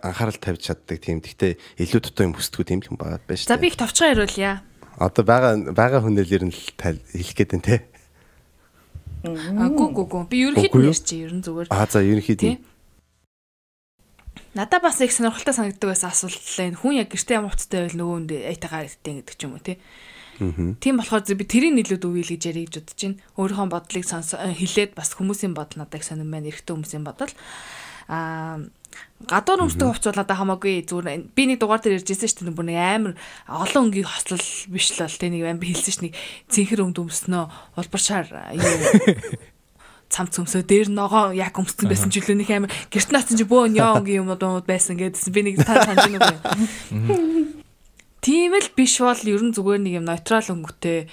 анхаарал тавьж чаддаг тийм гэхдээ илүү дотоо юм хүсдэггүй тийм л юм байна шүү за би их товчхон хариулъя одоо байгаа байгаа хүнээр нь хэлэх гээд байна тий А гү гү гү. Би ерөнхийд нь ярьчих. Ер нь зүгээр. А за ерөнхийд нь. Надаа бас их сонирхолтой санагддаг байсан асуулт л энэ хүн яг гэртээ ямар утгатай байл нөгөө хүнд айтайгаа ирдэн гэдэг ч юм уу тий. Тийм болохоор би тэрийг нэлээд үйл гэж ярих гэж бодож байна. Өөрийнхөө бодлыг сонс э, хилээд бас хүмүүсийн бодол надад их сонирм байна. Эрэгтэй хүмүүсийн бодол. Аа гадуур өмчтэй хувцуул одоо хамаагүй зүгээр би нэг дугаар дээр иржсэн шүү дээ бүр нэг амар олон өнгийн хослол биш л бол тэ нэг амар хэлсэн ш нэг цэнхэр өмд өмснөө улбар шаар юу (laughs) цам цөмсөө дээр ногоо яг өмссөн байсан жилөөнийх амар гэрт наацсан чи бөө нёо өнгийн юм удууд байсан гэдсэн би нэг та санаж нүг Тийм л биш бол ер нь зүгээр нэг юм нейтрал өнгөтэй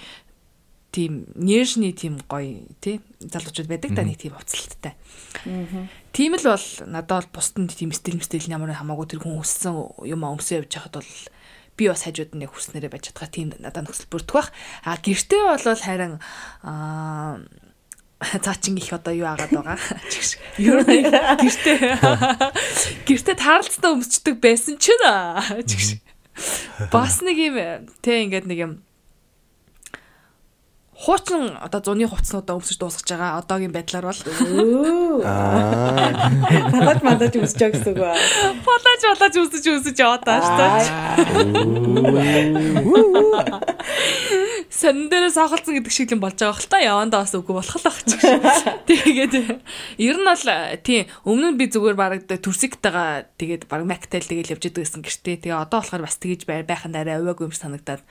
тийм нэршний тийм гоё тий залуучууд байдаг та нэг тийм уцалттай. Аа. Тийм л бол надад бол бусдад тийм стил мстил ямар хамаагүй тэр хүн өссөн юм өмсөө явж хахад бол би бас хажууд нь яг хүснээрээ байж чадгаа тийм надад нөхцөл бүрдэх бах. А гэртээ бол харин аа цаачин их одоо юу агаад байгаа. Ер нь гэртээ гэртээ тааралцсан өмсчдөг байсан ч нэ. Бас нэг юм тийм ингээд нэг юм хуучин одоо зуны хувцснуудаа өмсөж дуусгаж байгаа одоогийн байдлаар бол надад мандаж өмсөж байгаа гэсэн үг байна. Полаж болож өмсөж өмсөж яваад тааш. Сэн дээр сахалцсан гэдэг шиг л болж байгаа хэл та явандаа бас үгүй болох л ах чи. Тэгээд ер нь бол тийм өмнө нь би зүгээр бараг төрсөгтэйгээ тэгээд бараг мактайл тэгээд явж идэг гэсэн гэртээ. Тэгээ одоо болохоор бас тэгэж байх нь арай уваагүй юм шиг санагдаад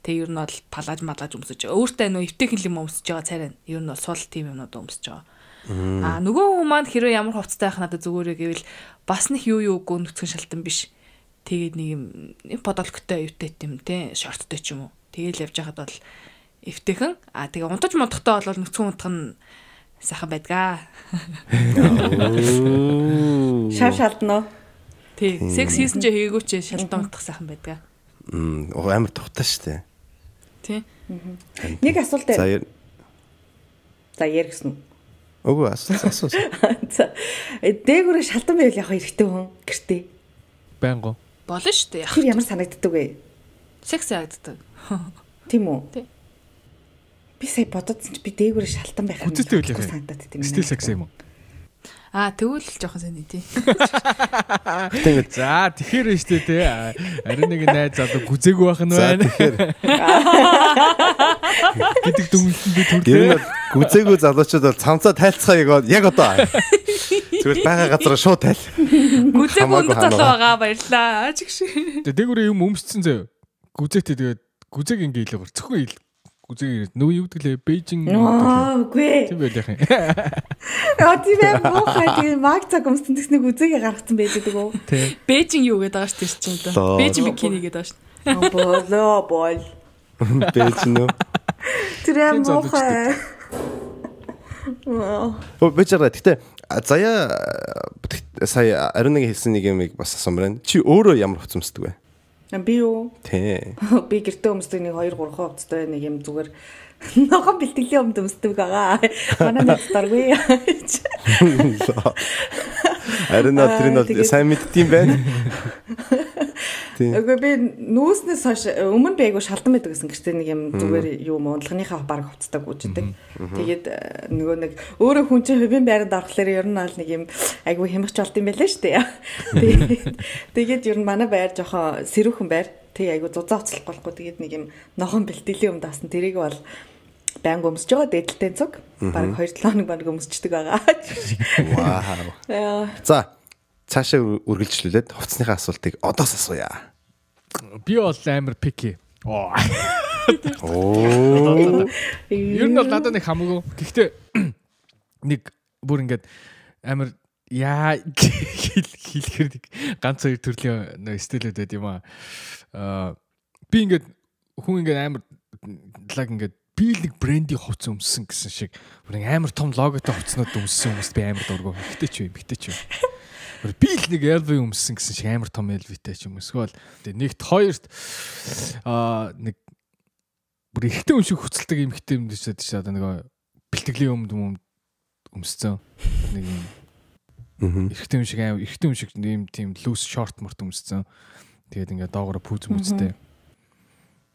Тэг ер нь бол талааж малааж өмсөж байгаа. Өөртөө нөө эвтэйхэн юм өмсөж байгаа царай. Ер нь бол сул тийм юмнууд өмсөж байгаа. Аа нөгөө хүн маань хэрвээ ямар хувцастай байх надад зүгээр гэвэл бас нэг юу юу үгүй нүцгэн шалтан биш. Тэгээд нэг юм подологтой эвтэй юм те шорттой ч юм уу. Тэгээл явж байхад бол эвтэйхэн аа тэгээ унтаж мунтахтай бол нүцгэн унтах нь сайхан байдгаа. Шав шалтнаа. Тэг. Секс хийсэн ч хийгээгүй ч шалтан унтах сайхан байдгаа. Мм амар тухтай шүү дээ. Тий. Нэг асуулт байна. (laughs) За ярь гэсэн үү? Өгөө асуусан. За. Дээгүүрээ шалтан байвал яг хэрэгтэй хүн гэртээ. Байнго. Болно шүү дээ. Тэр ямар санагддаг вэ? Секс ягддаг. (laughs) Тийм үү? Тий. Би сая бододсон ч би дээгүүрээ шалтан байх юм. Үзэтэй үлээх. Санагдаад тийм. Стил секс юм уу? Аа тэгвэл жоохон сони тий. Тэгээд за тэгэхээр нь штэ тий. Ари нэг найз залуу гүзээгүй байх нь байна. Тэгэхээр (laughs) гэдэг дүгнэлтэнд би түр тий. Гүзээгүй залуучууд бол цамцаа тайлцгаа яг одоо. Зүгээр бага газараа шууд тайл. Гүзээгүй хүнд залуу байгаа баярлаа. Чигш. Тэгээд дээгүүрээ юм өмсцэн зөө. Гүзээтэй тэгээд гүзээг ингээ хэлээ гөр. Зөвхөн хэл үзэг ирээд нөгөө юу гэдэг лээ Бээжин үгүй тийм байх юм. Яа тийм ээ муухай тийм маг цаг өмсөн тэгс нэг үзэгийг гаргацсан байж гэдэг үү. Бээжин юу гэдэг ааш тийч чинь одоо. Бээжин бикини гэдэг ааш. Болоо бол. Бээжин үү. Тэр муухай. Оо бичээрэ гэтээ заяа сая ариуныг хэлсэн нэг юм бас асуумаар байна. Чи өөрөө ямар хувцсамсдаг вэ? Би юу? Тий. Би гэртээ өмсдөг нэг 2 3 хувцтай нэг юм зүгээр Ногоон бэлтгэлийн өмд өмсдөг байгаа. Манай нэг дургүй. Харин тэр нь бол сайн мэддэм байна. Тийм. Үгүй би нүүснээс хойш э, өмнө би айгу шалдан байдаг гэсэн гэртээ нэг юм зүгээр юм ундлахныхаа баг хувцдаг үжидэг. Тэгээд э, нөгөө нэг өөрөө хүн чинь хувийн байранд орохлоор ер нь аль нэг юм айгу хямгч болд юм байлаа шүү дээ. (laughs) Тэгээд ер нь манай байр жоохон сэрүүхэн байр. Тий айгу зузаа уцлахгүй болохгүй тэгээд нэг юм ногоон бэлтгэлийн юм даасан тэрийг бол байнг өмсөж байгаа дээдэлтэй цуг баг 2 7 хоног баг өмсчдөг байгаа. (laughs) Вау. За цаашаа үргэлжлүүлээд хувцсныхаа асуултыг одоос асууя. Би бол амар пики. Оо. Ер нь бол надад нэг хамаагүй. Гэхдээ (clears throat) нэг бүр ингээд амар яа (laughs) хэлэхэр нэг ганц хоёр төрлийн нөө стилүүд байд юм аа би ингээд хүн ингээд амар лаг ингээд биелэг брендийн хувц өмссөн гэсэн шиг бүр амар том логотой хувцнууд өмссөн хүмүүст би амар дургу хитэй ч вэ бигтэй ч вэ Гэр би л нэг LV өмссөн гэсэн шиг амар том LV-тэй ч юм эсвэл нэгт хоёрт аа нэг бүр ихтэй юм шиг хөцөлдөг юм ихтэй юм дэсэд чи одоо нэг бэлтгэлийн өмд юм өмссөн нэг юм ихтэй юм шиг амар ихтэй юм шиг юм тийм лүүс шорт морт өмссөн Тэгээд ингээд доогоор пүүз мүзтэй. Аа.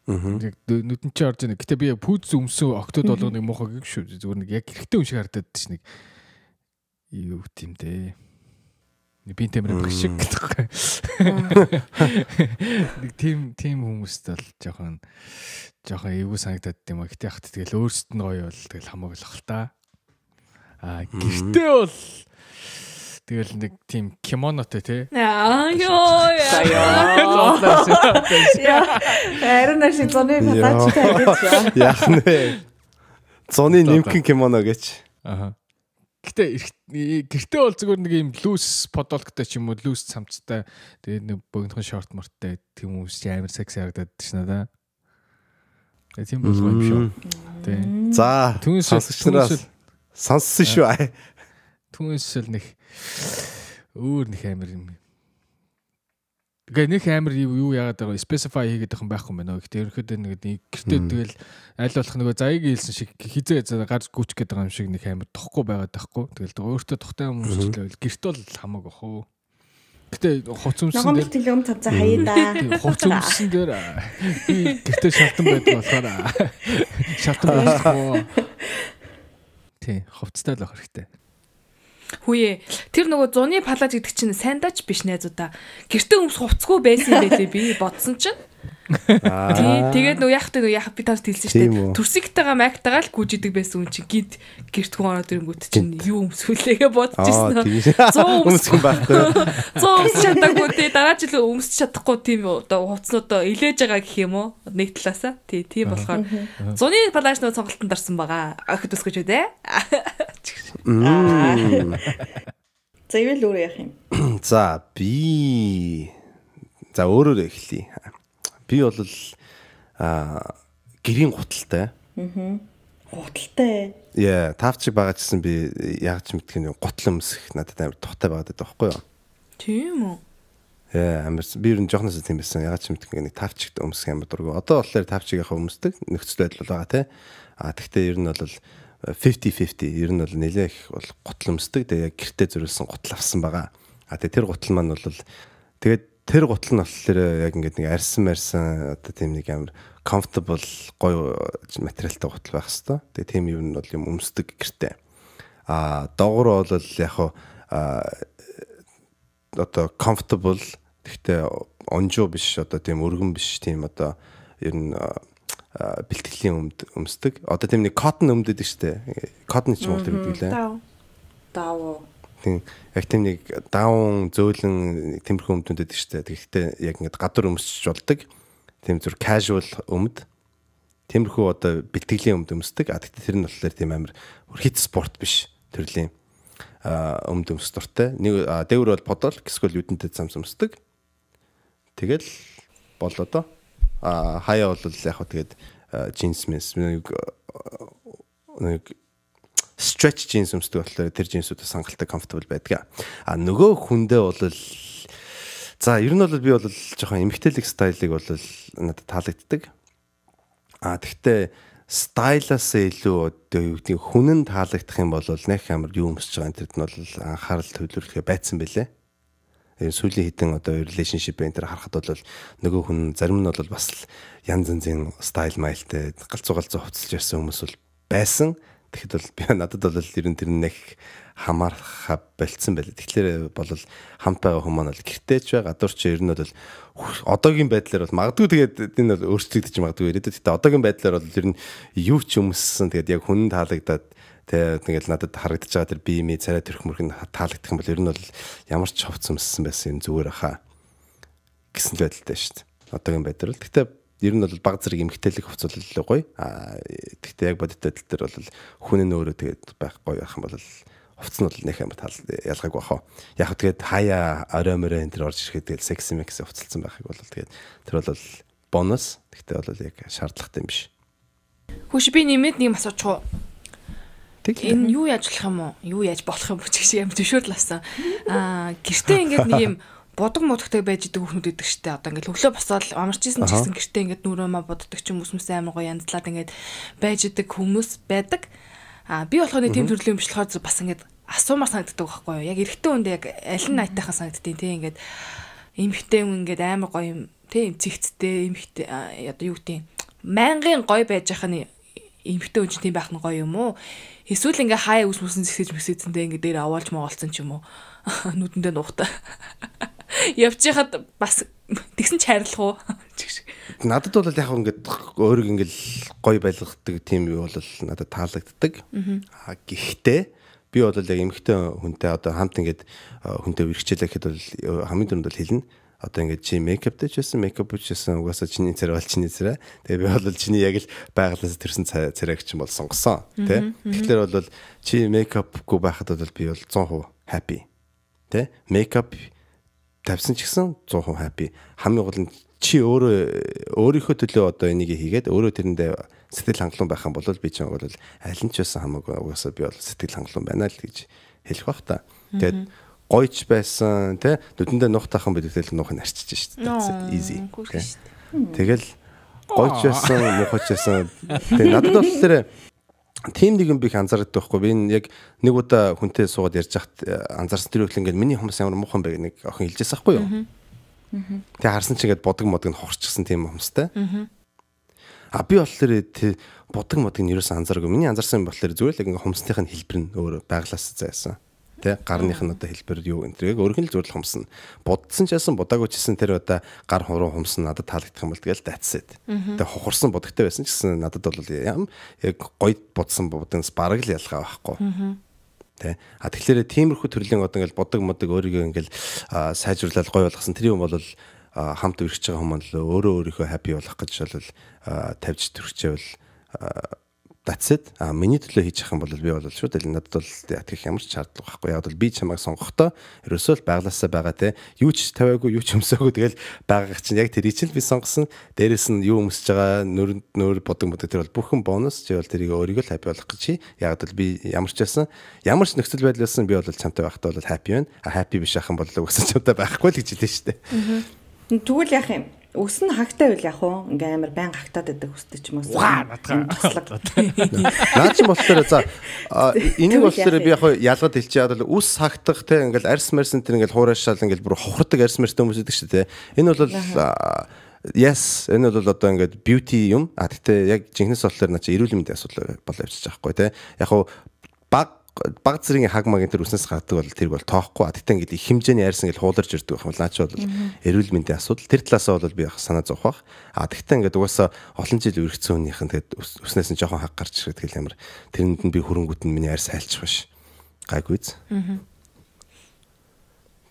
Нүдэн чи орж ийн. Гэтэ би пүүз өмсөн октод болго нэг муухай гэх шүү. Зүгээр нэг яг хэрэгтэй юм шиг харагдаад тийш нэг юу гэдэм дээ. Нэг бин тэмрэг бах шиг гэдэгхгүй. Нэг тийм тийм хүмүүст бол жоохон жоохон эвгүй санагдаад дим а. Гэтэ хат тэгэл өөрсдөд нь гоё бол тэгэл хамаагүй л хэл та. Аа гэртээ бол Тэгэл нэг тийм кимонотой те. Аа ёо. Яа. Харин нэг шиг зоны батачтай гэж. Яах нэ. Зоны нимхэн кимоно гэж. Аха. Гэтэ гэртээ бол зүгээр нэг юм лүүс подолктой ч юм уу лүүс цамцтай тэгээд нэг богинохон шорт морттай тийм хүмүүс чи амар секси харагдаад тийш надаа. Тэгээд тийм болгоо юм шүү. Тий. За. Түнс сонсогч нараас сонссон шүү. Түүнээс л нэг өөр нэг амир юм. Тэгээ нэг амир юу яагаад байгаа specify хийгээд байгаа юм байхгүй юм байна. Гэхдээ ерөнхийдөө нэг гэртээ тэгэл аль болох нөгөө заяг хийлсэн шиг хизээ гар гүч гээд байгаа юм шиг нэг амир тохгүй байгаад байхгүй. Тэгэл өөртөө тухтай юм үйлчлэвэл гэрт бол хамаагүй хөө. Гэтэ хуц өмсөн дээр Ногоон бэлт юм цавцаа хаяа да. Хуц өмсөн дээр би гэртээ шалтан байдаг болохоор шалтан байх. (laughs) Тий, хувцтай л авах хэрэгтэй. Хүүе. Тэр нөгөө зуны палаж гэдэг чинь сайн дач биш найзуудаа. Гэртээ өмс хувцгүй байсан юм байлээ би бодсон чинь. Аа. Тэгээд нөө яах вэ нөө яах би тас тэлсэн шүү дээ. Төрсөгтэйгээ майктайгаа л гүжидэг байсан юм чи гид гэрт хүн ороод ирэнгүүт чинь юу өмсвөлээгээ бодож ирсэн. 100 өмсгөн байхгүй. 100 өмсч чадаагүй тий дараа жил өмсч чадахгүй тийм одоо хувцнуудаа илээж байгаа гэх юм уу? Нэг талаасаа тий тий болохоор 100-ны палаж нөө цонголтонд орсон байгаа. Ахд өсгөж үү дээ. За ивэл өөр яах юм? За би За өөрөө эхлэе. Би бол а гэрийн гуталтай. Аа. Гуталтай. Яа, таав чиг байгаа гэсэн би яг ч мэдхэн гутал өмсөх надад амар тухтай байгаад байдаг байхгүй юу? Тийм үү. Яа, амар би ер нь жоохноос тийм байсан. Яг ч мэдхэн нэг таав чигт өмсөх амар дургүй. Одоо болохоор таав чиг яхаа өмсдөг нөхцөл байдал байгаа те. А тэгтээ ер нь бол 50-50 ер нь бол нэлээх бол гутал өмсдөг. Тэгээ яг гэртээ зориулсан гутал авсан байгаа. А тэгээ тэр гутал маань бол тэгээд тэр гутал нь болохоор яг ингээд нэг арьсан марьсан одоо тийм нэг амар comfortable гоё материалтай гутал байх хэвээр. Тэгээ тийм юм нь бол юм өмсдөг гэртээ. А доогор бол яг хуу одоо comfortable гэхдээ онжоо биш одоо тийм өргөн биш тийм одоо ер нь бэлтгэлийн өмд өмсдөг. Одоо тийм нэг cotton өмдөдөг штэ. Cotton ч юм уу гэдэг лээ. Дав. Дав Тэгтэн яг тийм нэг даун зөөлөн тэмэрхүү өмдөндөд штэ. Тэгэхдээ яг ингээд гадар өмсч болдог. Тийм зүр casual өмд. Тэмэрхүү одоо бэлтгэлийн өмд өмсдөг. А тэгтээ тэр нь болохоор тийм амар хит спорт биш төрлийн өмд өмс дуртай. Нэг дээвэр бол бодол эсвэл үдэнтэй замс өмсдөг. Тэгэл болоо доо. А хаяа бол яг хөө тэгээд джинс мэс нэг нэг stretch jeans өмсдөг болохоор тэр jeans-уудаа сангалтай comfortable байдаг. А нөгөө хүндээ бол за ер нь бол би бол жоохон эмхтэлэг стайлыг бол надад таалагддаг. А тэгтээ стайлаас илүү одоо юу гэдэг хүнэн таалагдах юм бол нэх амар юу өмсөж байгаа энэ төрд нь бол анхаарал төвлөрөх байцсан бэлээ. Энэ сүүлийн хэдэн одоо relationship энэ төр харахад бол нөгөө хүн зарим нь бол бас янз янзын стайл майлтай галзуу галзуу хувцалж ярьсан хүмүүс бол байсан. Тэгэхэд бол би надад бол ер нь тэр нэг хамаарха болцсон байлаа. Тэгэхээр бол хамт байгаа хүмүүс маань бол гэртеж бай гадуурч ер нь бол одоогийн байдлаар бол магадгүй тэгээд энэ бол өөрчлөгдөж магадгүй ирээдүйд. Гэтэ одоогийн байдлаар бол ер нь юу ч юмссан тэгээд яг хүн таалагдаад тэгээд ингээл надад харагдаж байгаа тэр бие мий царай төрөх мөрхөн таалагдах юм бол ер нь бол ямар ч ховц юмссан байсан юм зүгээр хаа гэсэн л байдалтай шүү дээ. Одоогийн байдлаар л. Гэтэ ер нь бол баг зэрэг эмгтээлэг хувцас л гоё. А тэгтээ яг бодиттой тал дээр бол хүн нь өөрөө тэгээд байх гоё байх юм бол хувцас нь бол нэх юм тал ялгаагүй бахаа. Яг хөө тэгээд хаяа орой морой энэ төр орж ирэхэд тэгэл секс мэкс хувцалсан байхыг бол тэгээд тэр бол бонус. Тэгтээ бол яг шаардлагатай юм биш. Хүш би нэмээд нэг асууч уу? Энэ юу яаж болох юм уу? Юу яаж болох юм бэ гэж амар (laughs) төвшөөрл авсан. Аа гэртээ ингээд нэг юм будаг мудагтай байж идэг хүмүүс идэг штэ одоо ингээд өглөө босоод амарчсэн ч гэсэн гэртээ ингээд нүрөө ма боддог ч юм ус мэс амар гоё янзлаад ингээд байж идэг хүмүүс байдаг. А би болохоо нэг тийм төрлийн юм болохоор бас ингээд асуумар санагддаг байхгүй юу? Яг эрэгтэй хүнд яг аль нь найтайхан санагддیں۔ Тэ ингээд эмхтэй хүн ингээд амар гоё юм. Тэ цэгцтэй эмхтэй одоо юу гэдэг юм. Мянган гоё байж байгаа нь эмхтэй хүн чинь тийм байх нь гоё юм уу? Эсвэл ингээ хаяа ус мөсөн зэсгэж мэсэцэндээ ингээ дээр аваалж моголцсон ч юм уу? (laughs) Нүдэндээ нуухтаа явчихад бас тэгсэн ч хайрлах уу (laughs) надад бол яг ингээд өөрийг ингээд гоё байлгадаг тийм юу бол надад таалагддаг аа гэхдээ би бол яг эмгтэй хүнтэй одоо хамт ингээд хүнтэй үргэлжлэх гэхэд бол хамгийн түрүүнд бол хэлнэ одоо ингээд чи мейкап дээр ч гэсэн мейкап ч гэсэн угаасаа чиний царай бол чиний царай. Тэгээ би бол чиний яг л байгалаас төрсэн царайг чинь бол сонгосон тий. Тэгэхээр бол чи мейкапгүй байхад бол би бол 100% happy. Тэ? Мейкап тавьсан ч гэсэн 100% happy. Хамгийн гол нь чи өөрөө өөрийнхөө төлөө одоо энийг хийгээд өөрөө тэрэндээ сэтгэл хангалуун байх юм бол би ч юм бол аль нь ч байсан хамаагүй угаасаа би бол сэтгэл хангалуун байна л гэж хэлэх бах та. Тэгээд гойч байсан те нүдэндээ нуух тахан бидгээл нуух нь арчиж шүү дээ. Easy. Тэгэл гойч байсан, муухач байсан. Тэгээд надад бол тэр тийм нэг юм би их анзаардаг байхгүй би энэ яг нэг удаа хүнтэй суугаад ярьж хат э, анзаарсан тэр үйл ингээд миний хүмүүс ямар муухан байг нэг охин хэлжээс байхгүй юу тэг харсан чи ингээд бодог модог нь хохорчихсан тийм хүмүүстэй а би бол тэр бодог модог нь ерөөс анзааргүй миний анзаарсан юм болохоор зүгээр л ингээд хүмүүсийнх нь хэлбэр нь өөр байглаас зайсан Тэ гарных нь одоо хэлбэр юу энэ өөрхөн л зөвлөх хумсна. Будсан ч яасан будаагүй ч гэсэн тэр одоо гар хуруу хумсна надад таалагдах юм бол тэгэл дайцсэд. Тэ хохорсон будагтай байсан ч гэсэн надад бол ям яг гоё будсан буданс бараг л ялгаа байхгүй тий. А тэгэхээр тиймэрхүү төрлийн одоо ингээл бодог модог өөрийгөө ингээл сайжруулаад гоё болгосон тэр юм бол хамт өргөж байгаа хүмүүс л өөрөө өөрийнхөө хаппи болох гэж бол тавьж төрчихвэл that's it. А миний төлөө хийж явах юм бол би бол шууд л надад бол ятгах ямар ч шаардлага байхгүй. Яг бол би чамайг сонгохдоо ерөөсөө л байглаасаа байгаа те. Юу ч тавиагүй, юу ч өмсөөгөө тэгэл байгаах чинь яг тэрий чинь би сонгосон. Дээрээс нь юу өмсөж байгаа нөр нөр бодог бодог тэр бол бүхэн бонус. Чи бол тэрийг өөрийгөө л хаппи болох гэж чи. Яг бол би ямар ч байсан, ямар ч нөхцөл байдал байсан би бол чамтай байхдаа бол хаппи байна. А хаппи биш ахын бол үгүйсэн чамтай байхгүй л гэж хэлсэн шүү дээ. Тэгвэл яах юм? Үс нь хагтай байл яг уу. Ингээ амар байн хагтаад байдаг үстэй ч юм уу. Угаа надгаа туслаг. Наач болохоор за энийг болохоор би яг хуу ялгад хэлчих яа бол үс хагтах те ингээл арс марс энэ ингээл хуурашаал ингээл бүр хохрдог арс марс хүмүүс идэг шүү те. Энэ бол Yes, энэ бол одоо ингээд beauty юм. А тэгтээ яг жинхэнэс болохоор наа чи эрүүл мэндийн асуудал бол явчихж байгаа хгүй те. Яг хуу баг зэргийн хаг маг энэ төр үснээс гадаг бол тэр бол тоохгүй. Тэгтээ ингээд их хэмжээний яарсан гэж хууларч ирдэг байх юм. Наач бол эрүүл мэндийн асуудал тэр талаасаа бол би санаа зовх бах. А тэгтээ ингээд угаасаа олон жил өргөцсөн хүнийх нь тэгэд үснээс нь жоохон хаг гарч ирэх тэгэл ямар тэрэнд нь би хөрөнгөт нь миний яар сайлчих биш. Гайгүй зү.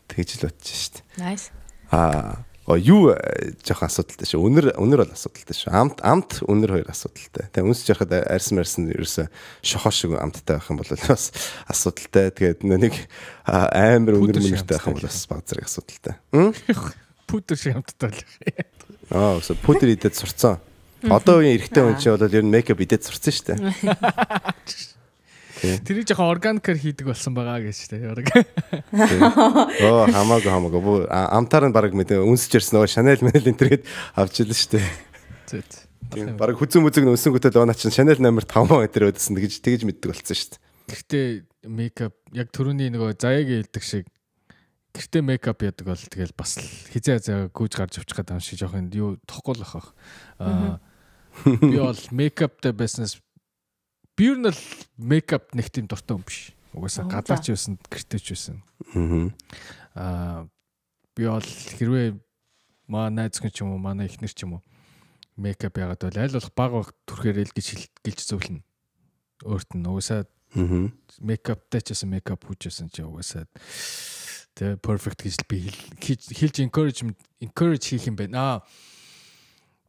Тэгж л бодож штт. Nice. Аа Гоо юу э, жоохон асуудалтай шүү. Үнэр үнэр бол асуудалтай шүү. Амт амт үнэр хоёр асуудалтай. Тэгээ үнс жарахад э, арьс марсан ерөөсө шохоо шиг амттай байх юм бол бас асуудалтай. Тэгээд нэг амар үнэр мөнөртэй байх юм бол бас баг зэрэг асуудалтай. (laughs) Пүтэр шиг амттай л. Аа, өсө пүтэр идээд сурцсан. (laughs) Одоо үеийн эрэгтэй хүн чинь бол ер нь мейкап идээд сурцсан шүү дээ. (laughs) Тэрийг жоохон органикэр хийдэг болсон байгаа гэж тэ. Оо хамаагүй хамаагүй. Бүү амтаар нь баг мэдээ үнсэж ирсэн нөгөө Chanel мэл энэ төргээд авч илэн штэ. Зэт. Тийм баг хүзэн мүзэг нүсэнгүүтэй лоона чинь Chanel номер 5 метр өдсөн гэж тэгж мэддэг болсон штэ. Гэхдээ мейкап яг төрөний нөгөө заяагийн хэлдэг шиг гэртээ мейкап яадаг бол тэгэл бас хизээ хазаа гүйж гарч авчих гэдэг юм шиг жоох энэ юу тохгүй л ахах. Аа би бол мейкаптай бизнес би юу нэл мейкап нэг тийм дуртай юм биш. Угаасаа гадаач байсан, гэртеж байсан. Аа би бол хэрвээ маа найз хүн ч юм уу, манай эхнэр ч юм уу мейкап яагаад бол аль болох баг баг түрхээрэл гэж хэлж зөвлөнө. Өөрт нь угаасаа мейкаптай ч гэсэн мейкап хийжсэн чи угаасаа тэгээ perfect гэж би хэлж encouragement encourage хийх юм байна. Аа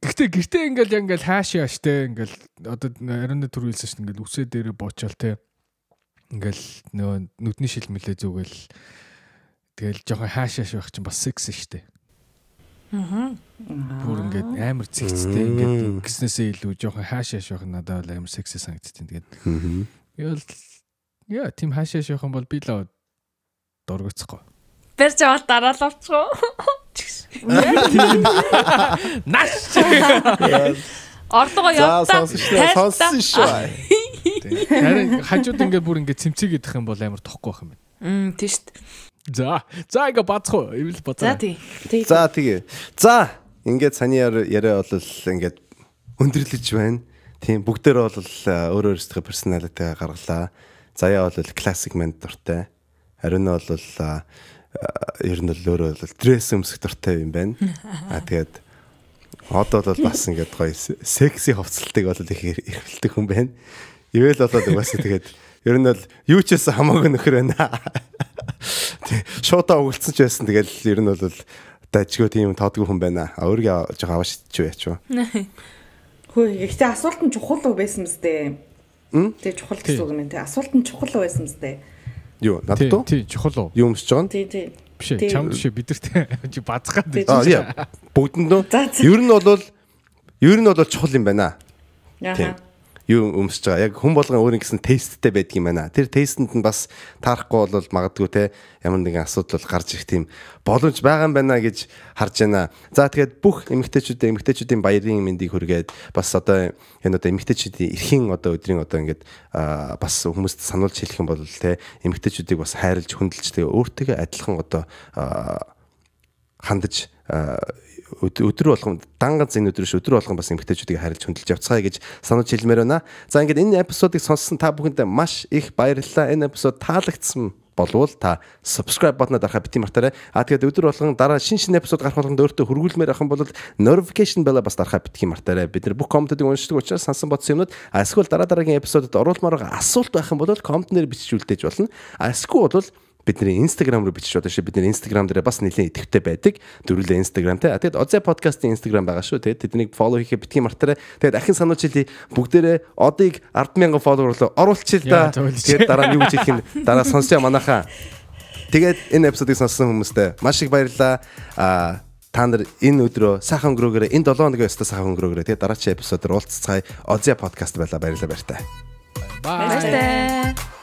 Гэхдээ гэртээ ингээл яг ингээл хааш яаш те ингээл одоо ариунд төр хэлсэн шүү ингээл үсээ дээрээ боочол те ингээл нөгөө нүдний шилмэлээ зүгэл тэгэл жоохон хааш яаш байх чинь бас секс шүү дээ. Аа. Бүр ингээд амар цэгцтэй ингээд гиснээсээ илүү жоохон хааш яаш байх надад бол амар секси санагдтiin тэгээд. Аа. Ял яа тийм хааш яаш байх юм бол би л дургуцхгүй. Барьж аваад дараалавчих уу? Наш. Орлого явтаа. Сонссон шүү. Харин хажууд ингээд бүр ингээд цэмцэг идэх юм бол амар тохгүй байх юм байна. Мм тийш. За. За ингээ бацхуу. Ивэл бацаа. За тий. За тий. За ингээд саний яриа бол ингээд өндөрлөж байна. Тийм бүгдээр бол өөр өөрсдөө персоналитэ гаргалаа. Заяа бол классик манд дуртай. Харин бол Э, ер нь л өөрөө бол дресс өмсөх дуртай юм байна. (laughs) А тэгээд одоо бол бас ингээд гоё секси хувцалтыг бол их эрхэлдэг хүн байна. Ивэл болоод угаасаа тэгээд ер нь бол юу ч гэсэн хамаагүй нөхөр байна. (laughs) Шуудаа өгөлдсөн ч байсан тэгэл ер нь бол дажгүй тийм тоодгүй хүн байна. Өөрийгөө жоохон аваа шидчих байж юу. (laughs) Хөөе, ихтэй асуулт нь чухал уу байсан мэт дээ. Тэгээ чухал гэсэн үг юм те. Асуулт нь чухал байсан мэт дээ Юу, надад уу? Тий, чухал уу? Юу өмсөж байгаа нь? Тий, тий. Биш ээ, чамд биш ээ, бидэртэй базгаад байж. Аа, яа. Бүгдэнд нь. Ер нь бол ер нь бол чухал юм байна. Аа юу өмсөж байгаа. Яг хүн болгон өөрийн гэсэн тесттэй байдаг юм байна. Тэр тестэнд нь бас таарахгүй бол магадгүй те ямар нэгэн асуудал гарч ирэх тийм боломж байгаа юм байна гэж харж байна. За тэгээд бүх эмэгтэйчүүдээ эмэгтэйчүүдийн баярын мэндийг хүргээд бас одоо энэ одоо эмэгтэйчүүдийн эрхийн одоо өдрийн одоо ингээд бас хүмүүст сануулж хэлэх юм бол те эмэгтэйчүүдийг бас хайрлж хүндэлж тэгээ өөртөө адилхан одоо хандаж өдөр болгон дан ганц энэ өдөр ш өдөр болгон бас эмгтээчүүдийг харилж хөндлөж явцгаая гэж санаж хэлмээр байна. За ингээд энэ эпизодыг сонссон та бүхэнд маш их баярлалаа. Энэ эпизод таалагдсан болвол та subscribe бутнаа дарахаа бити мартаарай. А тэгээд өдөр болгон дараа шин шинэ эпизод гарах болгонд өөртөө хөргүүлмээр ахын бол notification bell-а бас дарахаа битгий мартаарай. Бид нэр бүх комментүүдийг уншдаг учраас сансан бодсон юмнууд а эсвэл дараа дараагийн эпизодод оруулмаар байгаа асуулт байх юм бол комментнэр бичиж үлдээж болно. А эсвэл бол бидний Instagram руу бичиж удаа шүү. Бидний Instagram дээр бас нэлээд идэвхтэй байдаг. Дөрвөлөө Instagram те. Тэгээд Oze podcast-ийн Instagram байгаа шүү. Тэгээд тэднийг follow хийхэд битгий мартаарай. Тэгээд ахин санууч хэлий бүгдээрээ одыг 100,000 follower руу оруулчихъя л да. Тэгээд дараа нь юу гэж хэлэх юм дараа сонсё манахаа. Тэгээд энэ эпизодыг сонссон хүмүүстээ маш их баярлалаа. Аа та нар энэ өдрөө сайхан өнгөрөөгөө энэ 7 өдрөө өстө сайхан өнгөрөөгөө тэгээд дараагийн эпизодоор уулзцай. Oze podcast байла баярлалаа баяртай. Баяртай.